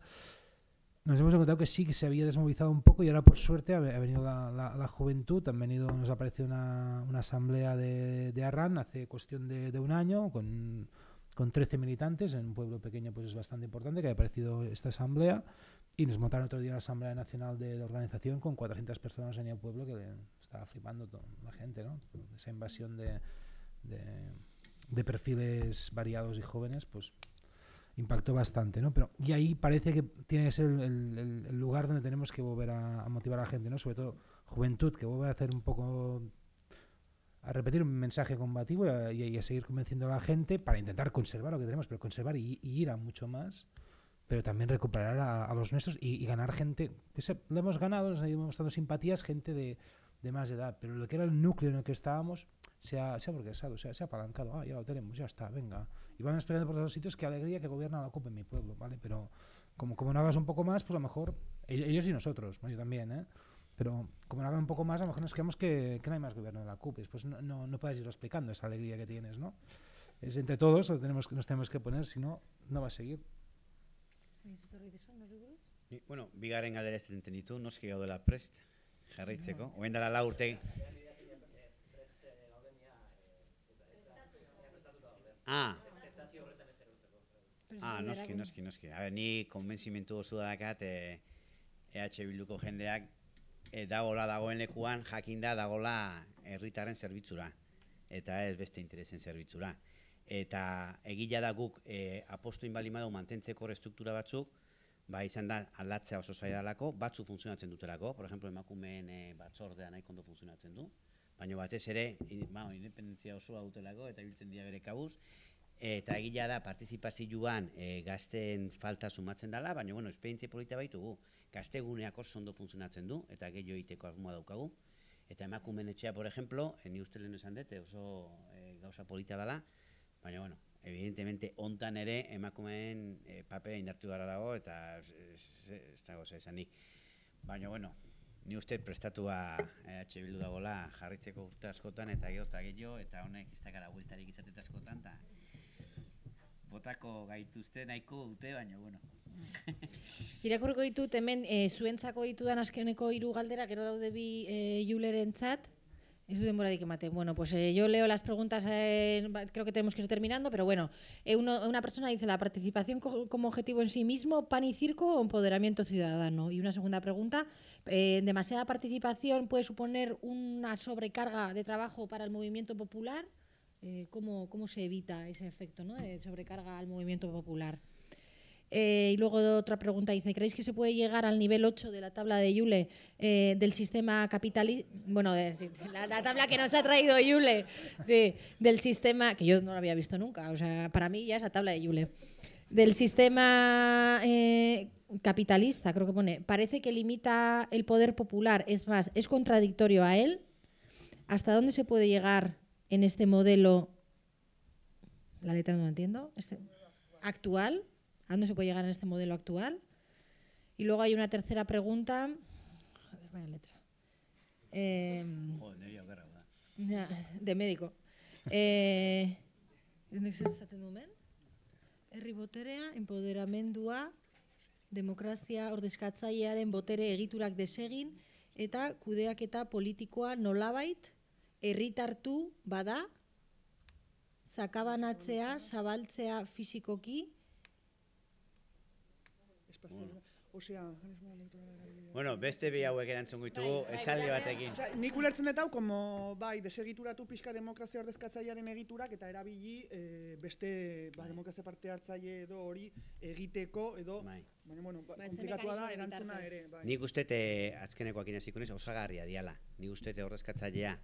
nos hemos encontrado que sí que se había desmovilizado un poco y ahora por suerte ha, venido la, la, juventud, han venido, nos ha aparecido una, una asamblea de, de, Arran hace cuestión de, de un año con, con, 13 militantes, en un pueblo pequeño pues es bastante importante que haya aparecido esta asamblea y nos montaron otro día la Asamblea Nacional de, la Organización con 400 personas en el pueblo que estaba flipando toda la gente, ¿no? Esa invasión de, de perfiles variados y jóvenes, pues impactó bastante, ¿no? Pero, y ahí parece que tiene que ser el, lugar donde tenemos que volver a, motivar a la gente, ¿no? Sobre todo juventud, que vuelve a hacer un poco a repetir un mensaje combativo y a, seguir convenciendo a la gente para intentar conservar lo que tenemos, pero conservar y, ir a mucho más, pero también recuperar a, los nuestros y, ganar gente, que lo hemos ganado, nos hemos dado simpatías, gente de más edad, pero lo que era el núcleo en el que estábamos, se ha, se ha progresado, se apalancado, ah, ya lo tenemos, ya está, venga. Y van esperando por todos los sitios, qué alegría que gobierna la CUP en mi pueblo, ¿vale? Pero como, como no hagas un poco más, pues a lo mejor, e-, ellos y nosotros, yo también, ¿eh? Pero como no hagas un poco más, a lo mejor nos creemos que, no hay más gobierno de la CUP. Después no, no, puedes irlo explicando esa alegría que tienes, ¿no? Es entre todos, tenemos, nos tenemos que poner, si no, no va a seguir. Bueno, de galdera nos ha llegado noski gaudela prest, jarraitzeko, oendala la urte Ah. Ah, noski, noski, noski. A ver, ni konbentzimentu oso da dakat EH Bilduko jendeak e, dagola dagoen lekuan da dagola herritaren zerbitzura eta ez beste interesen zerbitzura. Eta egila da guk e, aposto inbalimadu mantentzeko restruktura batzuk, ba izan da aldatzea oso zaidalako, batzu funtzionatzen dutelako, por ejemplo, emakumeen e, batzordea nahi funtzionatzen du, baina batez ere, bueno, ba, independentzia osoa dutelako eta ibiltzen dira bere kabuz, eta egila da partizipazioan e, eh, gazten falta sumatzen dela, baina bueno, esperientzia polita baitugu, gazteguneak oso ondo funtzionatzen du eta gehiago egiteko asmoa daukagu. Eta emakumeen etxea, por ejemplo, eh, ni uste esan dute, eh, oso e, gauza polita dela, baina bueno, evidentemente ontan ere emakumeen e, papera indartu gara dago eta ez, ez, ez, ez, ez, ni uste prestatua eh, bildu da bola jarritzeko urte askotan eta gero eta eta honek ez dakara bueltarik askotan botako gaitu nahiko dute baina, bueno. Irakurko ditut hemen eh, zuentzako ditudan askeneko hiru galdera gero daude bi e, julerentzat. de Mora que Mate. Bueno, pues eh, yo leo las preguntas, creo que tenemos que ir terminando, pero bueno, eh, una persona dice, ¿la participación como objetivo en sí mismo, pan y circo o empoderamiento ciudadano? Y una segunda pregunta, eh, ¿demasiada participación puede suponer una sobrecarga de trabajo para el movimiento popular? ¿cómo, se evita ese efecto de sobrecarga al movimiento popular? Eh, y luego otra pregunta dice, ¿creéis que se puede llegar al nivel 8 de la tabla de Yule eh, del sistema capitalista? Bueno, la, tabla que nos ha traído Yule, sí, del sistema, que yo no lo había visto nunca, o sea, para mí ya es la tabla de Yule, del sistema eh, capitalista, creo que pone, parece que limita el poder popular, es más, es contradictorio a él. ¿Hasta dónde se puede llegar en este modelo? La letra no entiendo. Este, actual ¿A dónde se puede llegar en este modelo actual? Y luego hay una tercera pregunta. Joder, vaya letra. Eh, de médico. Eh, este Herri boterea, empoderamendua, democracia, ordezkatzailearen botere egiturak desegin, eta kudeaketa politikoa nolabait, herritartu bada, sakabanatzea, zabaltzea fisikoki, Bueno, beste bi hauek erantzun gutu bai, bai, esaldi bai. batekin. nik ulertzen dut hau como bai, desegituratu pixka demokrazia ordezkatzailearen egiturak eta erabili eh, beste ba, demokrazia parte hartzaile edo hori egiteko edo Baina, bueno, ba, komplikatua da ere. Bai. Nik uste te azkeneko akina osagarria diala. Nik uste te horrezkatzailea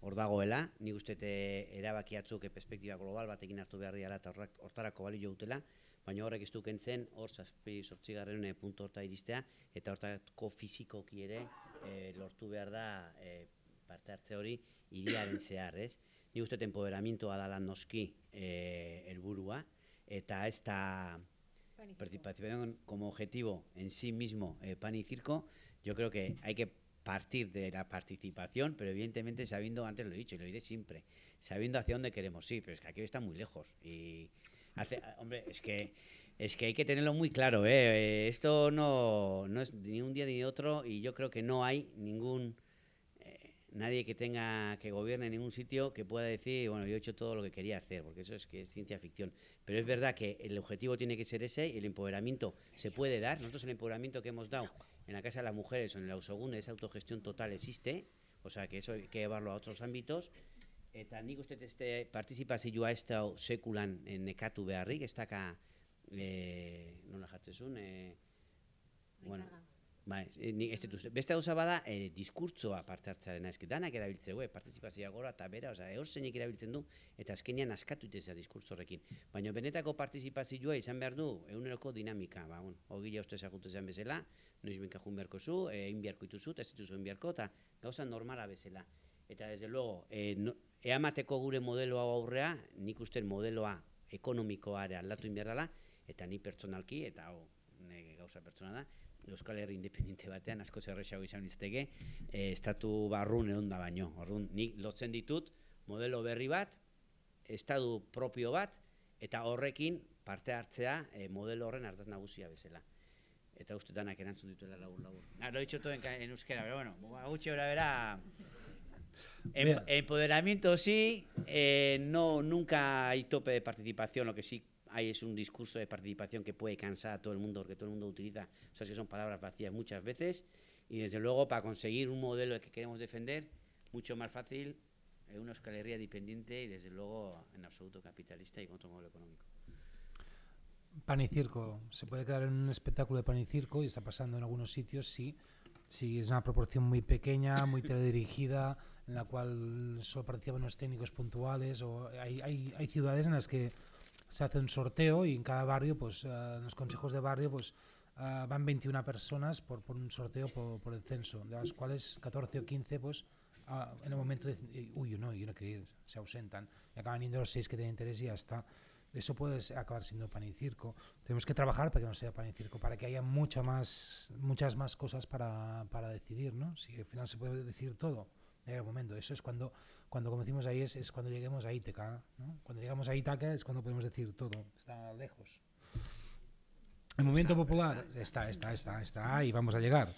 hor dagoela, nik uste te erabaki atzuk e perspektiba global batekin hartu behar diala eta hortarako bali joutela. baina horrek ez kentzen, en hor zazpi sortzigarren eh, puntu horta iristea, eta hortako fizikoki ere e, lortu behar da e, parte hartze hori iriaren zehar, ez? Ni uste tempoderamentoa noski eta ez esta participación como objetivo en sí mismo eh, pan y circo, yo creo que hay que partir de la participación, pero evidentemente sabiendo, antes lo he dicho y lo diré siempre, sabiendo hacia dónde queremos ir, pero es que aquí está muy lejos y hombre, es que, es que hay que tenerlo muy claro. ¿eh? Esto no, no es ni un día ni otro y yo creo que no hay ningún... Eh, nadie que tenga que gobierne en ningún sitio que pueda decir, bueno, yo he hecho todo lo que quería hacer, porque eso es que es ciencia ficción. Pero es verdad que el objetivo tiene que ser ese y el empoderamiento se puede pues, dar. Nosotros el empoderamiento que hemos dado en la Casa de las Mujeres o en el AUSOGUNE, esa autogestión total existe, o sea que eso hay que llevarlo a otros ámbitos Eta nik uste este partizipazioa ez da sekulan eh, nekatu beharrik, ez daka, e, nola jartzen eh, bueno, ba, ez, ez beste hau zabada, e, diskurtzoa parte hartzaren ezke, danak erabiltzeu, e, partizipazioa gora eta bera, oza, eur erabiltzen du, eta azkenian askatu itezea diskurtzorekin. Baina benetako partizipazioa izan behar du, eguneroko dinamika, ba, un, uste zakuntu zen bezala, noiz benka jun beharko zu, egin beharko ituzu, eta ez gauza normala bezala. Eta, desde luego, eh, eamateko gure modeloa aurrea, nik uste modeloa ekonomikoare aldatu inberdala, eta ni pertsonalki, eta hau, nire gauza pertsona da, Euskal Herri independente batean, asko zerrexago izan izateke, eh, estatu barrun egon da baino. Orrun, nik lotzen ditut, modelo berri bat, estatu propio bat, eta horrekin parte hartzea e, modelo horren hartaz nagusia bezala. Eta uste danak erantzun dituela lagun lagun. Ah, lo ditxotu en, euskera, pero bueno, gutxi horra bera... Em, empoderamiento sí, eh, no, nunca hay tope de participación, lo que sí hay es un discurso de participación que puede cansar a todo el mundo, porque todo el mundo utiliza, o sea, que son palabras vacías muchas veces, y desde luego para conseguir un modelo que queremos defender, mucho más fácil, eh, una escalería dependiente y desde luego en absoluto capitalista y con otro modelo económico. Pan y circo, se puede quedar en un espectáculo de pan y circo, y está pasando en algunos sitios, sí. Sí, es una proporción muy pequeña, muy teledirigida, en la cual solo participan los técnicos puntuales. O hay, hay, hay, ciudades en las que se hace un sorteo y en cada barrio, pues eh, en los consejos de barrio, pues eh, van 21 personas por, por un sorteo por, el censo, de las cuales 14 o 15, pues ah, en el momento de, uy, no, yo no quiero ir, se ausentan. Y acaban yendo los seis que tienen interés y ya está. Eso puede acabar siendo pan y circo. Tenemos que trabajar para que no sea pan y circo, para que haya mucha más, muchas más cosas para, para decidir, Si al final se puede decir todo en el momento. Eso es cuando, cuando ahí, es, cuando lleguemos a Ítaca. Cuando llegamos a Ítaca es cuando podemos decir todo. Está lejos. El movimiento popular está, está, está, está, y vamos a llegar.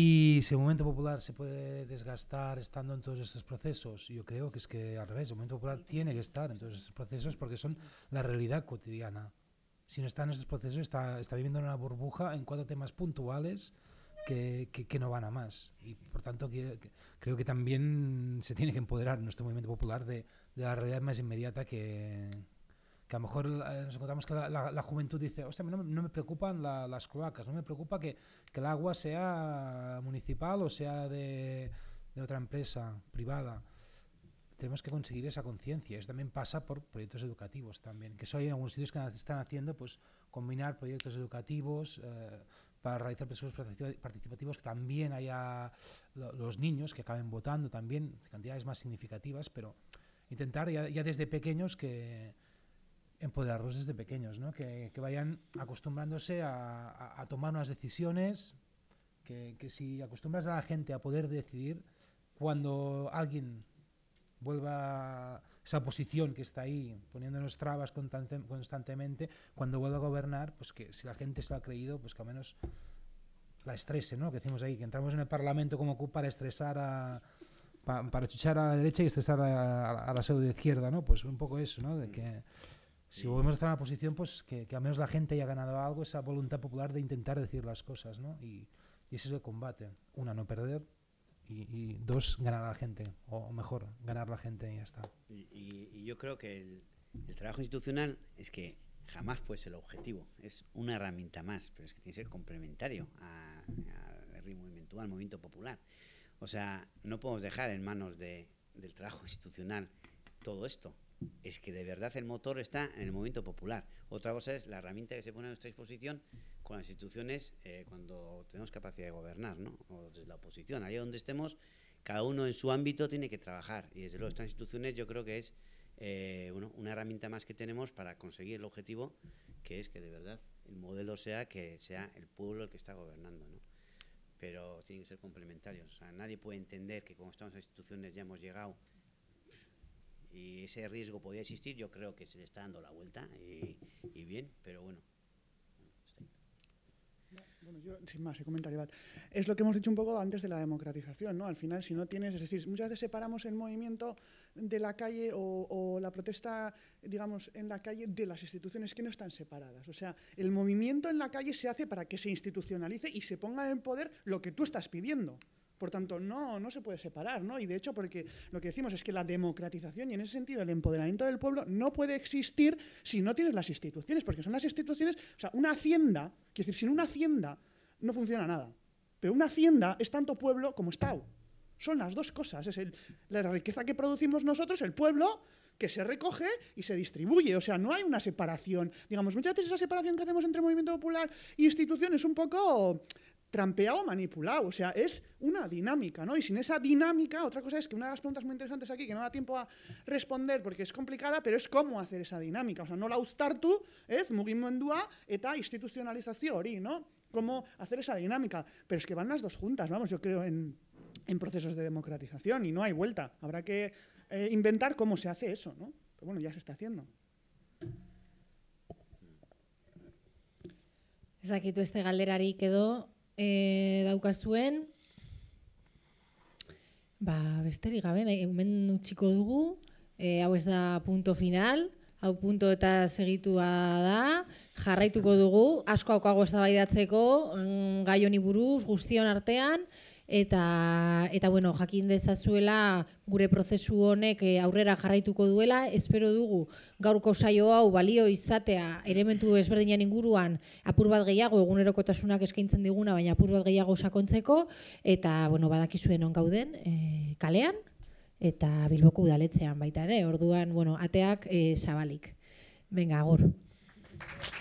Y si el movimiento popular se puede desgastar estando en todos estos procesos, yo creo que es que al revés, el movimiento popular tiene que estar en todos estos procesos porque son la realidad cotidiana. Si no está en estos procesos, está, está viviendo en una burbuja en cuatro temas puntuales que, que, no van a más. Y por tanto, creo que también se tiene que empoderar nuestro movimiento popular de la realidad más inmediata que, que a lo mejor eh, nos encontramos que la, juventud dice, hostia, no, me preocupan las cloacas, no me preocupa que, el agua sea municipal o sea de, otra empresa privada. Tenemos que conseguir esa conciencia. Eso también pasa por proyectos educativos también, que eso hay en algunos sitios que están haciendo, pues combinar proyectos educativos eh, para realizar procesos participativos que también haya los niños que acaben votando también, cantidades más significativas, pero intentar ya desde pequeños que, empoderarlos desde pequeños, ¿no? que, que vayan acostumbrándose a, a, tomar unas decisiones, que, que, si acostumbras a la gente a poder decidir, cuando alguien vuelva a esa posición que está ahí poniéndonos trabas constantemente, cuando vuelva a gobernar, pues que si la gente se lo ha creído, pues que al menos la estrese, ¿no? que decimos ahí, que entramos en el Parlamento como para estresar a, para, chuchar a la derecha y estresar a, a la pseudo izquierda, ¿no? Pues un poco eso, ¿no? De mm. que si volvemos a estar en la posición, pues que, al menos la gente haya ganado algo, esa voluntad popular de intentar decir las cosas, ¿no? Y, ese es el combate. Una, no perder. Y, dos, ganar a la gente. O mejor, ganar a la gente y ya está. Y, yo creo que el, trabajo institucional es que jamás puede ser el objetivo. Es una herramienta más, pero es que tiene que ser complementario al movimiento, al movimiento popular. O sea, no podemos dejar en manos de, del trabajo institucional todo esto es que de verdad el motor está en el movimiento popular. Otra cosa es la herramienta que se pone a nuestra disposición con las instituciones eh, cuando tenemos capacidad de gobernar, ¿no? O desde la oposición, ahí donde estemos, cada uno en su ámbito tiene que trabajar. Y desde luego estas instituciones yo creo que es eh, una herramienta más que tenemos para conseguir el objetivo, que es que de verdad el modelo sea que sea el pueblo el que está gobernando, ¿no? Pero tienen que ser complementarios. O sea, nadie puede entender que como estamos en instituciones ya hemos llegado y ese riesgo podía existir, yo creo que se le está dando la vuelta y, bien, pero bueno. Bueno, yo sin más, comentario. Es lo que hemos dicho un poco antes de la democratización, ¿no? Al final, si no tienes, es decir, muchas veces separamos el movimiento de la calle o, o la protesta, digamos, en la calle de las instituciones que no están separadas. O sea, el movimiento en la calle se hace para que se institucionalice y se ponga en poder lo que tú estás pidiendo. Por tanto, no, no se puede separar, ¿no? Y de hecho, porque lo que decimos es que la democratización y en ese sentido el empoderamiento del pueblo no puede existir si no tienes las instituciones, porque son las instituciones, o sea, una hacienda, quiero decir, sin una hacienda no funciona nada. Pero una hacienda es tanto pueblo como Estado. Son las dos cosas, es la riqueza que producimos nosotros, el pueblo, que se recoge y se distribuye. O sea, no hay una separación. Digamos, muchas veces esa separación que hacemos entre movimiento popular e institución es un poco trampeado, manipulado. O sea, es una dinámica, ¿no? Y sin esa dinámica, otra cosa es que una de las preguntas muy interesantes aquí, que no da tiempo a responder porque es complicada, pero es cómo hacer esa dinámica. O sea, no la uztartu es mugimendua eta institucionalización hori, ¿no? Cómo hacer esa dinámica. Pero es que van las dos juntas, vamos, yo creo en, procesos de democratización y no hay vuelta. Habrá que eh, inventar cómo se hace eso, ¿no? Pero bueno, ya se está haciendo. que tú, este edo e, daukazuen ba besterik gabe hemen utziko dugu e, hau ez da punto final hau punto eta segitua da jarraituko dugu asko aukago eztabaidatzeko mm, gai honi buruz guztion artean eta eta bueno jakin dezazuela gure prozesu honek eh, aurrera jarraituko duela espero dugu gaurko saio hau balio izatea elementu ezberdinen inguruan apur bat gehiago egunerokotasunak eskaintzen diguna baina apur bat gehiago sakontzeko eta bueno badakizuen on gauden e, kalean eta bilboku udaletzean baita ere orduan bueno ateak e, zabalik venga agur